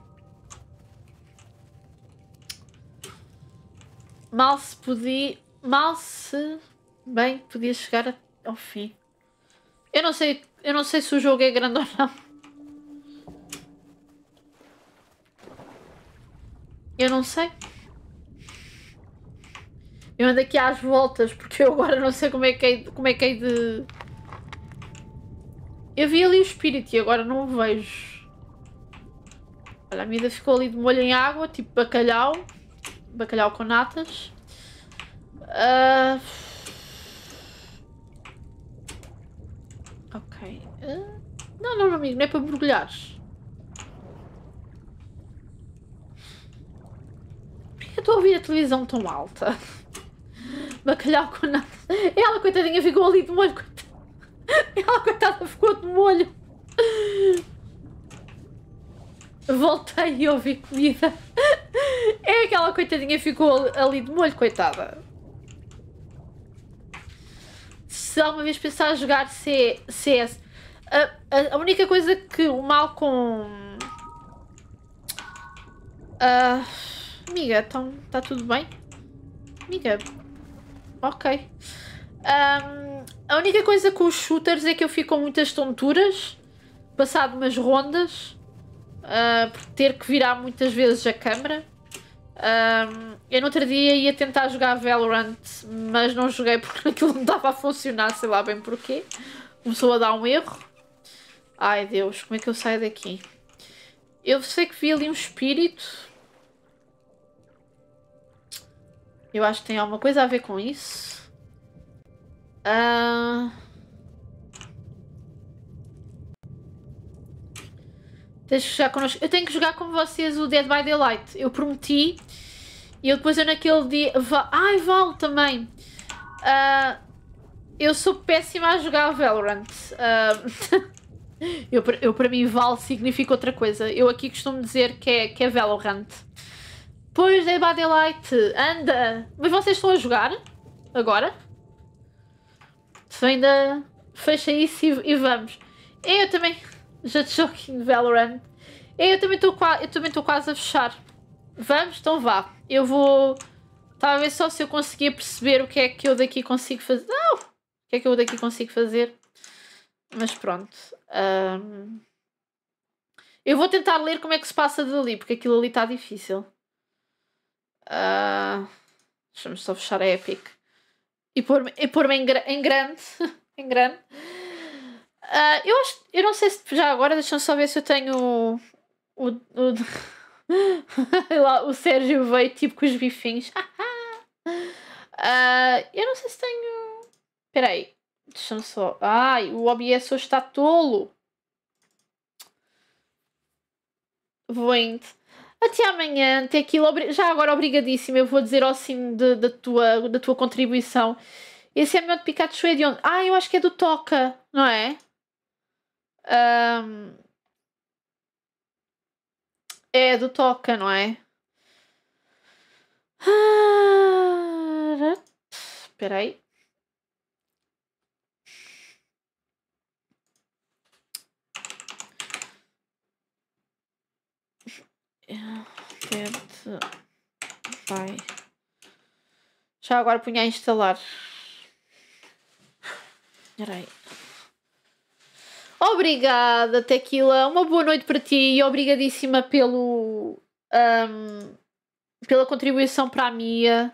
Mal se podia... Mal se... Bem, podia chegar ao fim. Eu não sei... Eu não sei se o jogo é grande ou não. Eu não sei. Eu ando aqui às voltas porque eu agora não sei como é que é, como é, que é de... Eu vi ali o espírito e agora não o vejo. Olha, a vida ficou ali de molho em água, tipo bacalhau. Bacalhau com natas. Uh... Ok. Uh... Não, não, amigo, não é para mergulhares. Porquê que eu estou a ouvir a televisão tão alta? Bacalhau com natas. Ela, coitadinha, ficou ali de molho, coitadinha. Ela, coitada, ficou de molho. Voltei e ouvi comida. É aquela coitadinha ficou ali de molho, coitada. Se alguma vez pensar a jogar C CS, a, a, a, única coisa que o mal com. Uh, ah, amiga, então está tudo bem? Amiga, ok. Um, a única coisa com os shooters é que eu fico com muitas tonturas, passado umas rondas, uh, por ter que virar muitas vezes a câmera. Um, ah, eu no outro dia ia tentar jogar Valorant, mas não joguei porque aquilo não estava a funcionar, sei lá bem porquê. Começou a dar um erro. Ai Deus, como é que eu saio daqui? Eu sei que vi ali um espírito. Eu acho que tem alguma coisa a ver com isso. Uh... jogar connosco. Eu tenho que jogar com vocês o Dead by Daylight. Eu prometi. E eu depois eu naquele dia. Ai, Val também. Uh... Eu sou péssima a jogar Valorant. Uh... eu, eu, para mim, Val significa outra coisa. Eu aqui costumo dizer que é, que é Valorant. Pois, Dead by Daylight, anda! Mas vocês estão a jogar? Agora? ainda fecha isso e, e vamos. Eu também, já de joguinho Valorant. Eu também estou quase, a fechar. Vamos, então vá. Eu vou. talvez só se eu conseguia perceber o que é que eu daqui consigo fazer. Não! O que é que eu daqui consigo fazer? Mas pronto. Um... Eu vou tentar ler como é que se passa dali, porque aquilo ali está difícil. Uh... Deixa-me só fechar a Epic e pôr-me pôr em, em grande. em grande. Uh, eu acho. Eu não sei se já agora, deixam só ver se eu tenho o. o, o, o Sérgio veio tipo com os bifinhos. uh, eu não sei se tenho. Espera aí. deixa só. Ai, o OBS hoje está tolo. Vou indo. Até amanhã, até aquilo. Já agora, obrigadíssima. Eu vou dizer ao sim da, tua, da tua contribuição. Esse é meu de Pikachu é de onde? Ah, eu acho que é do Toca, não é? Um... É do Toca, não é? Ah, espera aí. Get vai. Já agora punha a instalar. Peraí. Obrigada, Tequila. Uma boa noite para ti e obrigadíssima pelo. Um, pela contribuição para a Mia.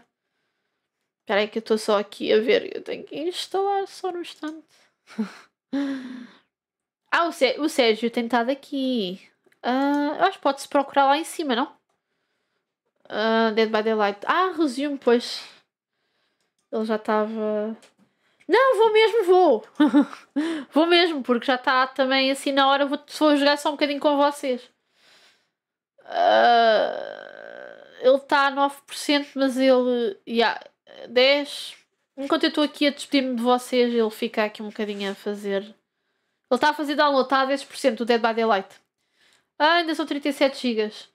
Espera aí que eu estou só aqui a ver. Eu tenho que instalar só no instante. ah, o, Sé o Sérgio tem estado aqui. Uh, eu acho que pode-se procurar lá em cima, não? Uh, Dead by Daylight. Ah, resume, pois. Ele já estava. Não, vou mesmo, vou! vou mesmo, porque já está também assim na hora. Vou, vou jogar só um bocadinho com vocês. Uh, ele está a 9%, mas ele. Yeah, 10. Enquanto eu estou aqui a despedir-me de vocês, ele fica aqui um bocadinho a fazer. Ele está a fazer download, está a 10% do Dead by Daylight. Ah, ainda são 37 gigas.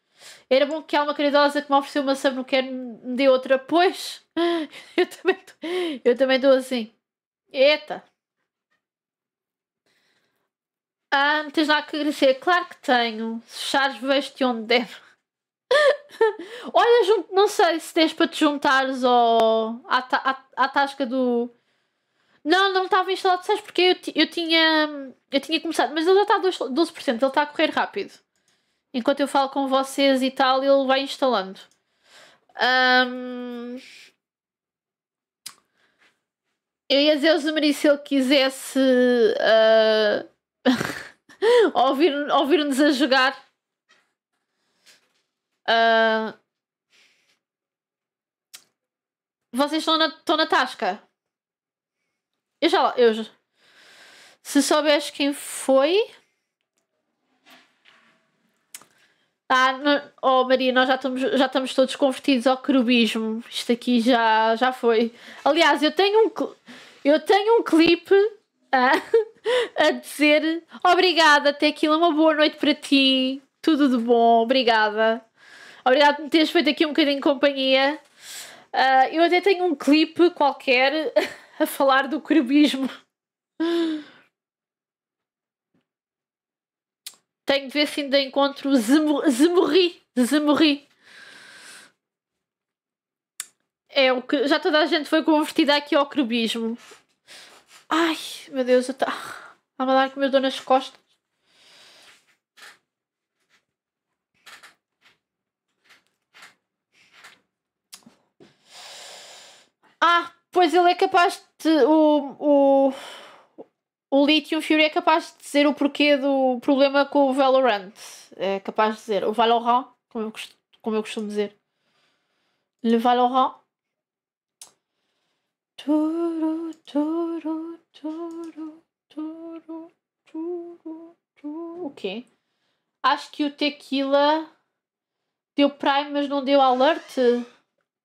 Era bom que há uma caridosa que me ofereceu uma sub, não quer me dê outra. Pois, eu também, tô, eu também dou assim. Eita. Ah, não tens nada que agradecer. Claro que tenho. Se fechares, vejo-te onde devo. Olha, junto, não sei se tens para te juntares ao, à, ta, à, à tasca do... Não, não estava instalado, sabes? Porque eu, eu, tinha, eu tinha começado... Mas ele já está a 12%, ele está a correr rápido enquanto eu falo com vocês e tal, ele vai instalando. Um... Eu ia dizer o Zumarim se ele quisesse uh... ouvir-nos ouvir a jogar. Uh... Vocês estão na, estão na tasca? Eu já. Eu já... Se souberes quem foi. Ah, oh Maria, nós já estamos, já estamos todos convertidos ao querubismo. Isto aqui já, já foi. Aliás, eu tenho um, eu tenho um clipe a, a dizer obrigada, até aquilo, uma boa noite para ti, tudo de bom, obrigada. Obrigada por me teres feito aqui um bocadinho de companhia. Uh, eu até tenho um clipe qualquer a falar do querubismo. Tenho de ver se ainda encontro Zemorri. Zemorri. É o que. Já toda a gente foi convertida aqui ao crubismo. Ai, meu Deus, eu ah, Está-me a dar com o meu dor nas costas. Ah, pois ele é capaz de. O, o, o Lithium Fury é capaz de dizer o porquê do problema com o Valorant. É capaz de dizer. O Valorant, como eu costumo, como eu costumo dizer. Le Valorant. Turu, turu, turu, turu, turu, turu. O quê? Acho que o Tequila deu Prime, mas não deu alert.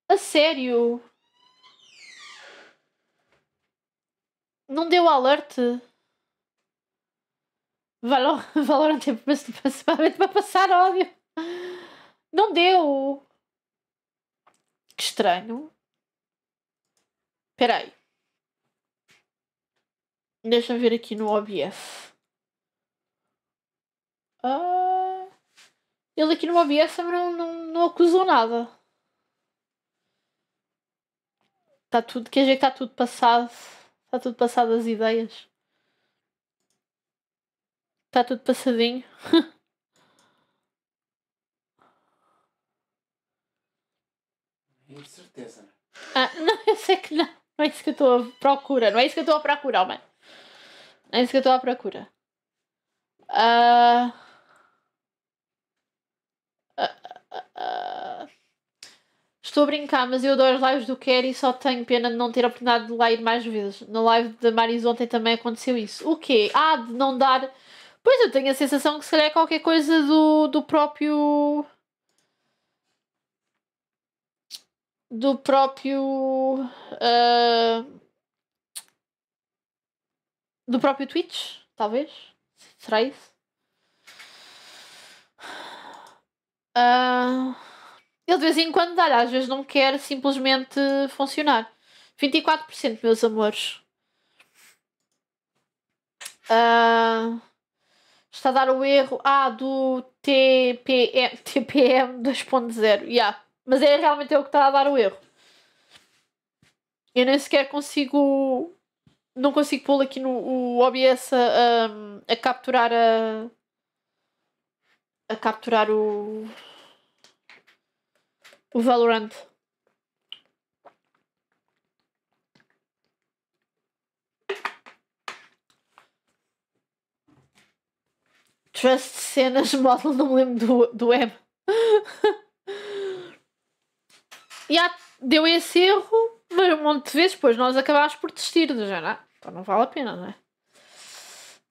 A sério? Não deu alert? Valor, Valorant é principalmente para passar ódio. Não deu. Que estranho. Espera aí. Deixa eu ver aqui no OBS. Ah, ele aqui no OBS não, não, não acusou nada. Está tudo, quer dizer que está tudo passado. Está tudo passado as ideias. Está tudo passadinho. Incerteza. Ah, não, eu sei que não. Não é isso que eu estou à procura. Não é isso que eu estou à procura, homem. Não é isso que eu estou à procura. uh, estou a brincar, mas eu adoro as lives do Kerry e só tenho pena de não ter a oportunidade de lá ir mais vezes. Na live da Maris ontem também aconteceu isso. O quê? Ah, de não dar Pois eu tenho a sensação que se calhar é qualquer coisa do, do próprio. Do próprio. Uh, do próprio Twitch, talvez. Será isso? Uh, ele de vez em quando dá às vezes não quer simplesmente funcionar. 24%, meus amores. Uh, está a dar o erro ah, do TPM, TPM 2.0. Yeah. Mas é realmente eu o que está a dar o erro. Eu nem sequer consigo. Não consigo pô-lo aqui no o OBS a, a, a, capturar a. a capturar o. o Valorant. Trust cenas model, não me lembro do, do web. e há, deu esse erro mas um monte de vezes, depois nós acabámos por desistir do género. então não vale a pena, não é?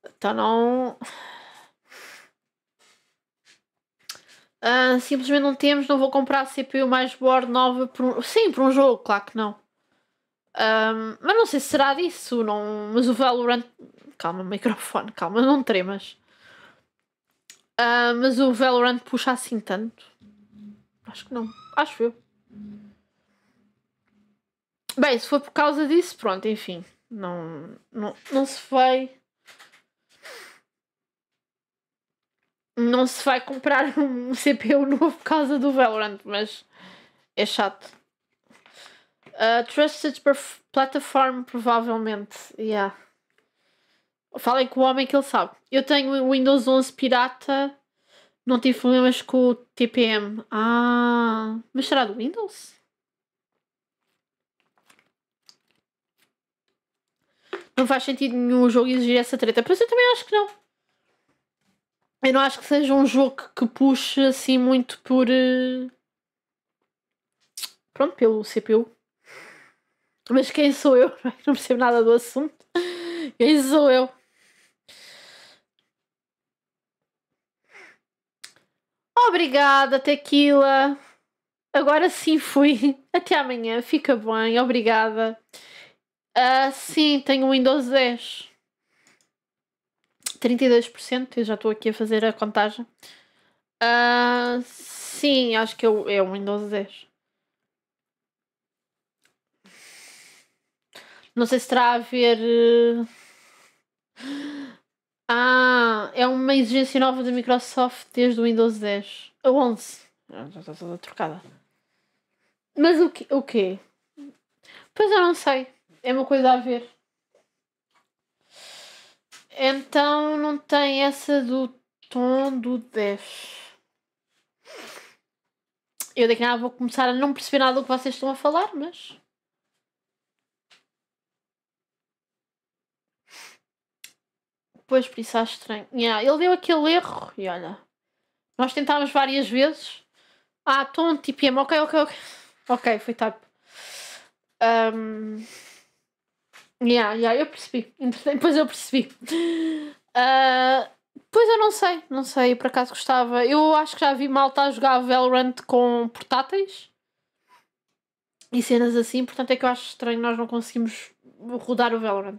Então não. Ah, simplesmente não temos, não vou comprar CPU mais board nova por um... Sim, por um jogo, claro que não. Um, ah, mas não sei se será disso, não... mas o Valorant. Calma, microfone, calma, não tremas. Uh, mas o Valorant puxa assim tanto. Acho que não. Acho eu. Bem, se for por causa disso, pronto, enfim. Não, não, não se vai. Não se vai comprar um CPU novo por causa do Valorant, mas é chato. Uh, trusted Platform, provavelmente. Yeah. Falem com o homem que ele sabe. Eu tenho o Windows 11 pirata, não tive problemas com o TPM. Ah, mas será do Windows? Não faz sentido nenhum o jogo exigir essa treta, Pois eu também acho que não. Eu não acho que seja um jogo que puxe assim muito por. Eh, pronto, pelo CPU. Mas quem sou eu? Não percebo nada do assunto. Quem sou eu? Obrigada, Tequila. Agora sim fui. Até amanhã. Fica bem. Obrigada. Ah, sim, tenho o Windows 10. 32%. Eu já estou aqui a fazer a contagem. Ah, sim, acho que eu, é o Windows 10. Não sei se terá a ver. Uh... Ah, é uma exigência nova da Microsoft desde o Windows 10. A 11. Ah, já está toda trocada. Mas o que, o quê? Pois eu não sei. É uma coisa a ver. Então não tem essa do tom do 10. Eu daqui a nada vou começar a não perceber nada do que vocês estão a falar, mas. Pois, por isso acho estranho. Yeah, ele deu aquele erro e olha. Nós tentámos várias vezes. Ah, tom, então, tipo, M. ok, ok, ok. Ok, foi top. Um, yeah, yeah, eu percebi. Depois eu percebi. Uh, pois eu não sei, não sei, por acaso gostava. Eu acho que já vi malta a jogar Valorant com portáteis e cenas assim, portanto é que eu acho estranho nós não conseguimos rodar o Valorant.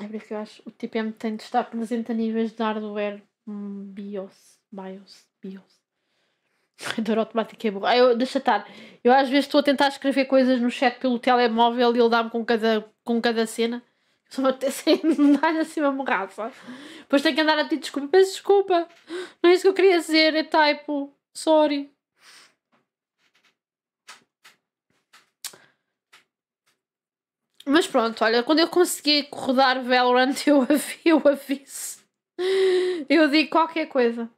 É por isso que eu acho que o TPM tem de estar presente a níveis de hardware hum, BIOS. BIOS. BIOS. Redor automático é burra. Ah, eu, deixa estar. Eu às vezes estou a tentar escrever coisas no chat pelo telemóvel e ele dá-me com cada, com cada cena. Só me apetece dar assim uma morraça. Depois tenho que andar a pedir desculpa. Peço desculpa. Não é isso que eu queria dizer. É tipo Sorry. Mas pronto, olha, quando eu consegui rodar Valorant, eu, eu aviso. Eu digo qualquer coisa.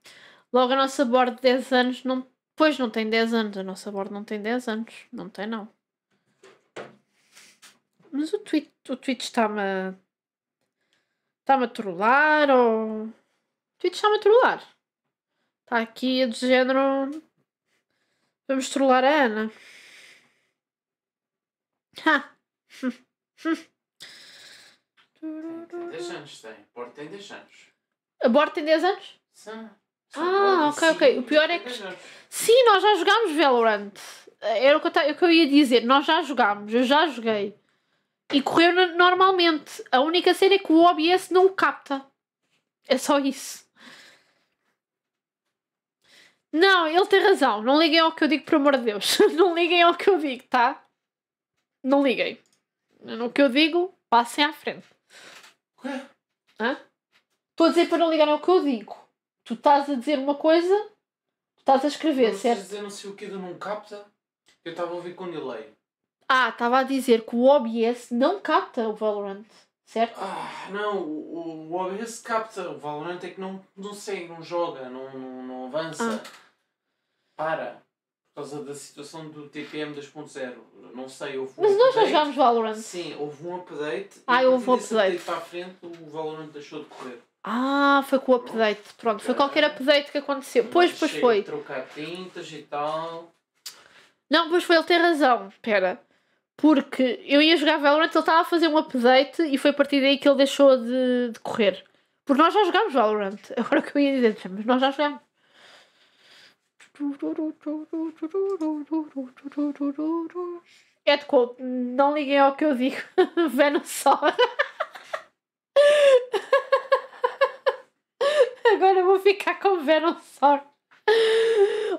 Logo, a nossa board de 10 anos não. Pois não tem 10 anos, a nossa board não tem 10 anos. Não tem, não. Mas o tweet, o tweet está-me a. Está-me a trollar ou. O tweet está-me a trollar. Está aqui de género. Vamos trollar a Ana. Ha! Tem 10 anos, tem. Bordo tem 10 anos. A Bordo tem 10 anos? Sim. ah, ok, ok. O pior é que. Sim, nós já jogámos Valorant. Era o que, eu, o que eu ia dizer. Nós já jogámos, eu já joguei. E correu normalmente. A única cena é que o OBS não o capta. É só isso. Não, ele tem razão. Não liguem ao que eu digo, por amor de Deus. não liguem ao que eu digo, tá? Não liguem. No que eu digo, passem à frente. quê? Estou a dizer para não ligarem ao que eu digo. Tu estás a dizer uma coisa, estás a escrever, não certo? Estás a dizer não sei o que não capta. Eu estava a ouvir com delay. Ah, estava a dizer que o OBS não capta o Valorant, certo? Ah, não, o, o OBS capta. O Valorant é que não, não sei, não joga, não, não, não avança. Ah. Para por causa da situação do TPM 2.0. Não sei, houve um Mas nós já jogámos Valorant. Sim, houve um update. Ah, e houve um update. para a frente o Valorant deixou de correr. Ah, foi com o update. Pronto, foi qualquer ah. update que aconteceu. Mas pois, pois foi. trocar tintas e tal. Não, pois foi, ele tem razão. Espera. Porque eu ia jogar Valorant, ele estava a fazer um update e foi a partir daí que ele deixou de, de correr. Porque nós já jogámos Valorant. Agora que eu ia dizer, mas nós já jogámos. Cat é Cold, não liguem ao que eu digo. Vê no sol. Agora vou ficar com Venossaur.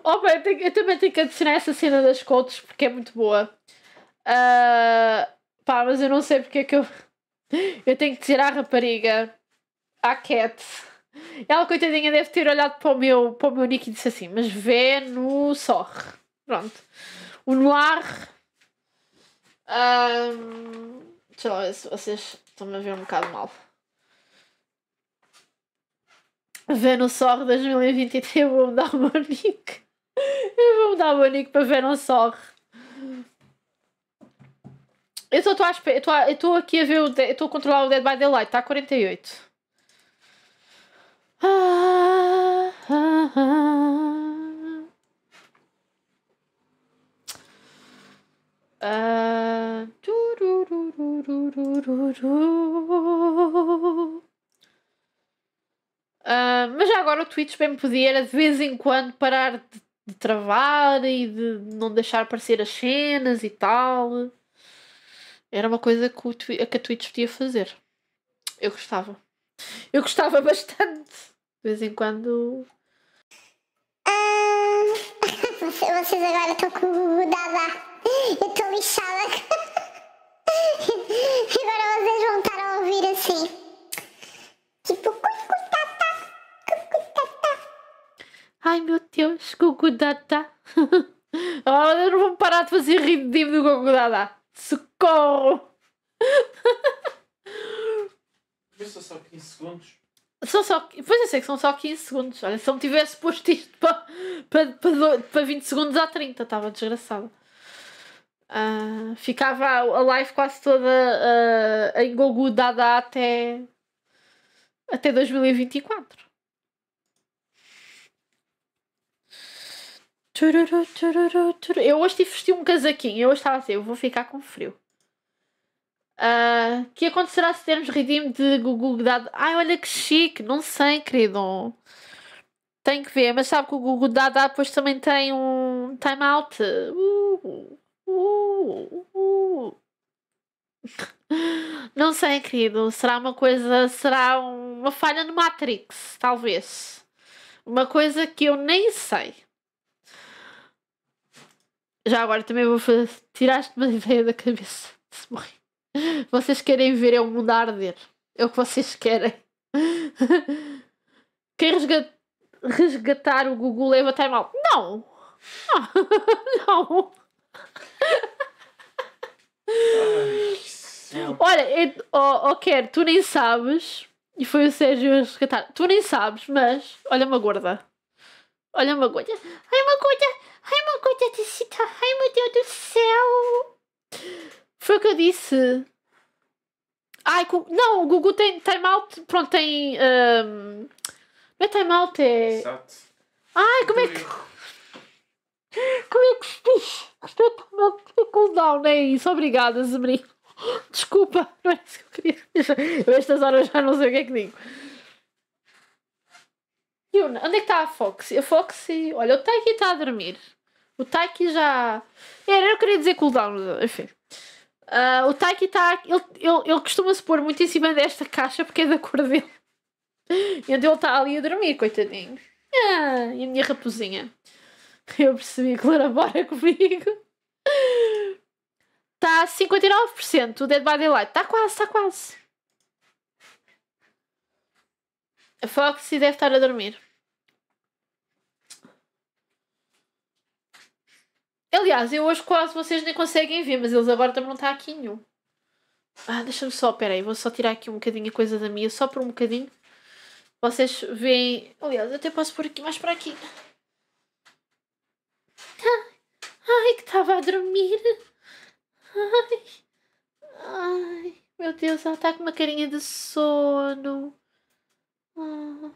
Oh, bem, eu, tenho, eu, também tenho que adicionar essa cena das contos porque é muito boa. Uh, pá, mas eu não sei porque é que eu. Eu tenho que tirar a rapariga à Cat ela, coitadinha, deve ter olhado para o meu, para o meu nick e disse assim: Mas vê no Sorre. Pronto. O Noir. Um, deixa lá ver se vocês estão-me a ver um bocado mal. Vê no Sorre 2023. Eu vou mudar o meu nick. Eu vou mudar o meu nick para ver no Sorre. Eu estou aqui a ver o. Estou a controlar o Dead by Daylight, está a 48. Ah, mas já agora o Twitch bem podia era de vez em quando parar de, de, travar e de não deixar aparecer as cenas e tal. Era uma coisa que, o, que a Twitch podia fazer. Eu gostava. Eu gostava bastante. De vez em quando. Ah, vocês agora estão com o Dada. Eu estou lixada. agora vocês vão estar a ouvir assim. Tipo, cucutata, cucutata. Ai meu Deus, cucutata. dada! oh, eu não vou parar de fazer rir ridículo do dada. Socorro! Vê só só 15 segundos. São só. Pois eu sei que são só 15 segundos. Olha, se eu me tivesse posto isto para, para, para, para 20 segundos a 30, estava desgraçada. Uh, ficava a live quase toda uh, em Gogu dada até, até 2024. Eu hoje tive vestir um casaquinho. Eu hoje estava assim, eu vou ficar com frio. Uh, que acontecerá se termos redeem de Google Dado? Ai, olha que chique, não sei, querido. Tem que ver, mas sabe que o Google Dado depois também tem um timeout. Uh, uh, uh, uh. Não sei, querido. Será uma coisa, será uma falha no Matrix, talvez. Uma coisa que eu nem sei. Já agora também vou fazer. Tiraste uma ideia da cabeça se morrer. Vocês querem ver o mundo arder. É o que vocês querem. Quem resgatar o Google leva até mal? Não! Não! Não! Olha, oh, oh, Quer, tu nem sabes. E foi o Sérgio a resgatar. Tu nem sabes, mas olha uma gorda. Olha uma gorda. Ai, uma gorda! Ai, uma gorda de cita! Ai, meu Deus do céu! Foi o que eu disse. Ai, não, o Gugu tem time out. Pronto, tem. Um, não é time out, é. Exato. Ai, como é que. Como é que se diz? Estou com down, é isso. Obrigada, Zemri. Desculpa, não é isso que eu queria. Eu estas horas já não sei o que é que digo. Yuna, onde é que está a Foxy? A Foxy. Olha, o Taiki está a dormir. O Taiki já. Era, eu queria dizer cooldown, enfim. Uh, o Taiki está. Ele, ele, ele costuma-se pôr muito em cima desta caixa porque é da cor dele. E onde ele está ali a dormir, coitadinho. Ah, e a minha raposinha. Eu percebi que bora comigo. Está a 59% o Dead by Daylight. Está quase, está quase. A Foxy deve estar a dormir. Aliás, eu hoje quase vocês nem conseguem ver, mas eles agora também não estão tá aqui nenhum. Ah, deixa-me só, peraí, vou só tirar aqui um bocadinho a coisa da minha, só por um bocadinho. Vocês veem. Aliás, eu até posso pôr aqui mais para aqui. Ai, que estava a dormir. Ai. Ai, meu Deus, ela está com uma carinha de sono. Ah.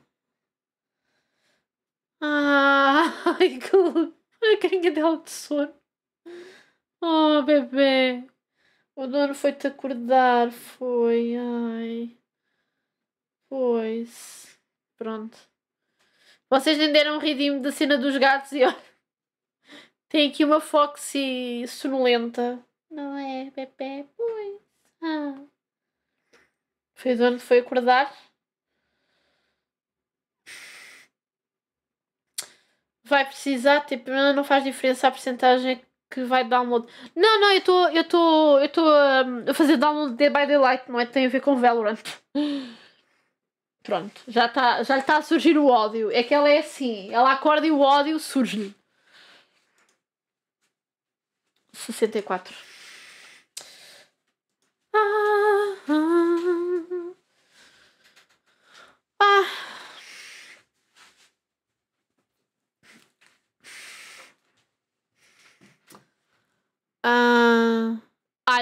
ah ai, que A carinha dela de sono. Oh, bebê. O dono foi-te acordar. Foi. Ai. Pois. Pronto. Vocês nem deram um ridinho da cena dos gatos e olha. Tem aqui uma Foxy sonolenta. Não é, bebê? Pois. Ah. Foi o dono que foi acordar. vai precisar, tipo, não faz diferença a porcentagem que vai download. Não, não, eu estou eu estou eu estou um, a fazer download Day by Daylight, não é? Tem a ver com Valorant. Pronto, já, tá, já lhe está a surgir o ódio. É que ela é assim, ela acorda e o ódio surge-lhe. 64.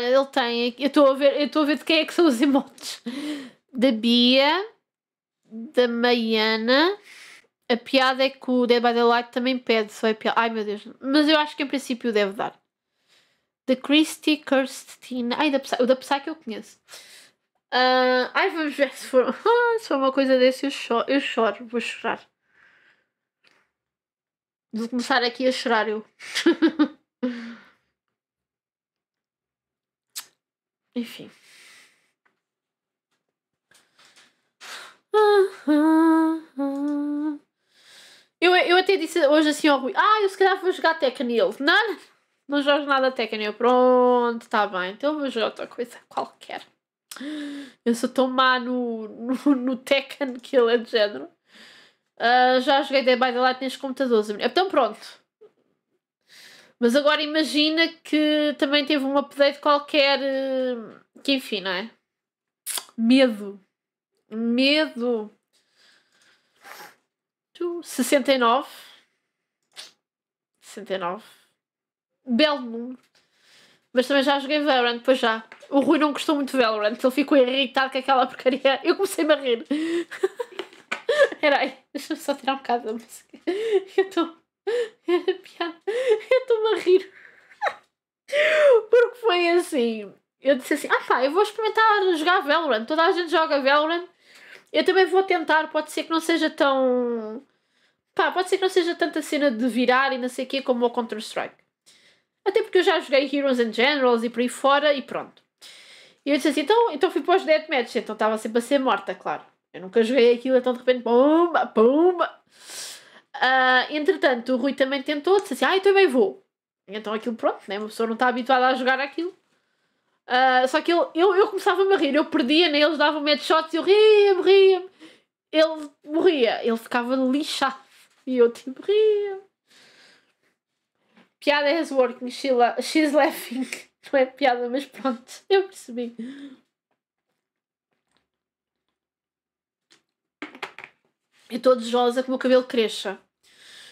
Olha, ele tem. Eu estou a ver, eu estou a ver de quem é que são os emotes. Da Bia, da Maiana. A piada é que o Dead by Light também pede, só é piada. Ai meu Deus. Mas eu acho que em princípio deve dar. Da Christy Kirstina. Ai, da Psy, o da Psy que eu conheço. Uh, ai, vamos ver se for, ah, se for uma coisa desse, eu choro, eu choro, vou chorar. Vou começar aqui a chorar eu. Enfim. Eu, eu até disse hoje assim ao Rui: Ah, eu se calhar vou jogar Tekken. E ele: Não, não jogo nada Tekken. Eu: Pronto, tá bem, então vou jogar outra coisa qualquer. Eu sou tão má no, no, no Tekken que ele é de género. Uh, já joguei Dead by Daylight neste computador. Então pronto. Mas agora imagina que também teve um update qualquer. Eh, que enfim, não é? Medo. Medo. 69. 69. Belo número. Mas também já joguei Valorant, pois já. O Rui não gostou muito de Valorant, ele ficou irritado com aquela porcaria. Eu comecei-me a rir. era aí, deixa-me só tirar um bocado da música. Eu estou. Tô piada. Eu estou-me a rir. Porque foi assim. Eu disse assim: ah pá, eu vou experimentar jogar Valorant. Toda a gente joga Valorant. Eu também vou tentar. Pode ser que não seja tão. Pá, pode ser que não seja tanta cena de virar e não sei o quê como o Counter-Strike. Até porque eu já joguei Heroes and Generals e por aí fora e pronto. E eu disse assim: então, então fui para os Deathmatch. Então estava sempre a ser morta, claro. Eu nunca joguei aquilo, então de repente, pumba, pumba. Uh, entretanto, o Rui também tentou, disse assim: Ah, então eu também vou. Então aquilo, pronto, né? uma pessoa não está habituada a jogar aquilo. Uh, só que ele, eu, eu começava-me a rir, eu perdia neles, né? eles davam me headshots e eu ria morria Ele morria, ele ficava lixado e eu tipo ria. Piada is é working, she la she's laughing. Não é piada, mas pronto, eu percebi. e estou desejosa é que o meu cabelo cresça.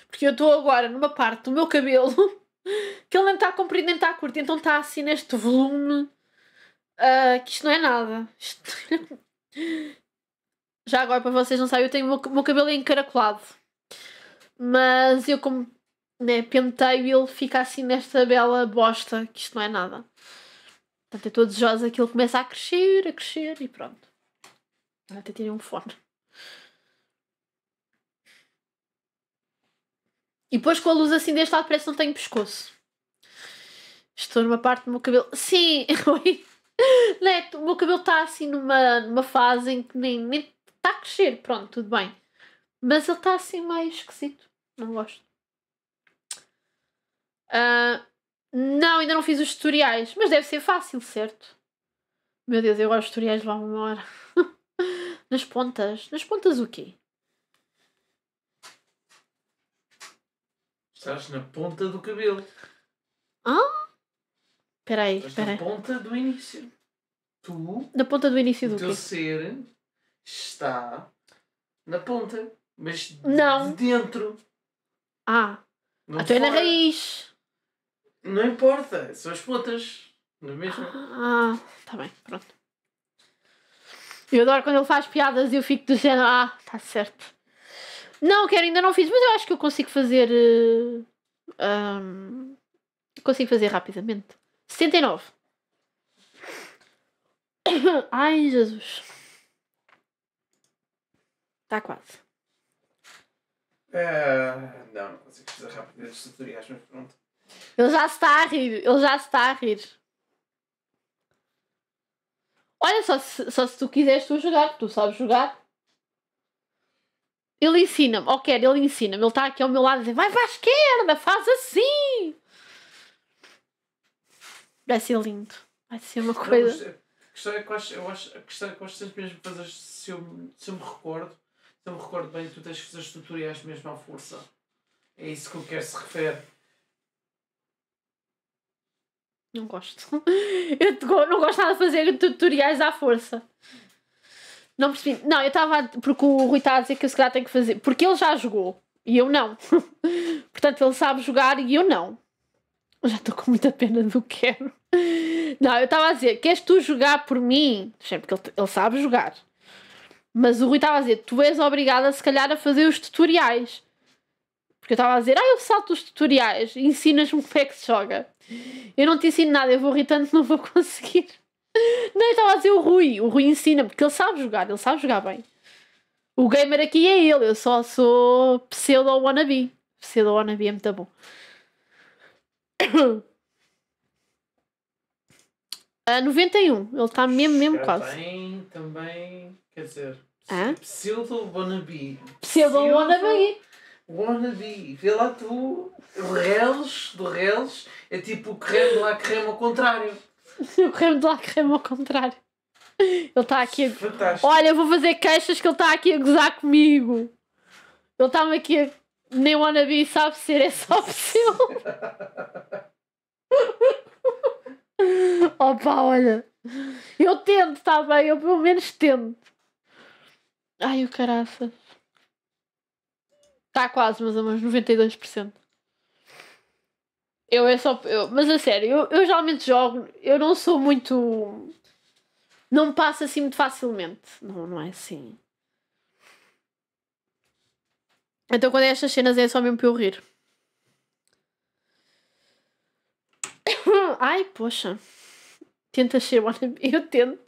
Porque eu estou agora numa parte do meu cabelo que ele nem está comprido nem está curto, então está assim neste volume uh, que isto não é nada. Isto... Já agora, para vocês não sabem, eu tenho o meu, meu cabelo encaracolado, mas eu, como né, penteio, ele fica assim nesta bela bosta que isto não é nada. Portanto, eu é estou desejosa é que ele comece a crescer, a crescer e pronto. Até tirei um fone. E depois com a luz assim deste lado parece que não tenho pescoço. Estou numa parte do meu cabelo. Sim, oi. Neto, o meu cabelo está assim numa, numa fase em que nem está a crescer. Pronto, tudo bem. Mas ele está assim meio esquisito. Não gosto. Uh, não, ainda não fiz os tutoriais. Mas deve ser fácil, certo? Meu Deus, eu gosto de tutoriais de uma hora. nas pontas. Nas pontas o quê? Estás na ponta do cabelo. Ah? Espera aí, espera na ponta do início. Tu, Na ponta do início do o teu quê? ser, está na ponta, mas Não. de dentro. Ah, não ah, é na raiz. Não importa, são as pontas. Não é mesmo? Ah, tá bem, pronto. Eu adoro quando ele faz piadas e eu fico do ah, tá certo. Não, que ainda não fiz, mas eu acho que eu consigo fazer. Uh, eh, um, consigo fazer rapidamente. 79. Ai, Jesus. Está quase. É, não, não consigo fazer rapidamente os tutoriais, mas pronto. Ele já se está a rir, ele já se está a rir. Olha, só se, só se tu quiseres tu jogar, tu sabes jogar. Ele ensina-me, ou quer, ele ensina-me, ele está aqui ao meu lado a dizer: vai para a esquerda, faz assim. Vai ser lindo, vai ser uma coisa. Não, a questão é que eu acho, eu acho a questão é que eu acho que se eu, se eu me recordo, se eu me recordo bem, tu tens que fazer os tutoriais mesmo à força. É isso que eu quero se refere. Não gosto. Eu não gosto nada de fazer tutoriais à força. Não percebi. Não, eu estava. Porque o Rui está a dizer que eu se calhar tenho que fazer. Porque ele já jogou e eu não. Portanto, ele sabe jogar e eu não. já estou com muita pena do quero. Não, eu estava a dizer: queres tu jogar por mim? Sempre que ele, ele sabe jogar. Mas o Rui estava a dizer: tu és obrigada, se calhar, a fazer os tutoriais. Porque eu estava a dizer: ah, eu salto os tutoriais, ensinas-me como é que se joga. Eu não te ensino nada, eu vou irritando, não vou conseguir. Não, estava a dizer o Rui. O Rui ensina, porque ele sabe jogar, ele sabe jogar bem. O gamer aqui é ele, eu só sou pseudo wannabe. Pseudo wannabe é muito bom. A 91, ele está mesmo, mesmo Já quase. Tem também, quer dizer, Hã? pseudo wannabe. Pseudo, wannabe. Wannabe, vê lá tu, reles do reles, é tipo o creme lá creme ao contrário. o creme de lá creme ao contrário. Ele está aqui a... Fantástico. Olha, eu vou fazer queixas que ele está aqui a gozar comigo. Ele está-me aqui a. Nem o Anabi sabe ser essa é opção. Opa, oh, olha. Eu tento, está bem? Eu pelo menos tento. Ai, o caraças. Está quase, mas a mais 92%. Eu é só. Eu, mas a é sério, eu, eu geralmente jogo, eu não sou muito. Não passa assim muito facilmente. Não, não é assim. Então quando é estas cenas é só mesmo para eu rir. Ai, poxa. Tenta ser wannabe. Eu tento.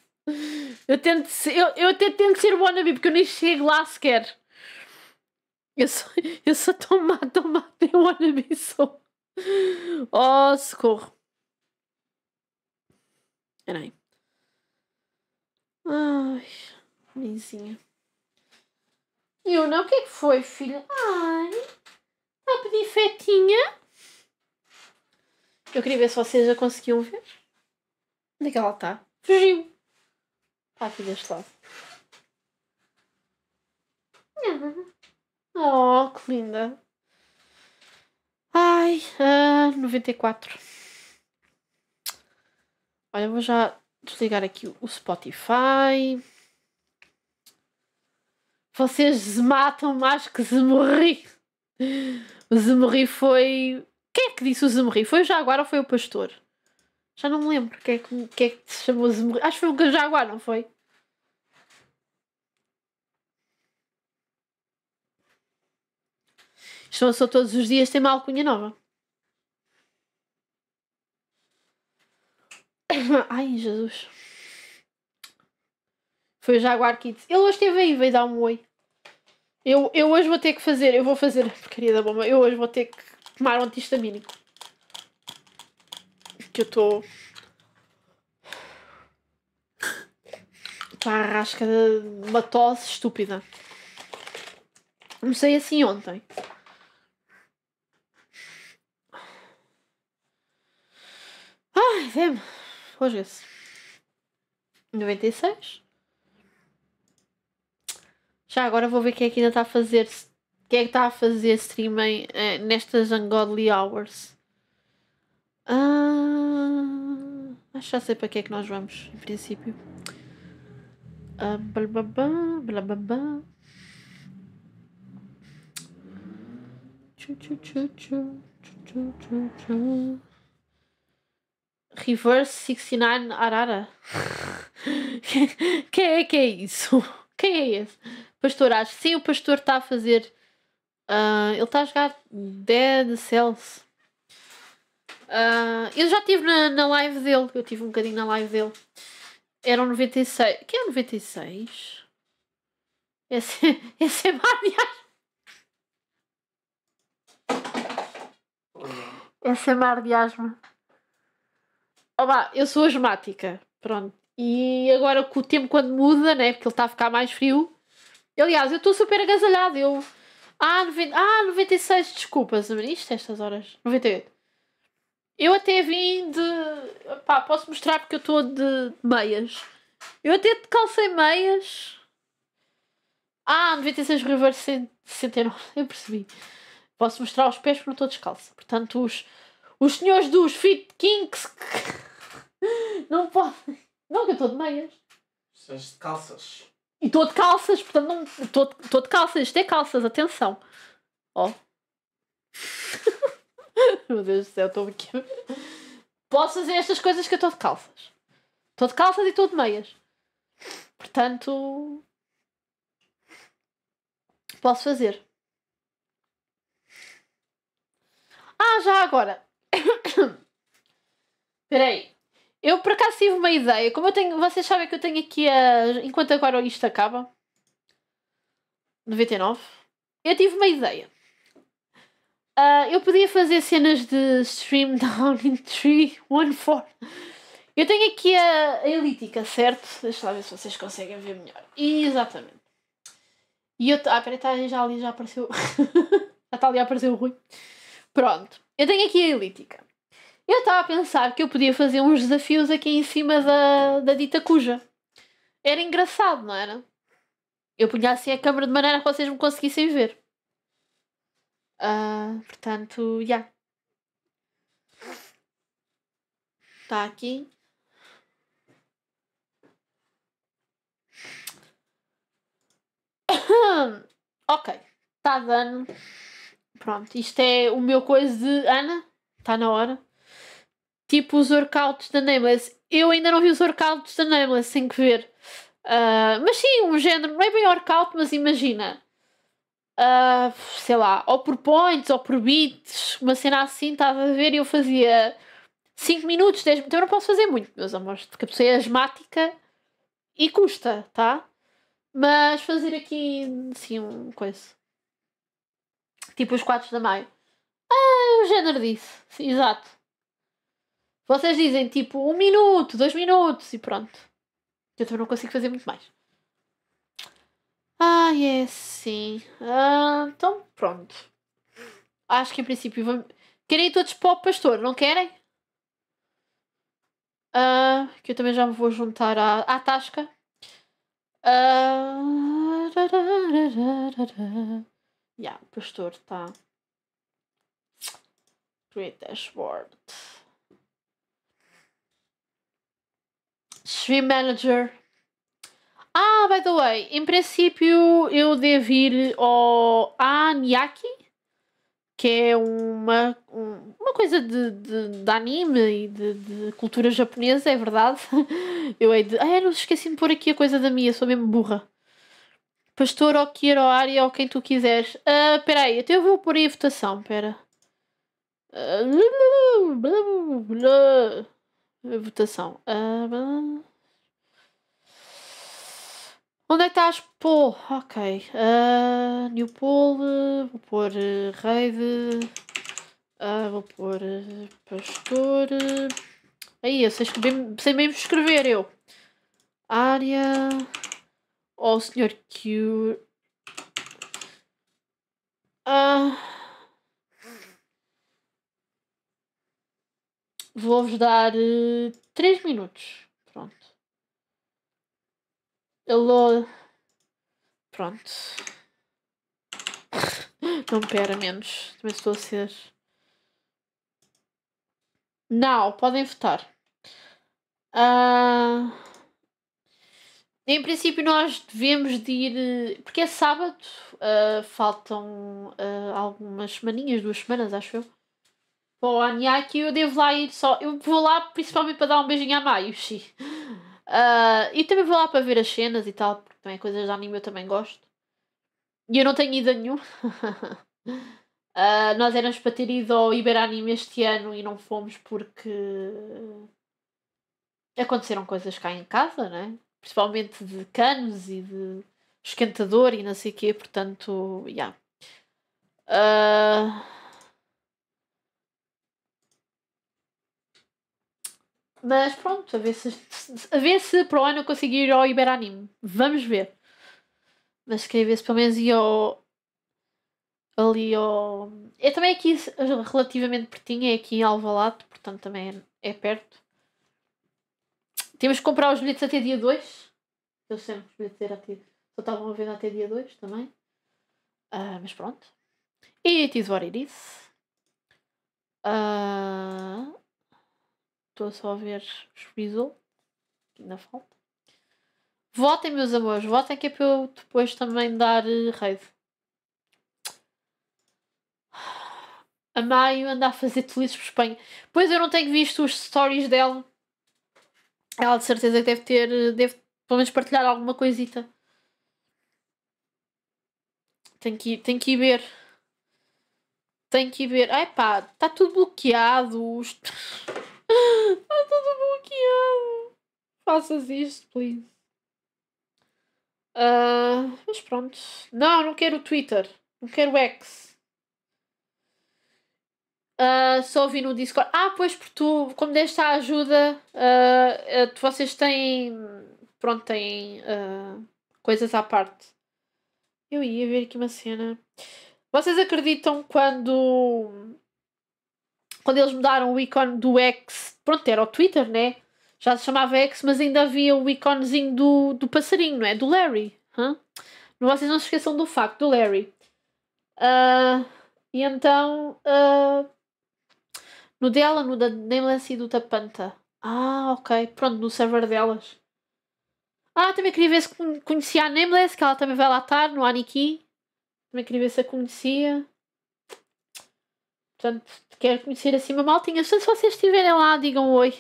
Eu, tento ser, eu, eu até tento ser wannabe porque eu nem chego lá sequer. Eu sou, eu sou tão má, tão má, nem wannabe sou. Oh, socorro. Peraí. Ai, menininha. Yuna, o que é que foi, filha? Ai, está a pedir fetinha? Eu queria ver se vocês já conseguiam ver. Onde é que ela está? Fugiu. Está aqui deste lado. Oh, que linda. Ai, ah, 94. Olha, vou já desligar aqui o Spotify. Vocês se matam mais que se morri. O Zemorri foi. Quem é que disse o Zemorri? Foi o Jaguar ou foi o Pastor? Já não me lembro quem é que, quem é que se chamou Zemorri. Acho que foi o Jaguar, não foi? Estão só todos os dias, tem uma alcunha nova. Ai, Jesus. Foi o Jaguar Kids. Ele hoje esteve aí, veio dar um oi. Eu, eu hoje vou ter que fazer, eu vou fazer a porcaria da bomba. Eu hoje vou ter que tomar um antihistamínico. Que eu estou. Estou a rasca de uma tosse estúpida. Comecei assim ontem. FM, rosga-se. 96. Já agora vou ver quem é que ainda está a fazer. Quem é que está a fazer streaming eh, nestas ungodly hours? Ah, acho que já sei para que é que nós vamos, em princípio. Ah, blababá, blababá. Tchu, tchu, tchu, tchu, tchu, tchu, tchu. Reverse 69 Arara. Quem é que é isso? Quem é esse? Pastor Ash. Sim, o pastor está a fazer. Uh, ele está a jogar Dead Cells. Uh, eu já estive na, na live dele. Eu tive um bocadinho na live dele. Era um 96. Quem é o 96? Esse, esse é Mardiás. Esse é, é Mar é é Asma. Oba, eu sou asmática, pronto. E agora com o tempo quando muda, né? Porque ele está a ficar mais frio. Aliás, eu estou super agasalhada. Eu. Ah, 90... ah 96, desculpas, isto é estas horas. 98. Eu até vim de. Pá, posso mostrar porque eu estou de meias. Eu até calcei meias. Ah, 96 River 69. Eu percebi. Posso mostrar os pés porque não estou descalça. Portanto, os, os senhores dos Fit Kings. Não pode. Não, que eu estou de meias. Estás de calças. E estou de calças, portanto, não. Estou de, calças, isto é calças, atenção. Ó. Oh. Meu Deus do céu, estou aqui. Posso fazer estas coisas que eu estou de calças. Estou de calças e estou de meias. Portanto. Posso fazer. Ah, já agora. Espera aí. Eu por acaso tive uma ideia. Como eu tenho. Vocês sabem que eu tenho aqui a. Enquanto agora isto acaba. 99. Eu tive uma ideia. Uh, eu podia fazer cenas de stream down in 3, 1, 4. Eu tenho aqui a, a elítica, certo? Deixa lá ver se vocês conseguem ver melhor. Exatamente. E eu. Ah, peraí, tá, já ali já apareceu. já está ali a aparecer o Rui. Pronto. Eu tenho aqui a elítica. Eu estava a pensar que eu podia fazer uns desafios aqui em cima da, da dita cuja. Era engraçado, não era? Eu punha assim a câmera de maneira que vocês me conseguissem ver. Uh, portanto, já. Yeah. Está aqui. ok. Está dando. Pronto, isto é o meu coisa de Ana. Está na hora. Tipo os workouts da Nameless. Eu ainda não vi os workouts da Nameless, sem que ver. Uh, mas sim, um género, não é bem workout, mas imagina. Uh, sei lá, ou por points, ou por beats, uma cena assim, estás a ver, e eu fazia 5 minutos, 10 minutos. Eu não posso fazer muito, meus amores, porque a pessoa é asmática e custa, tá? Mas fazer aqui, sim, um coisa. Tipo os 4 da maio. Ah, o género disso, sim, exato. Vocês dizem tipo um minuto, dois minutos e pronto. Eu também não consigo fazer muito mais. Ah, é sim. Ah, então pronto. Acho que em princípio vamos. Querem ir todos para o pastor, não querem? Ah, que eu também já me vou juntar à, à tasca. Ah, yeah, o pastor está. Create dashboard. Stream Manager. Ah, by the way, em princípio eu devo ir ao Anyaki, que é uma, uma coisa de, de, de anime e de, de, cultura japonesa, é verdade. Eu hei de. Ah, eu não esqueci de pôr aqui a coisa da minha, sou mesmo burra. Pastor ou Kiro, área ou quem tu quiseres. Uh, peraí, até eu vou pôr aí a votação, pera. Uh, blá, blá, blá, a votação. Uh, onde é que estás? Pô, ok. Uh, new poll. Vou pôr uh, Uh, vou pôr pastor. Aí, eu sei, escrever, sei mesmo escrever eu. Área. Ou oh, senhor Cure. Ah. Vou-vos dar 3 eh, minutos. Pronto. Alô. Pronto. Não pera menos. Também estou a ser. Não, podem votar. Uh... Em princípio nós devemos de ir. Eh, porque é sábado. Uh, faltam uh, algumas semaninhas, duas semanas, acho eu bom o Anyak eu devo lá ir só. Eu vou lá principalmente para dar um beijinho à Mayushi. Uh, ah, e também vou lá para ver as cenas e tal, porque também coisas de anime eu também gosto. E eu não tenho ido a nenhum. uh, ah, nós éramos para ter ido ao Iberanime este ano e não fomos porque aconteceram coisas cá em casa, né? Principalmente de canos e de esquentador e não sei o quê, portanto, já. Yeah. Uh... Mas pronto, a ver se, a ver se para o ano eu consigo ir ao Iberanime. Vamos ver. Mas queria ver se pelo menos ia ao. Ali ao. É também aqui relativamente pertinho, é aqui em Alvalade, portanto também é, é perto. Temos que comprar os bilhetes até dia 2. Eu sempre os bilhetes era até. Só estavam a vender até dia 2 também. Uh, mas pronto. It is what it is. Uh... Estou só a ver os visual. aqui ainda falta. Votem, meus amores. Votem que é para eu depois também dar eh, raid. A Maio anda a fazer tulis por Espanha. Pois eu não tenho visto os stories dela. Ela de certeza que deve ter. Eh, deve pelo menos partilhar alguma coisita. tem que, tem que ir ver. tem que ir ver. Ai pá, está tudo bloqueado. faças isto, please. Uh, mas pronto. Não, não quero o Twitter. Não quero o X. Uh, só ouvi no Discord. Ah, pois, por tu, como deste a ajuda, uh, vocês têm. Pronto, têm coisas à parte. Eu ia ver aqui uma cena. Vocês acreditam quando. Quando eles mudaram o ícone do X. Pronto, era o Twitter, né? Já se chamava X, mas ainda havia o iconezinho do, do passarinho, não é? Do Larry. Hã? Vocês não se esqueçam do facto do Larry. Uh, e então. Uh, no dela, no da Nameless e do Tapanta. Ah, ok. Pronto, no server delas. Ah, também queria ver se conhecia a Nameless, que ela também vai lá estar, no Aniki. Também queria ver se a conhecia. Portanto, quero conhecer assim uma maltinha. se vocês estiverem lá, digam oi.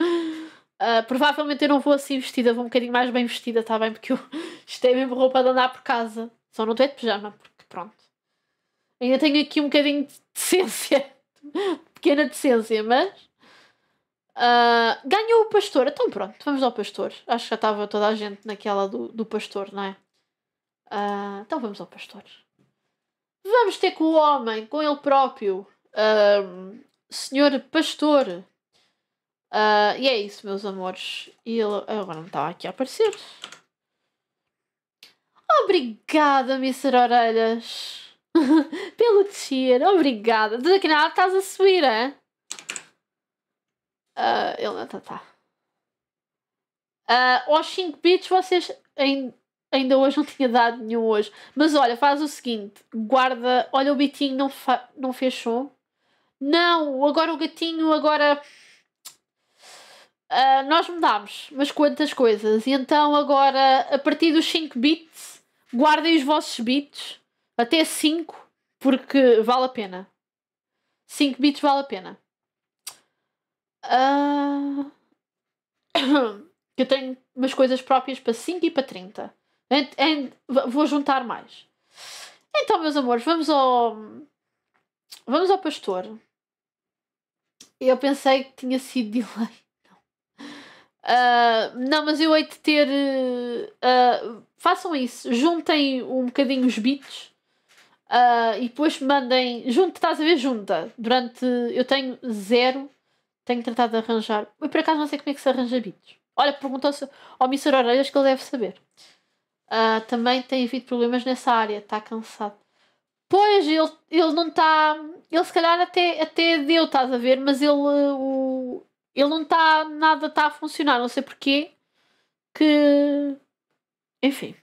Uh, provavelmente eu não vou assim vestida, vou um bocadinho mais bem vestida, está bem? Porque eu estou é mesmo roupa de andar por casa. Só não estou é de pijama, porque pronto. Ainda tenho aqui um bocadinho de decência, pequena decência, mas. Uh, ganhou o pastor, então pronto, vamos ao pastor. Acho que já estava toda a gente naquela do, do pastor, não é? Uh, então vamos ao pastor. Vamos ter com o homem, com ele próprio. senhor pastor, Uh, e é isso, meus amores. E ele agora não está aqui a aparecer. Obrigada, Mr. Orelhas. Pelo cheer, obrigada. Tu que nada estás a subir, é? Uh, ele não está, tá. Uh, aos 5 bits vocês ainda, ainda hoje não tinha dado nenhum hoje. Mas olha, faz o seguinte: guarda, olha o bitinho não, não Não, agora o gatinho agora Uh, nós mudámos, mas quantas coisas. E então agora, a partir dos 5 bits, guardem os vossos bits. Até 5, porque vale a pena. 5 bits vale a pena. Uh... Eu tenho umas coisas próprias para 5 e para 30. And, and, vou juntar mais. Então, meus amores, vamos ao. Vamos ao pastor. Eu pensei que tinha sido delay. Uh, não, mas eu hei de ter. Uh, façam isso, juntem um bocadinho os beats uh, e depois mandem. Junta, estás a ver? Junta. Durante. Eu tenho zero, tenho tentado arranjar. Eu por acaso não sei como é que se arranja beats. Olha, perguntou-se ao Missor Orelhas que ele deve saber. também tem havido problemas nessa área, está cansado. Pois, ele, ele não está. Ele se calhar até, até deu, estás a ver, mas ele. O, ele não está. Nada está a funcionar, não sei porquê. Que. Enfim.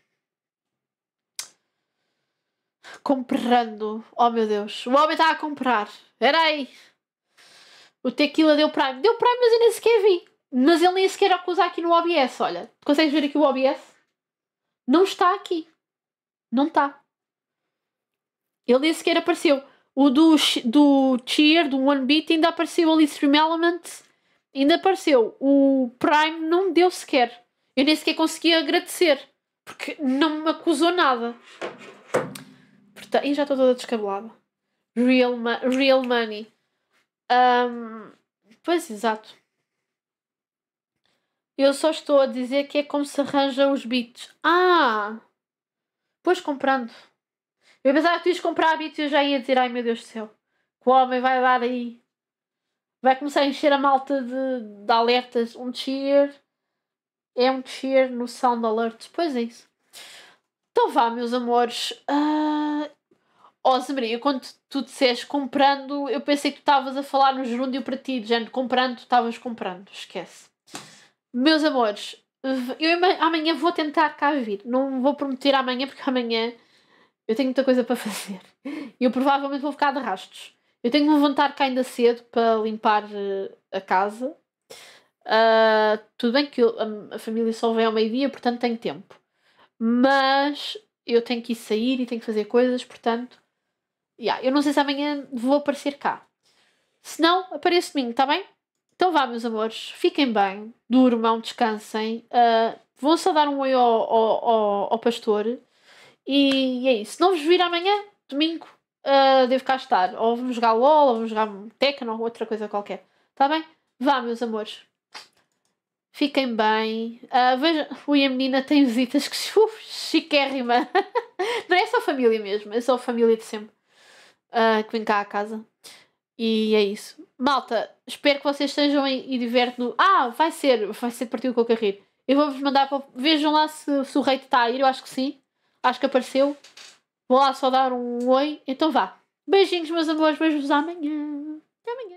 Comprando. Oh meu Deus. O homem está a comprar. Era aí. O tequila deu Prime. Deu Prime, mas eu nem sequer vi. Mas ele nem sequer acusa aqui no OBS. Olha, consegues ver aqui o OBS? Não está aqui. Não está. Ele nem sequer apareceu. O do, do Cheer, do One Beat, ainda apareceu ali Stream Elements ainda apareceu o Prime, não me deu sequer. Eu nem sequer consegui agradecer, porque não me acusou nada. Portanto, e já estou toda descabelada. Real, real money. Um, pois, exato. Eu só estou a dizer que é como se arranja os beats. Ah! Pois comprando. Eu pensava que tu ias comprar beats e eu já ia dizer, ai meu Deus do céu, que o homem vai dar aí vai começar a encher a malta de, de alertas. Um cheer é um cheer no sound alert. Pois é isso. Então vá, meus amores. Uh... Oh, Maria, quando tu disseste comprando, eu pensei que tu estavas a falar no gerúndio para ti, de género, comprando, tu estavas comprando. Esquece. Meus amores, eu amanhã vou tentar cá vir. Não vou prometer amanhã, porque amanhã eu tenho muita coisa para fazer. E eu provavelmente vou ficar de rastos. Eu tenho que me levantar cá ainda cedo para limpar eh, a casa. Uh, tudo bem que eu, a, a, família só vem ao meio-dia, portanto tenho tempo. Mas eu tenho que ir sair e tenho que fazer coisas, portanto. Yeah, eu não sei se amanhã vou aparecer cá. Se não, apareço domingo, está bem? Então vá, meus amores, fiquem bem, durmam, descansem. Uh, vão só dar um oi ao, ao, ao, ao pastor. E é isso. Se não vos vir amanhã, domingo, uh, devo cá estar. Ou vamos jogar LOL, ou vamos jogar Tecno, ou outra coisa qualquer. Está bem? Vá, meus amores. Fiquem bem. Uh, veja, ui, a menina tem visitas que uh, chiquérrima. Não é só família mesmo, é só família de sempre uh, que vem cá à casa. E é isso. Malta, espero que vocês estejam em, e divertem no. Ah, vai ser, vai ser partido com o carrinho Eu vou-vos mandar para. Vejam lá se, se o rei está a ir, eu acho que sim. Acho que apareceu. Vou lá só dar um oi. Então vá. Beijinhos, meus amores. Beijos amanhã. Até amanhã.